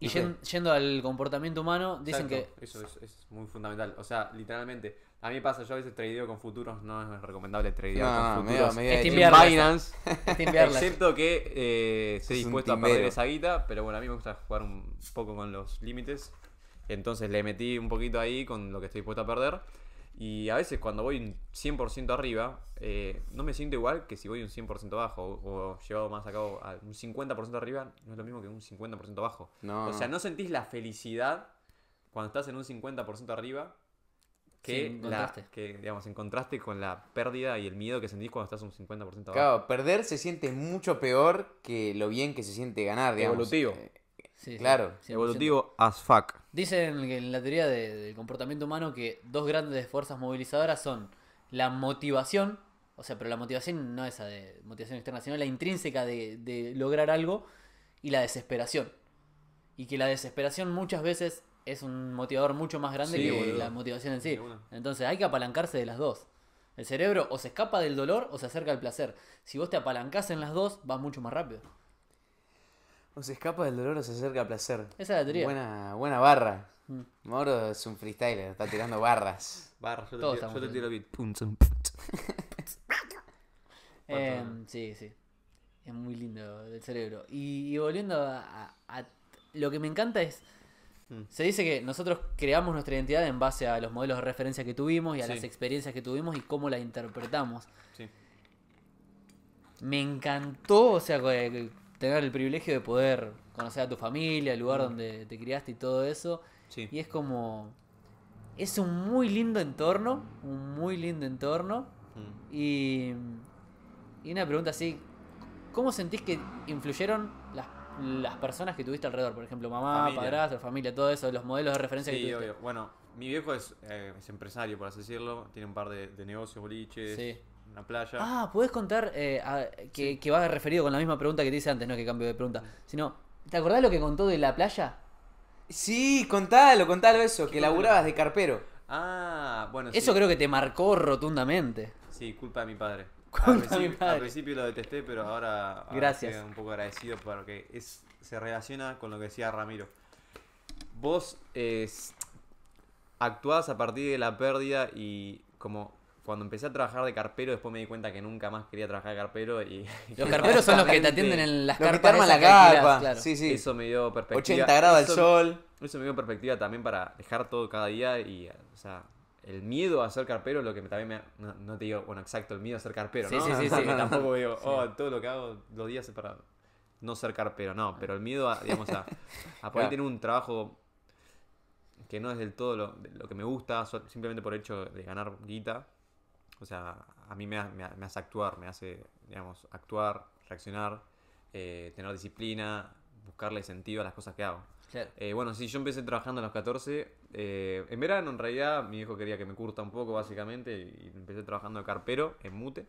Y, yendo, al comportamiento humano, dicen que. Eso, es, muy fundamental. O sea, literalmente. A mí pasa, yo a veces tradeo con futuros, no es recomendable tradear con futuros. es Binance. [LAUGHS] Es que eh, dispuesto a perder esa guita, pero bueno, a mí me gusta jugar un poco con los límites. Entonces le metí un poquito ahí con lo que estoy dispuesto a perder. Y a veces cuando voy un 100% arriba, eh, no me siento igual que si voy un 100% abajo o, o, llevado más a cabo a un 50% arriba, no es lo mismo que un 50% abajo. O sea, no sentís la felicidad cuando estás en un 50% arriba que, la, que digamos, en contraste con la pérdida y el miedo que sentís cuando estás un 50% abajo. Claro, perder se siente mucho peor que lo bien que se siente ganar, digamos. Evolutivo. Eh, Sí, claro. evolutivo as fuck. Dicen en la teoría del comportamiento humano que dos grandes fuerzas movilizadoras son la motivación, o sea, pero la motivación no esa de motivación externa, sino la intrínseca de, lograr algo y la desesperación. Y que la desesperación muchas veces es un motivador mucho más grande que la motivación en sí. Entonces hay que apalancarse de las dos. El cerebro o se escapa del dolor o se acerca al placer. Si vos te apalancás en las dos, vas mucho más rápido. O se escapa del dolor o se acerca al placer. Esa es la teoría. Buena, barra. Moro mm. es un freestyler, está tirando barras. [LAUGHS] Barras, yo, te tiro, yo te em, sí, sí. Es muy lindo el cerebro. Y, volviendo a, Lo que me encanta es. Mm. Se dice que nosotros creamos nuestra identidad en base a los modelos de referencia que tuvimos y a las experiencias que tuvimos y cómo las interpretamos. Sí. Me encantó, o sea, tener el privilegio de poder conocer a tu familia, el lugar donde te criaste y todo eso. Y es como. Es un muy lindo entorno, un muy lindo entorno. Mm. Y, y una pregunta así: ¿cómo sentís que influyeron las, las personas que tuviste alrededor? Por ejemplo, mamá, padrastro, familia, todo eso, los modelos de referencia que tuviste. Bueno, mi viejo eh, es, empresario, por así decirlo. Tiene un par de, de negocios, boliches. Sí una playa. Ah, puedes contar eh, que, vas referido con la misma pregunta que te hice antes? No que cambio de pregunta, sino, ¿te acordás lo que contó de la playa? Sí, contalo, contalo eso, que laburabas de carpero. Ah, bueno. Eso creo que te marcó rotundamente. Sí, culpa de mi padre. al, [LAUGHS] principio, lo detesté, pero ahora, Gracias. un poco agradecido porque es, se relaciona con lo que decía Ramiro. Vos eh, actuás a partir de la pérdida y como cuando empecé a trabajar de carpero, después me di cuenta que nunca más quería trabajar de carpero. y Los [LAUGHS] carperos son los que te atienden en las los carpas. Que la carpa. Claro. Sí, sí. Eso me dio perspectiva. 80 grados al sol. Eso me dio perspectiva también para dejar todo cada día y, o sea, el miedo a ser carpero, lo que también me. No, te digo, bueno, exacto, el miedo a ser carpero, sí, ¿no? Sí, sí, [LAUGHS] sí. Tampoco digo, oh, todo lo que hago los días es para no ser carpero, no, pero el miedo a, digamos, a, poder tener un trabajo que no es del todo lo, lo que me gusta, simplemente por el hecho de ganar guita o sea, a mí me, hace actuar, me hace, digamos, actuar, reaccionar, eh, tener disciplina, buscarle sentido a las cosas que hago. Eh, bueno, sí, yo empecé trabajando a los 14. Eh, en verano, en realidad, mi hijo quería que me curta un poco, básicamente, y empecé trabajando de carpero en mute.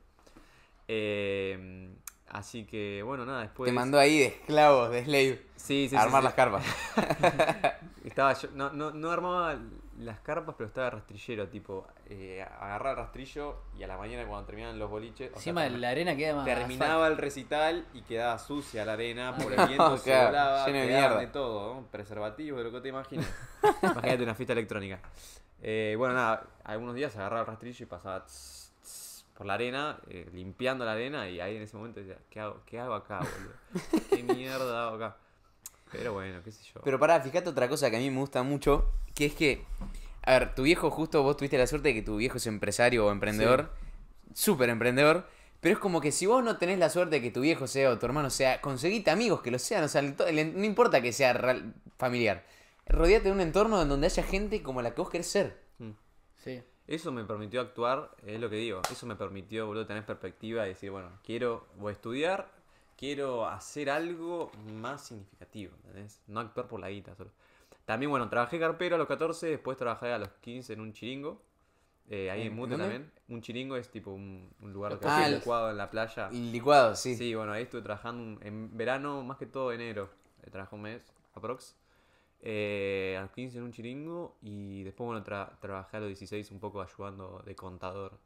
así que, bueno, nada, después. Te mandó ahí de esclavos, de slave. Sí, sí, a Armar las carpas. [LAUGHS] Estaba yo, no, no, no armaba las carpas, pero estaba rastrillero, tipo, eh, agarrar rastrillo y a la mañana cuando terminaban los boliches. Encima la arena quedaba Terminaba el recital y quedaba sucia la arena ah, por el viento, se volaba, de, todo, preservativo, de lo que te imaginas. [LAUGHS] Imagínate una fiesta electrónica. Eh, bueno, nada, algunos días agarraba el rastrillo y pasaba por la arena, eh, limpiando la arena y ahí en ese momento decía, ¿qué hago, qué hago acá, boludo? ¿Qué mierda hago acá? Pero bueno, qué sé yo. Pero pará, fíjate otra cosa que a mí me gusta mucho, que es que, a ver, tu viejo justo, vos tuviste la suerte de que tu viejo es empresario o emprendedor, súper emprendedor, pero es como que si vos no tenés la suerte de que tu viejo sea o tu hermano sea, conseguite amigos que lo sean, o sea, no importa que sea familiar, rodeate de un entorno en donde haya gente como la que vos querés ser. Mm. Sí. Eso me permitió actuar, es lo que digo, eso me permitió, boludo, tener perspectiva y decir, bueno, quiero, voy a estudiar, quiero hacer algo más significativo, No actuar por la guita solo. También, bueno, trabajé carpero a los 14, después trabajé a los 15 en un chiringo. Eh, ahí en Mute también. Un chiringo es tipo un, lugar que ah, licuado en la playa. Licuado, sí. Sí, bueno, ahí estuve trabajando en verano, más que todo enero. Eh, trabajé un mes, aprox. Eh, a los 15 en un chiringo y después, bueno, trabajé a los 16 un poco ayudando de contador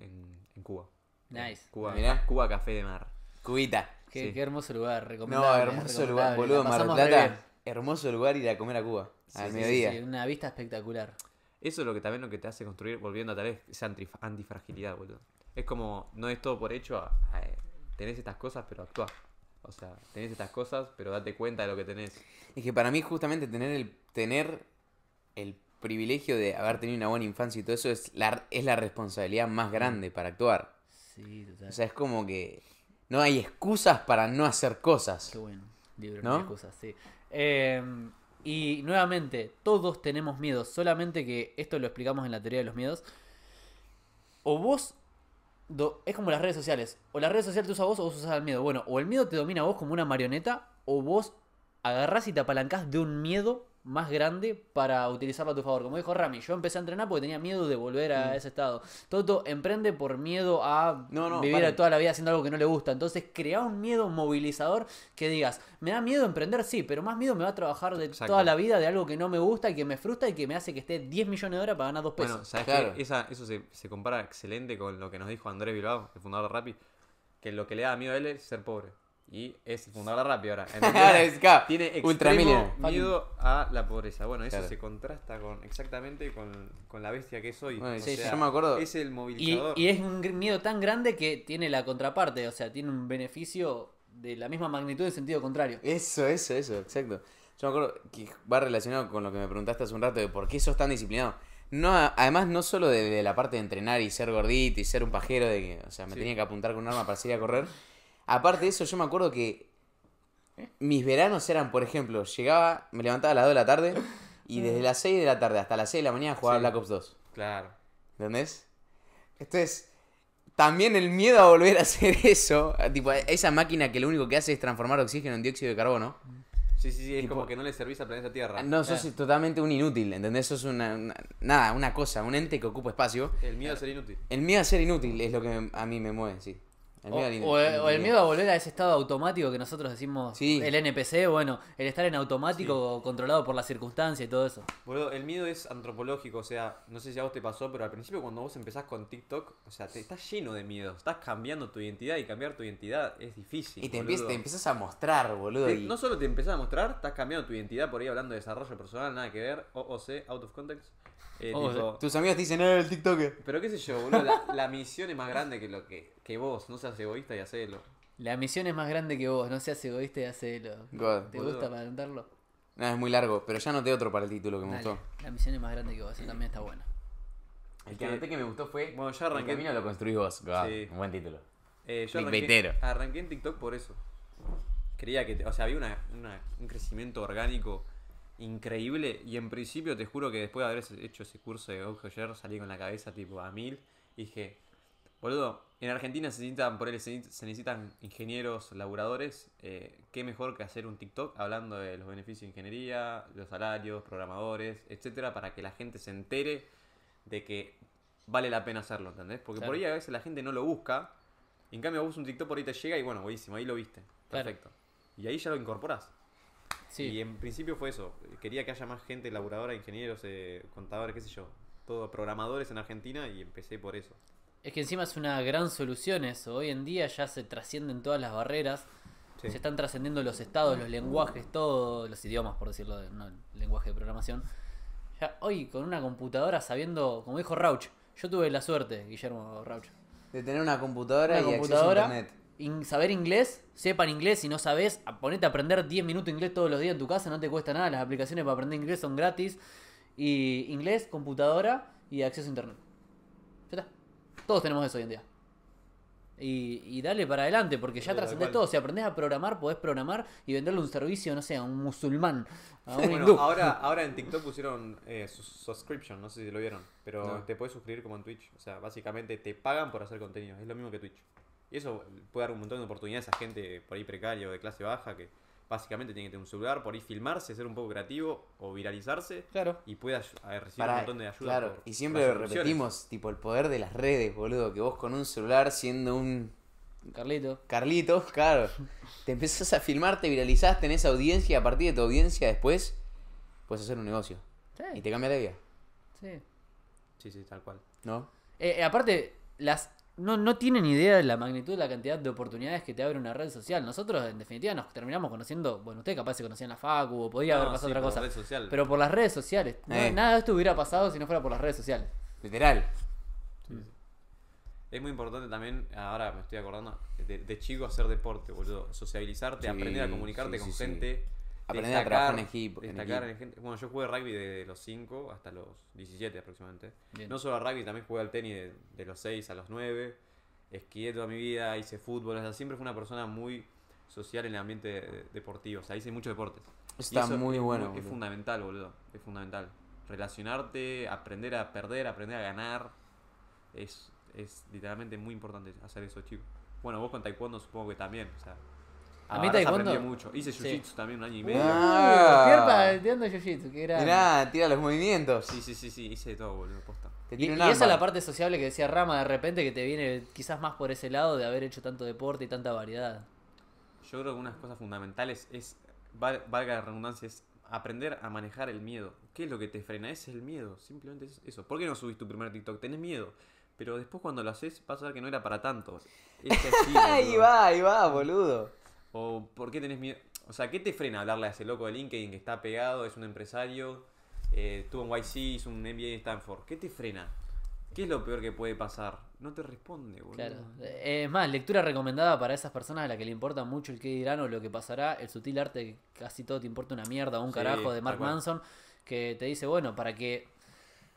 en, Cuba. Nice. Cuba, Cuba Café de Mar. Cubita. Qué, hermoso lugar, recomendable. No, hermoso lugar, boludo, Mar Hermoso lugar ir a comer a Cuba, sí, al sí, una vista espectacular. Eso es lo que también lo que te hace construir, volviendo a tal vez, esa antifragilidad, boludo. Es como, no es todo por hecho, eh, tenés estas cosas, pero actúa. O sea, tenés estas cosas, pero date cuenta de lo que tenés. Es que para mí justamente tener el, tener el privilegio de haber tenido una buena infancia y todo eso es la, es la responsabilidad más mm. grande para actuar. Sí, total. O sea, es como que no hay excusas para no hacer cosas. Qué bueno, libro ¿No? excusas, sí. Eh, y nuevamente, todos tenemos miedos, solamente que esto lo explicamos en la teoría de los miedos. O vos, es como las redes sociales, o las redes sociales te usa vos o vos usas el miedo. Bueno, o el miedo te domina a vos como una marioneta, o vos agarrás y te apalancás de un miedo más grande para utilizarlo a tu favor. Como dijo Rami, yo empecé a entrenar porque tenía miedo de volver a mm. ese estado. Toto emprende por miedo a vivir toda la vida haciendo algo que no le gusta. Entonces, crea un miedo movilizador que digas, me da miedo emprender, sí, pero más miedo me va a trabajar de toda la vida de algo que no me gusta y que me frustra y que me hace que esté 10 millones de horas para ganar 2 pesos. eso se, compara excelente con lo que nos dijo Andrés Bilbao, el fundador de Rappi, que lo que le da miedo a él es ser pobre. Y es fundarla rápido ahora. [LAUGHS] Ah, tiene extremo miedo a la pobreza. Bueno, eso se contrasta con exactamente con, con, la bestia que soy me acuerdo. Es el movilizador. Y, es un miedo tan grande que tiene la contraparte, o sea, tiene un beneficio de la misma magnitud en sentido contrario. Eso, eso, eso, exacto. Yo me acuerdo que va relacionado con lo que me preguntaste hace un rato de por qué sos tan disciplinado. No, además no solo de, la parte de entrenar y ser gordito y ser un pajero de que, o sea, me tenía que apuntar con un arma para salir a correr, Aparte de eso, yo me acuerdo que mis veranos eran, por ejemplo, llegaba, me levantaba a las 2 de la tarde y mm. desde las 6 de la tarde hasta las 6 de la mañana jugaba a Black Ops 2. Claro. ¿Entendés? Entonces, también el miedo a volver a hacer eso, tipo, esa máquina que lo único que hace es transformar oxígeno en dióxido de carbono. Sí, sí, sí, es como que no le servís a planeta Tierra. No, sos es totalmente un inútil, ¿entendés? eso es una, Nada, una cosa, un ente que ocupa espacio. El miedo a ser inútil. El miedo a ser inútil es lo que a mí me mueve, sí o, el, miedo a volver a ese estado automático que nosotros decimos el NPC, bueno, el estar en automático controlado por la circunstancia y todo eso. Boludo, el miedo es antropológico, o sea, no sé si a vos te pasó, pero al principio cuando vos empezás con TikTok, o sea, te estás lleno de miedo, estás cambiando tu identidad y cambiar tu identidad es difícil. Y te, empiezas, a mostrar, boludo. y... No solo te empiezas a mostrar, estás cambiando tu identidad por ahí hablando de desarrollo personal, nada que ver, OOC, out of context. Eh, oh, tus amigos dicen, eh, el tiktok Pero qué sé yo, boludo, la, misión es más grande que lo que, que vos, no seas egoísta y hacelo. La misión es más grande que vos, no seas egoísta y hacelo. ¿Te gusta para contarlo? No, es muy largo, pero ya anoté otro para el título que me gustó. La misión es más grande que vos, también está buena. El que eh, anoté que me gustó fue. Bueno, ya arranqué. El camino lo construís vos, Un buen título. Eh, yo arranqué, en TikTok por eso. Creía que, o sea, había un crecimiento orgánico increíble. Y en principio, te juro que después de haber hecho ese curso de salí con la cabeza tipo a mil. Y dije, boludo, en Argentina se necesitan, por se necesitan ingenieros, laburadores. Eh, qué mejor que hacer un TikTok hablando de los beneficios de ingeniería, los salarios, programadores, etcétera, para que la gente se entere de que vale la pena hacerlo, ¿entendés? Porque por ahí a veces la gente no lo busca. En cambio, vos un TikTok por ahí te llega y bueno, buenísimo, ahí lo viste. Perfecto. Y ahí ya lo incorporas y en principio fue eso. Quería que haya más gente laboradora ingenieros, eh, contadores, qué sé yo. todos programadores en Argentina y empecé por eso. Es que encima es una gran solución eso. Hoy en día ya se trascienden todas las barreras. Se están trascendiendo los estados, los lenguajes, todos los idiomas, por decirlo, el lenguaje de programación. hoy con una computadora sabiendo, como dijo Rauch, yo tuve la suerte, Guillermo Rauch. De tener una computadora y internet saber inglés, sepan inglés, si no sabes, ponete a aprender 10 minutos inglés todos los días en tu casa, no te cuesta nada, las aplicaciones para aprender inglés son gratis. Y inglés, computadora y acceso a internet. Ya está. Todos tenemos eso hoy en día. Y, dale para adelante, porque ya trascendés todo. Si aprendes a programar, podés programar y venderle un servicio, no sé, a un musulmán. A un ahora, [LAUGHS] ahora en TikTok pusieron eh, subscription, no sé si lo vieron, pero te puedes suscribir como en Twitch. O sea, básicamente te pagan por hacer contenido. Es lo mismo que Twitch eso puede dar un montón de oportunidades a gente por ahí precario, de clase baja, que básicamente tiene que tener un celular, por ahí filmarse, ser un poco creativo o viralizarse. Claro. Y pueda recibir un montón de ayuda. Claro, y siempre repetimos, tipo el poder de las redes, boludo, que vos con un celular siendo un... Carlito. Carlito, claro. te empezás a filmar, te viralizás, tenés audiencia y a partir de tu audiencia después puedes hacer un negocio. Y te cambia la vida. Sí. Sí, sí, tal cual. ¿No? Eh, eh, aparte, las no, no tienen idea de la magnitud de la cantidad de oportunidades que te abre una red social. Nosotros, en definitiva, nos terminamos conociendo. Bueno, ustedes capaz se conocían la Facu o podía haber pasado otra cosa. social. Pero por las redes sociales. Eh. Nada de esto hubiera pasado si no fuera por las redes sociales. Literal. Es muy importante también, ahora me estoy acordando, de, chico hacer deporte, boludo. Sociabilizarte, aprender a comunicarte con gente aprender a trabajar en equipo. bueno, yo jugué rugby de los 5 hasta los 17 aproximadamente. No solo a rugby, también jugué al tenis de, los 6 a los 9. Esquié toda mi vida, hice fútbol. O sea, siempre fui una persona muy social en el ambiente deportivo. O sea, hice muchos deportes. Está muy bueno. Es, fundamental, boludo. Es fundamental. Relacionarte, aprender a perder, aprender a ganar. Es, es literalmente muy importante hacer eso, chicos. Bueno, vos con taekwondo supongo que también. O a mí taekwondo. Hice jiu-jitsu también un año y medio. Ah, tirando jiu-jitsu, tira los movimientos. Sí, sí, sí, sí, hice de todo, boludo, Y, esa es la parte sociable que decía Rama de repente que te viene quizás más por ese lado de haber hecho tanto deporte y tanta variedad. Yo creo que las cosas fundamentales es, valga la redundancia, es aprender a manejar el miedo. ¿Qué es lo que te frena? es el miedo, simplemente es eso. ¿Por qué no subís tu primer TikTok? Tenés miedo. Pero después cuando lo haces vas a ver que no era para tanto. [LAUGHS] ahí va, ahí va, boludo. ¿O por qué tenés miedo? O sea, ¿qué te frena hablarle a ese loco de LinkedIn que está pegado, es un empresario, eh, estuvo en YC, hizo un MBA en Stanford? ¿Qué te frena? ¿Qué es lo peor que puede pasar? No te responde, boludo. Claro. Eh, es más, lectura recomendada para esas personas a las que le importa mucho el qué dirán o lo que pasará, el sutil arte casi todo te importa una mierda o un carajo de Mark Manson, que te dice, bueno, para que,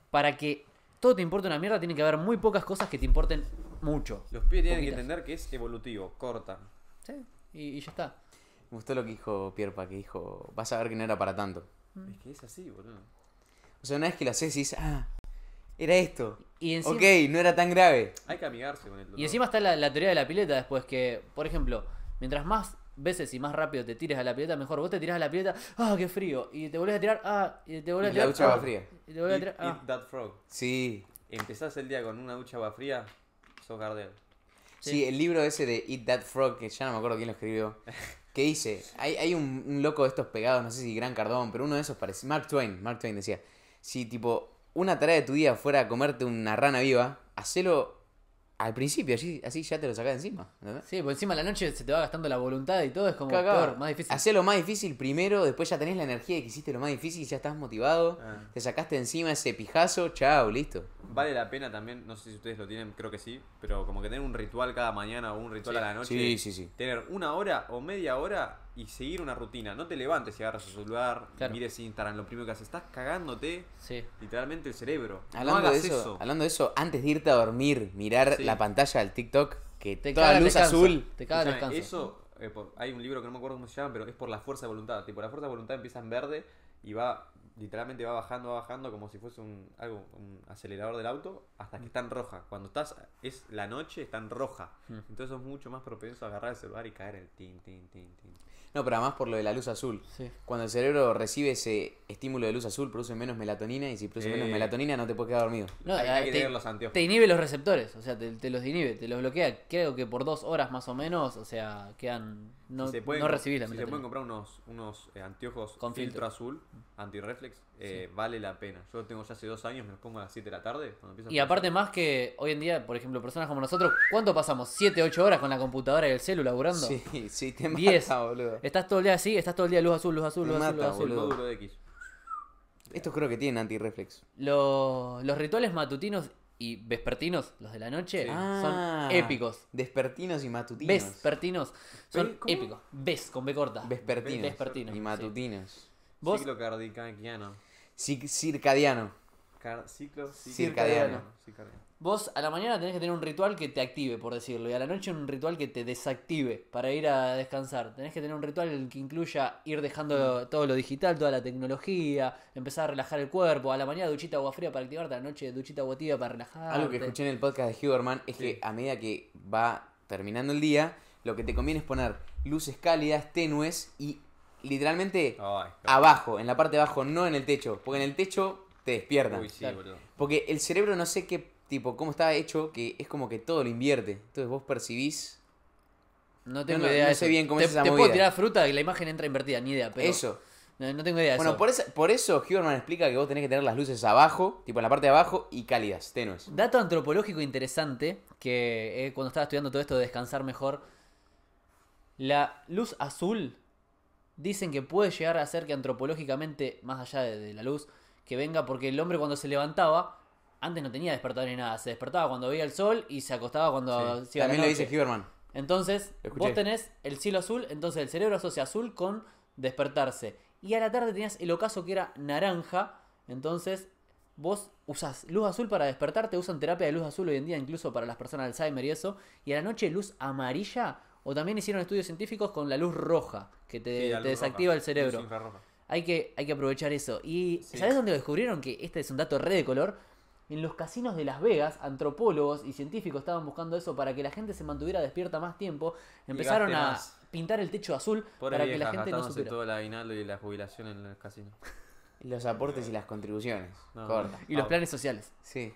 para que todo te importe una mierda, tiene que haber muy pocas cosas que te importen mucho. Los pies tienen que entender que es evolutivo, corta. Sí y, ya está. Me gustó lo que dijo Pierpa, que dijo, vas a ver que no era para tanto. Mm. Es que es así, boludo. O sea, una vez que lo haces, dices, ah, era esto. Y ok, no era tan grave. Hay que amigarse con Y encima está la, teoría de la pileta después, que, por ejemplo, mientras más veces y más rápido te tires a la pileta, mejor. Vos te tirás a la pileta, ah, qué frío. Y te volvés a tirar, ah, y te volvés a tirar. La ducha va ah", fría. Eat ah". that frog. Sí. Empezás el día con una ducha va fría, sos Gardel. Sí. el libro ese de Eat That Frog, que ya no me acuerdo quién lo escribió, [LAUGHS] que dice, hay, hay un, un, loco de estos pegados, no sé si Gran Cardón, pero uno de esos parece, Mark Twain, Mark Twain decía, si tipo una tarea de tu día fuera comerte una rana viva, hacelo al principio, así, así ya te lo sacás encima. Sí, por pues encima la noche se te va gastando la voluntad y todo, es como más difícil. hacer lo más difícil primero, después ya tenés la energía de que hiciste lo más difícil, ya estás motivado, ah. te sacaste encima ese pijazo, chao, listo. Vale la pena también, no sé si ustedes lo tienen, creo que sí, pero como que tener un ritual cada mañana o un ritual a la noche. Sí, sí, sí. Tener una hora o media hora y seguir una rutina. No te levantes y agarras el celular, mires Instagram, lo primero que haces, estás cagándote literalmente el cerebro. Hablando, de eso, hablando de eso, antes de irte a dormir, mirar la pantalla del TikTok, que te toda la luz azul. Te caga Eso, eh, hay un libro que no me acuerdo cómo se llama, pero es por la fuerza de voluntad. Tipo, la fuerza de voluntad empieza en verde y va, literalmente va bajando, va bajando como si fuese un, algo, un acelerador del auto, hasta que está en roja. Cuando estás, es la noche, está en roja. Hmm. Entonces es mucho más propenso a agarrar el celular y caer el tin, tin, tin, tin. No, pero además por lo de la luz azul. Cuando el cerebro recibe ese estímulo de luz azul, produce menos melatonina y si produce menos eh. melatonina no te puedes quedar dormido. Hay que te, los te inhibe los receptores, o sea, te, te, los inhibe, te los bloquea. Creo que por dos horas más o menos, o sea, quedan no, si se pueden, si se pueden comprar unos, unos eh, anteojos con filtro, azul, mm. antirreflex, eh, vale la pena. Yo tengo ya hace dos años, me los pongo a las 7 de la tarde. y aparte más que hoy en día, por ejemplo, personas como nosotros, ¿cuánto pasamos? ¿7, 8 horas con la computadora y el celu laburando? Sí, [LAUGHS] sí, te mata, boludo. Estás todo el día así, estás todo el día luz azul, luz azul, luz azul, luz azul. Estos creo que tienen antirreflex. Los, los rituales matutinos y vespertinos, los de la noche, son ah. épicos. Despertinos y matutinos. Vespertinos son épicos. Ves con B corta. Vespertinos. y matutinos. Ciclo circadiano. ciclo circadiano. circadiano vos a la mañana tenés que tener un ritual que te active, por decirlo, y a la noche un ritual que te desactive para ir a descansar. Tenés que tener un ritual que incluya ir dejando todo lo digital, toda la tecnología, empezar a relajar el cuerpo, a la mañana duchita agua fría para activarte, a la noche duchita agua tibia para relajar. Algo que escuché en el podcast de Huberman es que a medida que va terminando el día, lo que te conviene es poner luces cálidas, tenues y literalmente abajo, en la parte de abajo, no en el techo, porque en el techo te despierta. porque el cerebro no sé qué tipo, cómo está hecho, que es como que todo lo invierte. Entonces vos percibís. No tengo idea. No sé bien cómo es esa te puedo tirar fruta y la imagen entra invertida, ni idea, Eso. No, tengo idea bueno, eso. por, eso Huberman explica que vos tenés que tener las luces abajo, tipo en la parte de abajo, y cálidas, tenues. Dato antropológico interesante, que eh, cuando estaba estudiando todo esto de descansar mejor, la luz azul dicen que puede llegar a ser que antropológicamente, más allá de la luz, que venga porque el hombre cuando se levantaba antes no tenía despertador ni nada, se despertaba cuando veía el sol y se acostaba cuando También lo dice Huberman. Entonces, vos tenés el cielo azul, entonces el cerebro asocia azul con despertarse. Y a la tarde tenías el ocaso que era naranja, entonces vos usás luz azul para despertarte, usan terapia de luz azul hoy en día incluso para las personas de Alzheimer y eso, y a la noche luz amarilla, o también hicieron estudios científicos con la luz roja, que te, desactiva el cerebro. Hay que, hay que aprovechar eso. Y sabes ¿sabés dónde descubrieron? Que este es un dato re de color en los casinos de Las Vegas, antropólogos y científicos estaban buscando eso para que la gente se mantuviera despierta más tiempo. Empezaron a pintar el techo azul para que la gente no supiera. todo el aguinaldo y la jubilación en el casino. [LAUGHS] Los aportes y las contribuciones. Y los planes sociales. Sí.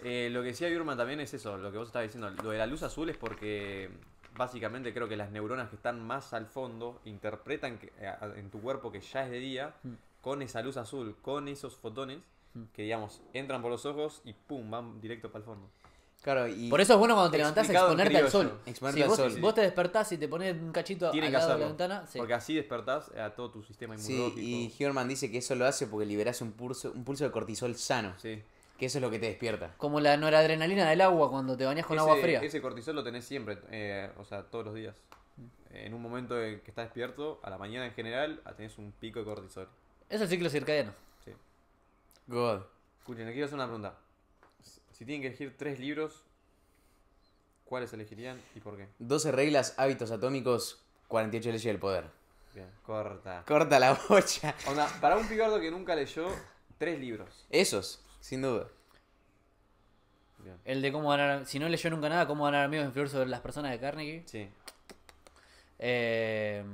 Eh, lo que decía Birman también es eso, lo que vos estabas diciendo. Lo de la luz azul es porque básicamente creo que las neuronas que están más al fondo interpretan que, eh, en tu cuerpo que ya es de día mm. con esa luz azul, con esos fotones que digamos, entran por los ojos y pum, van directo para el fondo. Claro, y Por eso es bueno cuando te levantás a exponerte al sol. vos, vos te despertás y te pones un cachito de la ventana, Porque así despertás a todo tu sistema y Herman dice que eso lo hace porque liberás un pulso, un pulso de cortisol sano, que eso es lo que te despierta. como la noradrenalina del agua cuando te bañas con agua fría. Ese cortisol lo tenés siempre, eh, o sea, todos los días. En un momento que estás despierto, a la mañana en general, tenés un pico de cortisol. Es el ciclo circadiano. God. Escuchen, les quiero hacer una pregunta. Si tienen que elegir tres libros, ¿cuáles elegirían y por qué? 12 reglas, hábitos atómicos, 48 leyes del poder. Bien, corta. Corta la bocha. Onda, para un pigardo que nunca leyó, tres libros. Esos, sin duda. El de cómo ganar. Si no leyó nunca nada, cómo ganar amigos influir sobre las personas de Carnegie. Sí. Eh,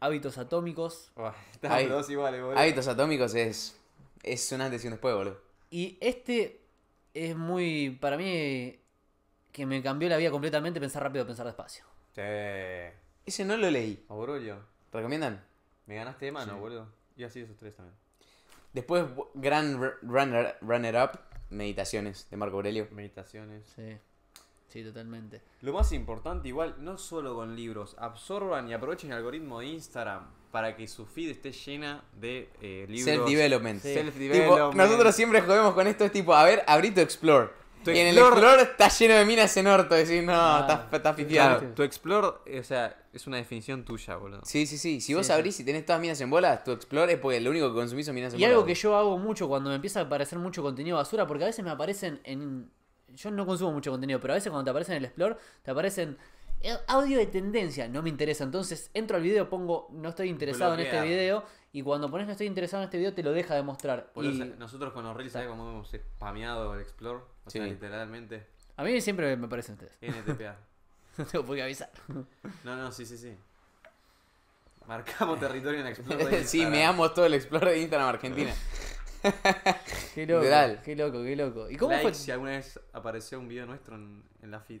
hábitos atómicos. dos iguales, Hábitos atómicos es es un antes y un después, boludo. Y este es muy, para mí, que me cambió la vida completamente pensar rápido, pensar despacio. Sí. Ese no lo leí. Oh, ¿Te ¿Recomiendan? Me ganaste de mano, boludo. Y así esos tres también. Después, gran runner, runner up, Meditaciones, de Marco Aurelio. Meditaciones. Sí. Sí, totalmente. Lo más importante, igual, no solo con libros, absorban y aprovechen el algoritmo de Instagram para que su feed esté llena de eh, libros. Self-development. Self nosotros siempre jugamos con esto, es tipo, a ver, abrí tu Explore. y en el Explore está lleno de minas en orto, decís, no, está ah. estás tu Explore, o sea, es una definición tuya, boludo. Sí, sí, sí. Si vos abrís y tenés todas minas en bolas, tu Explore es porque lo único que consumís son minas en bolas. Y algo que yo hago mucho cuando me empieza a aparecer mucho contenido basura, porque a veces me aparecen en yo no consumo mucho contenido, pero a veces cuando te aparecen en el Explore, te aparecen eh, audio de tendencia, no me interesa. Entonces entro al video, pongo no estoy interesado en este video y cuando pones no estoy interesado en este video te lo deja de mostrar. nosotros con los Reels, ¿sabes cómo hemos spameado el Explore? O sea, literalmente. A mí siempre me parecen ustedes. NTPA. [LAUGHS] no te avisar. no, no, sí, sí, sí. Marcamos territorio en el [LAUGHS] Explorer sí me sí, todo el Explorer de Instagram Argentina. [LAUGHS] [LAUGHS] qué loco, qué loco, qué loco. ¿Y cómo fue? Si alguna vez apareció un video nuestro en, la feed.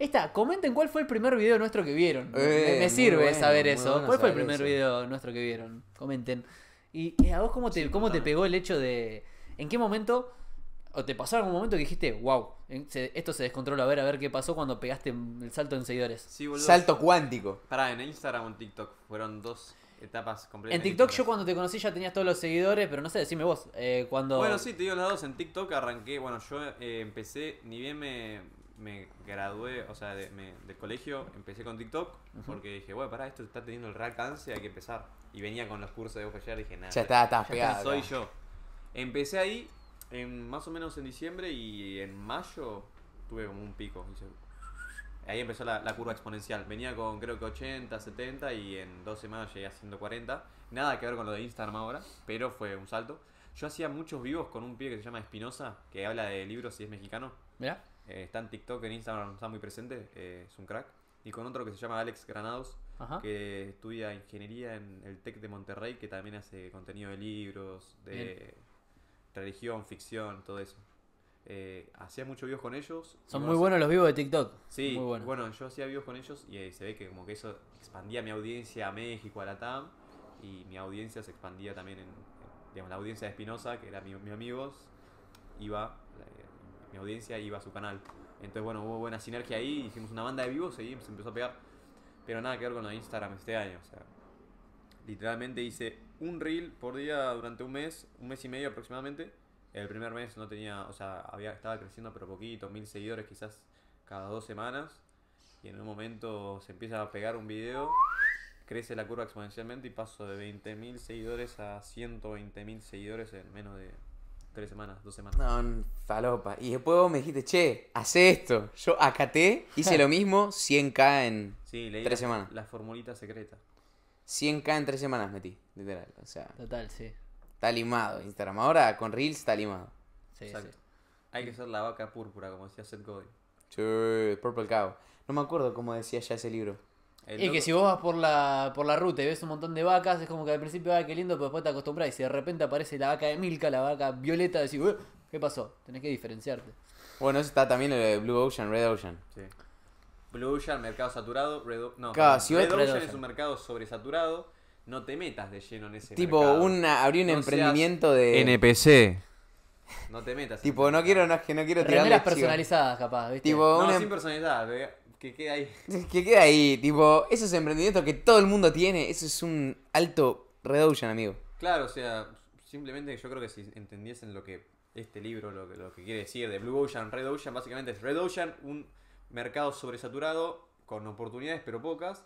Esta, comenten cuál fue el primer video nuestro que vieron. Me- eh, sirve saber eso. ¿Cuál fue el primer video nuestro que vieron? Comenten. ¿Y a vos cómo te, cómo te pegó el hecho de... ¿En qué momento... ¿O te pasó algún momento que dijiste, wow, esto se descontrola, a ver, a ver qué pasó cuando pegaste el salto en seguidores? Salto cuántico. Pará, en Instagram o en TikTok fueron dos etapas completas En TikTok yo cuando te conocí ya tenías todos los seguidores, pero no sé, decime vos. Eh, cuando... Bueno, sí, te digo las dos. En TikTok arranqué, bueno, yo eh, empecé, ni bien me, gradué, o sea, de, del colegio, empecé con TikTok, porque dije, bueno, pará, esto está teniendo el real alcance, hay que empezar. Y venía con los cursos de y dije, nada. Ya está, está pegado. Soy yo. Empecé ahí en, más o menos en diciembre y en mayo tuve como un pico. Ahí empezó la, curva exponencial. Venía con creo que 80, 70 y en dos semanas llegué a 140. Nada que ver con lo de Instagram ahora, pero fue un salto. Yo hacía muchos vivos con un pibe que se llama Espinosa, que habla de libros y es mexicano. Eh, está en TikTok, en Instagram está muy presente, eh, es un crack. Y con otro que se llama Alex Granados, que estudia ingeniería en el TEC de Monterrey, que también hace contenido de libros, de religión, ficción, todo eso. Eh, hacía muchos vivos con ellos. Son muy buenos los vivos de TikTok. Sí, muy bueno. bueno, yo hacía vivos con ellos y eh, se ve que como que eso expandía mi audiencia a México, a la TAM, y mi audiencia se expandía también en, digamos, la audiencia de Espinosa, que era mi, mis amigos, iba, eh, mi audiencia iba a su canal. Entonces, bueno, hubo buena sinergia ahí, hicimos una banda de vivos y se empezó a pegar. Pero nada que ver con de Instagram este año, o sea. Literalmente hice un reel por día durante un mes, un mes y medio aproximadamente el primer mes no tenía, o sea, había, estaba creciendo pero poquito, mil seguidores quizás cada dos semanas. Y en un momento se empieza a pegar un video, crece la curva exponencialmente y paso de 20.000 seguidores a mil seguidores en menos de tres semanas, dos semanas. No, falopa. Y después vos me dijiste, che, hace esto. Yo acaté, hice lo [LAUGHS] mismo, 100k en sí, leí tres la, semanas. La formulita secreta. 100k en tres semanas metí, literal. O sea. Total, sí. Está limado Instagram. Ahora con Reels está limado. Sí, Exacto. Hay que ser la vaca púrpura, como decía Seth Godin. Purple Cow. No me acuerdo cómo decía ya ese libro. y que si vos vas por la, por la ruta y ves un montón de vacas, es como que al principio, va qué lindo, pero después te acostumbras y si de repente aparece la vaca de Milka, la vaca violeta, decís, ¿qué pasó? Tenés que diferenciarte. Bueno, eso está también el Blue Ocean, Red Ocean. Blue Ocean, mercado saturado, Red, no, Red, Ocean es un mercado sobresaturado no te metas de lleno en ese Tipo, una, abrí un emprendimiento de. NPC. No te metas. tipo, no quiero, no, que no quiero personalizadas, capaz, ¿viste? Tipo, no, sin personalidad eh, que queda ahí. [LAUGHS] que queda ahí, tipo, esos emprendimientos que todo el mundo tiene, ese es un alto Ocean, amigo. Claro, o sea, simplemente yo creo que si entendiesen lo que este libro, lo que, lo que quiere decir de Blue Ocean, Red Ocean, básicamente es Red Ocean, un mercado sobresaturado con oportunidades pero pocas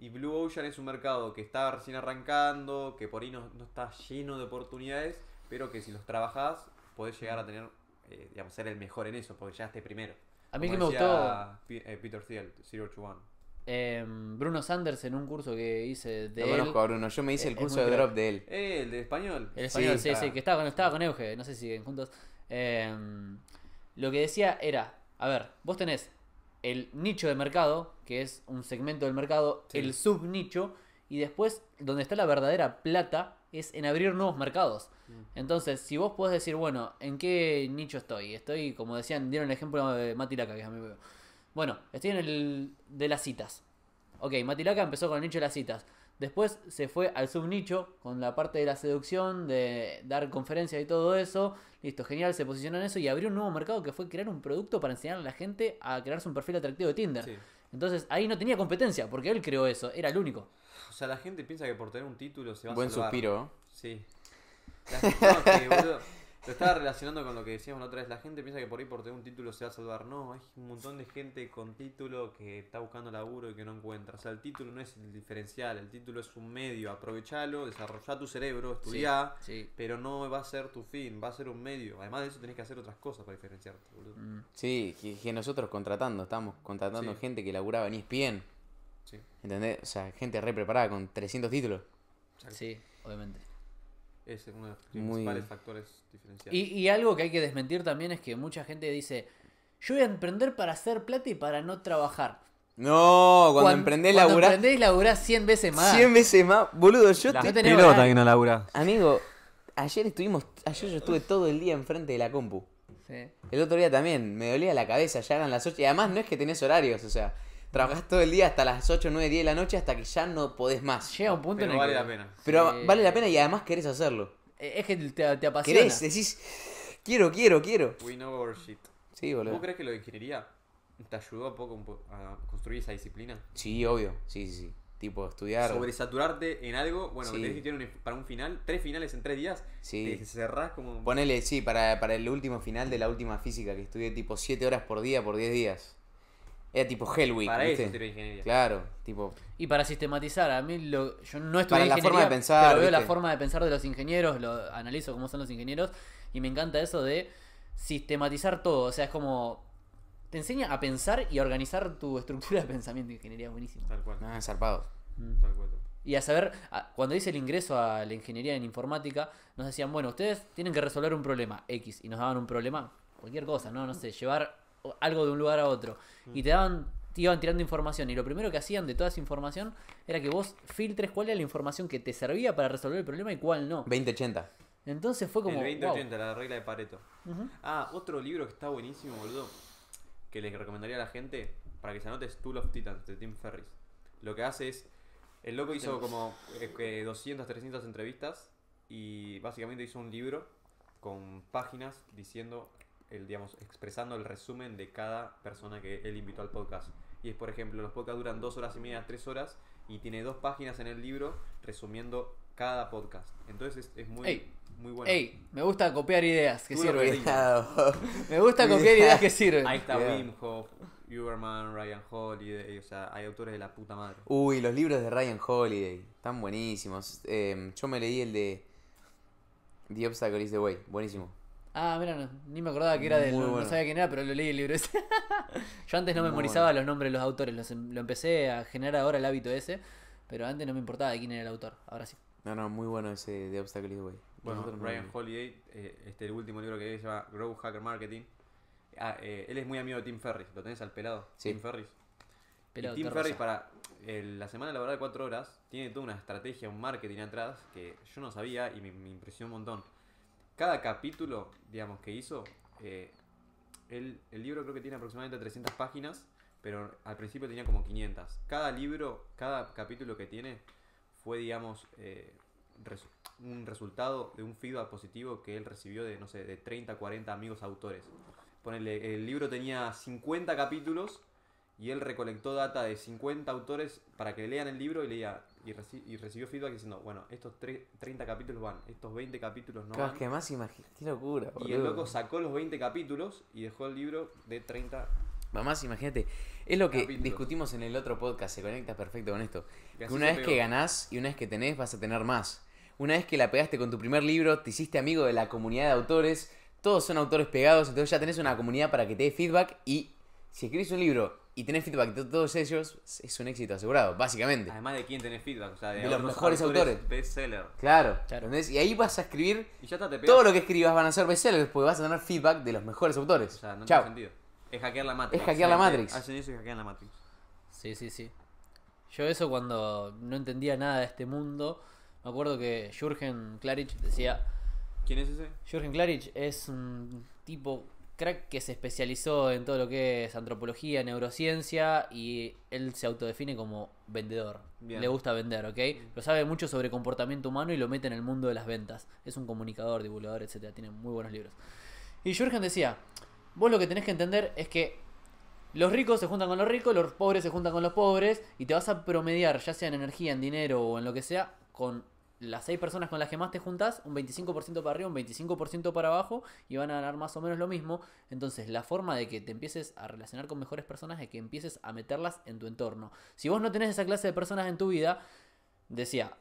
y Blue Ocean es un mercado que está recién arrancando, que por ahí no, no está lleno de oportunidades, pero que si los trabajás podés llegar a tener, eh, digamos, ser el mejor en eso, porque ya llegaste primero. A mí que me gustó. Eh, Peter Thiel, Zero to One. Em, Bruno Sanders en un curso que hice de. Lo conozco a Bruno, yo me hice eh, el curso de drop de él. Eh, el de español. El español, sí, sí, sí, que estaba con, estaba con Euge, no sé si juntos. Em, lo que decía era: a ver, vos tenés el nicho de mercado, que es un segmento del mercado, el subnicho, y después donde está la verdadera plata es en abrir nuevos mercados. Entonces, si vos podés decir, bueno, ¿en qué nicho estoy? Estoy, como decían, dieron el ejemplo de Matilaca, que es mi Bueno, estoy en el de las citas. Ok, Matilaca empezó con el nicho de las citas. Después se fue al subnicho con la parte de la seducción, de dar conferencias y todo eso. Listo, genial, se posicionó en eso y abrió un nuevo mercado que fue crear un producto para enseñar a la gente a crearse un perfil atractivo de Tinder. Entonces ahí no tenía competencia porque él creó eso, era el único. O sea, la gente piensa que por tener un título se va Buen a Buen suspiro. Sí. Lo estaba relacionando con lo que decíamos la otra vez. La gente piensa que por ahí por tener un título se va a salvar. No, hay un montón de gente con título que está buscando laburo y que no encuentra. O sea, el título no es el diferencial, el título es un medio. Aprovechalo, desarrollá tu cerebro, estudiá, pero no va a ser tu fin, va a ser un medio. Además de eso, tenés que hacer otras cosas para diferenciarte, boludo. Mm. Sí, que, nosotros contratando, estamos contratando gente que laburaba en ESPN. Sí. ¿Entendés? O sea, gente re preparada con 300 títulos. Sí, obviamente es uno de los principales factores diferenciales. Y, algo que hay que desmentir también es que mucha gente dice, yo voy a emprender para hacer plata y para no trabajar. No, cuando, emprendés cuando laburás... emprendés laburás 100 veces más. 100 veces más. Boludo, yo la te... que no laburás. Amigo, ayer estuvimos... Ayer yo estuve todo el día enfrente de la compu. Sí. El otro día también, me dolía la cabeza, ya eran las 8. Y además no es que tenés horarios, o sea... Trabajas todo el día hasta las 8, 9, 10 de la noche hasta que ya no podés más. Llega un punto Pero en el vale la pena. Pero vale la pena y además querés hacerlo. E, es que te, te apasiona. Querés, decís, quiero, quiero, quiero. We know our Sí, boludo. ¿Vos crees que lo de ingeniería te ayudó a, poco a construir esa disciplina? Sí, obvio. Sí, sí, sí. Tipo, estudiar. Sobresaturarte en algo. Bueno, que tener para un final, tres finales en tres días. Sí. Te cerrás como. Ponele, sí, para, para el último final de la última física que estudié, tipo, siete horas por día por diez días. Era tipo Hellwig. Para Claro, tipo. Y para sistematizar, a mí lo, yo no estudié para la forma de pensar, pero veo la forma de pensar de los ingenieros, lo analizo cómo son los ingenieros y me encanta eso de sistematizar todo, o sea, es como te enseña a pensar y organizar tu estructura de pensamiento de ingeniería, buenísimo. Tal cual. Ah, zarpado. Mm. Tal cual. Y a saber, cuando hice el ingreso a la ingeniería en informática, nos decían, bueno, ustedes tienen que resolver un problema X y nos daban un problema, cualquier cosa, ¿no? No sé, llevar algo de un lugar a otro. Mm. Y te daban, te iban tirando información. Y lo primero que hacían de toda esa información era que vos filtres cuál era la información que te servía para resolver el problema y cuál no. 2080. Entonces fue como. 2080, la regla de Pareto. Ah, otro libro que está buenísimo, boludo. Que les recomendaría a la gente para que se anote es Tool of Titans de Tim Ferris. Lo que hace es. El loco hizo como 200, eh, 300 entrevistas y básicamente hizo un libro con páginas diciendo digamos, expresando el resumen de cada persona que él invitó al podcast. Y es, por ejemplo, los podcasts duran dos horas y media, tres horas, y tiene dos páginas en el libro resumiendo cada podcast. Entonces es, muy, muy bueno. Ey, me gusta copiar ideas que sirven. me gusta copiar ideas que sirven. Ahí está Wim Hof, Uberman, Ryan Holiday, o sea, hay autores de la puta madre. Uy, los libros de Ryan Holiday, están buenísimos. Em, yo me leí el de The Obstacle is the Way, buenísimo. Ah, mira, no, ni me acordaba que era de no sabía quién era, pero lo leí el libro ese. [LAUGHS] Yo antes no memorizaba los nombres de los autores, em, lo empecé a generar ahora el hábito ese, pero antes no me importaba de quién era el autor, ahora sí. No, no, muy bueno ese de Obstacles, güey. Bueno, Brian Ryan Holiday, eh, este el último libro que se llama Grow Hacker Marketing. Ah, eh, él es muy amigo de Tim Ferriss, ¿lo tenés al pelado? Sí. Tim Ferris. Tim Ferris para eh, la semana laboral de 4 horas tiene toda una estrategia, un marketing atrás que yo no sabía y me impresionó un montón cada capítulo, digamos, que hizo, eh, el, libro creo que tiene aproximadamente 300 páginas, pero al principio tenía como 500. Cada libro, cada capítulo que tiene fue, digamos, eh, un resultado de un feedback positivo que él recibió de, no sé, de 30, 40 amigos autores. el libro tenía 50 capítulos y él recolectó data de 50 autores para que lean el libro y leía y, recibió feedback diciendo, bueno, estos 30 capítulos van, estos 20 capítulos no van. que más imagínate qué locura. Y el loco sacó los 20 capítulos y dejó el libro de 30 Mamás, imagínate, es lo que discutimos en el otro podcast, se conecta perfecto con esto. Que una vez que ganás y una vez que tenés vas a tener más. Una vez que la pegaste con tu primer libro, te hiciste amigo de la comunidad de autores, todos son autores pegados, entonces ya tenés una comunidad para que te dé feedback y si escribes un libro y tener feedback de todos ellos es un éxito asegurado, básicamente. Además de quién tenés feedback, o sea, de, los mejores autores. Bestseller. Claro, claro. Y ahí vas a escribir. Y ya te todo lo que escribas van a ser bestsellers porque vas a tener feedback de los mejores autores. O sea, no tiene sentido. Es hackear la Matrix. Es hackear la Matrix. Hacen eso y hackean la Matrix. Sí, sí, sí. Yo eso cuando no entendía nada de este mundo, me acuerdo que Jurgen Klarich decía... ¿Quién es ese? Jurgen Klarich es un tipo crack que se especializó en todo lo que es antropología, neurociencia y él se autodefine como vendedor. Le gusta vender, ¿ok? Mm. Lo sabe mucho sobre comportamiento humano y lo mete en el mundo de las ventas. Es un comunicador, divulgador, etcétera. Tiene muy buenos libros. Y Jürgen decía, vos lo que tenés que entender es que los ricos se juntan con los ricos, los pobres se juntan con los pobres y te vas a promediar, ya sea en energía, en dinero o en lo que sea, con las seis personas con las que más te juntas un 25% para arriba, un 25% para abajo, y van a ganar más o menos lo mismo. Entonces, la forma de que te empieces a relacionar con mejores personas es que empieces a meterlas en tu entorno. Si vos no tenés esa clase de personas en tu vida, decía,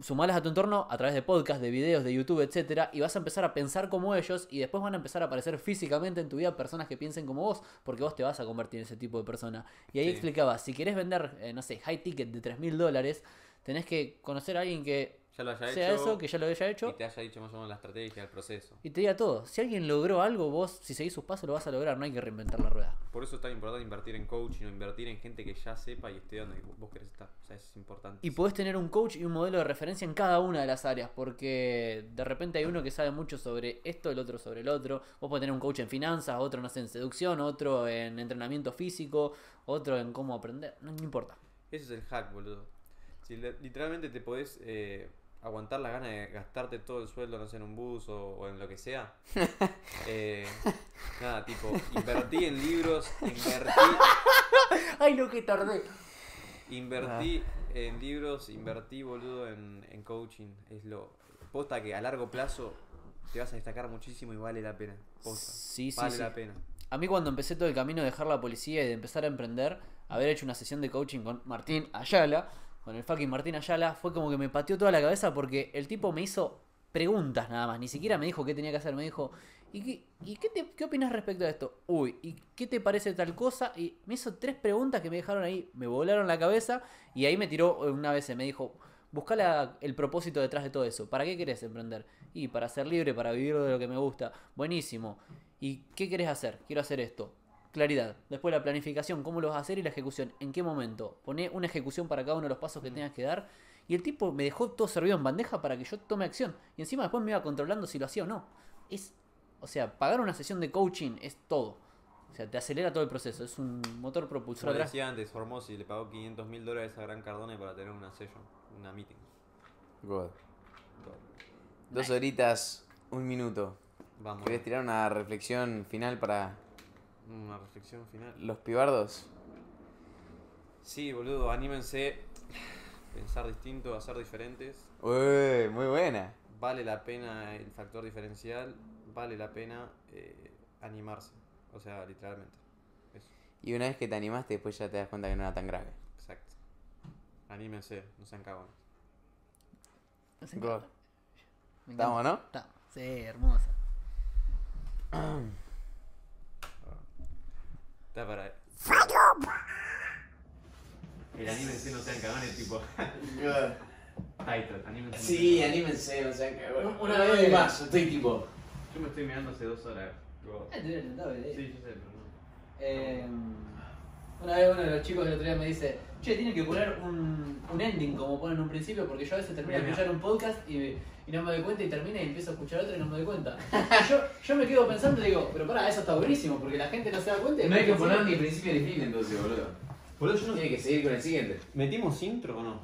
sumalas a tu entorno a través de podcasts, de videos, de YouTube, etcétera, y vas a empezar a pensar como ellos y después van a empezar a aparecer físicamente en tu vida personas que piensen como vos, porque vos te vas a convertir en ese tipo de persona. Y ahí explicaba, si querés vender, eh, no sé, high ticket de 3.000 mil dólares, tenés que conocer a alguien que ya lo haya sea eso, que ya lo haya hecho. Y te haya dicho más o menos la estrategia, el proceso. Y te diga todo. Si alguien logró algo, vos, si seguís sus pasos, lo vas a lograr. No hay que reinventar la rueda. Por eso es tan importante invertir en coaching o invertir en gente que ya sepa y esté donde vos querés estar. O sea, es importante. Y podés tener un coach y un modelo de referencia en cada una de las áreas. Porque de repente hay uno que sabe mucho sobre esto, el otro sobre el otro. Vos podés tener un coach en finanzas, otro, en seducción, otro en entrenamiento físico, otro en cómo aprender. no importa. Ese es el hack, boludo si literalmente te podés eh, aguantar la gana de gastarte todo el sueldo, no sé, en un bus o, en lo que sea. [LAUGHS] Eh, nada, tipo, invertí en libros, invertí. [LAUGHS] ¡Ay, lo que tardé! Invertí ah. en libros, invertí, boludo, en, coaching. Es lo. Posta que a largo plazo te vas a destacar muchísimo y vale la pena. Posta. Sí, vale la pena. A mí cuando empecé todo el camino de dejar la policía y de empezar a emprender, haber hecho una sesión de coaching con Martín Ayala, bueno, el fucking Martín Ayala, fue como que me pateó toda la cabeza porque el tipo me hizo preguntas nada más, ni siquiera me dijo qué tenía que hacer, me dijo, ¿y qué, y qué, qué opinas respecto a esto? Uy, ¿y qué te parece tal cosa? Y me hizo tres preguntas que me dejaron ahí, me volaron la cabeza y ahí me tiró eh, una vez, me dijo, busca el propósito detrás de todo eso, ¿para qué querés emprender? Y para ser libre, para vivir de lo que me gusta, buenísimo. ¿Y qué querés hacer? Quiero hacer esto claridad. Después la planificación, cómo lo vas a hacer y la ejecución, en qué momento. Poné una ejecución para cada uno de los pasos que mm. tengas que dar. Y el tipo me dejó todo servido en bandeja para que yo tome acción. Y encima después me iba controlando si lo hacía o no. Es, o sea, pagar una sesión de coaching es todo. O sea, te acelera todo el proceso. Es un motor propulsor. Como decía antes, Formosi le pagó 500 mil dólares a Gran Cardone para tener una sesión, una meeting. Dos horitas, un minuto. Vamos. a tirar una reflexión final para una reflexión final. Los pibardos. Sí, boludo, anímense. Pensar distinto, hacer diferentes. Uy, muy buena. Vale la pena el factor diferencial, vale la pena eh, animarse. O sea, literalmente. Y una vez que te animaste, después ya te das cuenta que no era tan grave. Exacto. Anímense, no sean cagones. No sean cagones. ¿Estamos, no? Estamos. Sí, hermosa. [CLEARS THROAT] Está para. El anímense, no sean cagones, tipo. [LAUGHS] Titan, anímense. Sí, anímense, no sean cagones. Una vez más, estoy tipo. Yo me estoy mirando hace dos horas. Ah, te hubiera eh. Sí, yo sé, pero Eh, una vez uno de los chicos del otro día me dice, che, tiene que poner un, un ending como ponen un principio, porque yo a veces termino de escuchar un podcast y y no me doy cuenta y termina y empiezo a escuchar otro y no me doy cuenta. yo, yo me quedo pensando y digo, pero pará, eso está buenísimo, porque la gente no se da cuenta. Y No hay que poner ni principio ni fin entonces, boludo. Boludo, yo no... Tiene que seguir con el siguiente. ¿Metimos intro o no?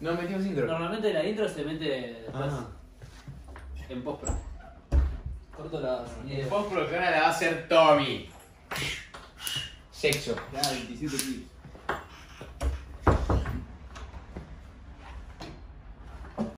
No metimos intro. Normalmente la intro se mete después Ah. en postpro. Corto la... En post que ahora la va a hacer Tommy. Sexo. Ya, 27 kilos.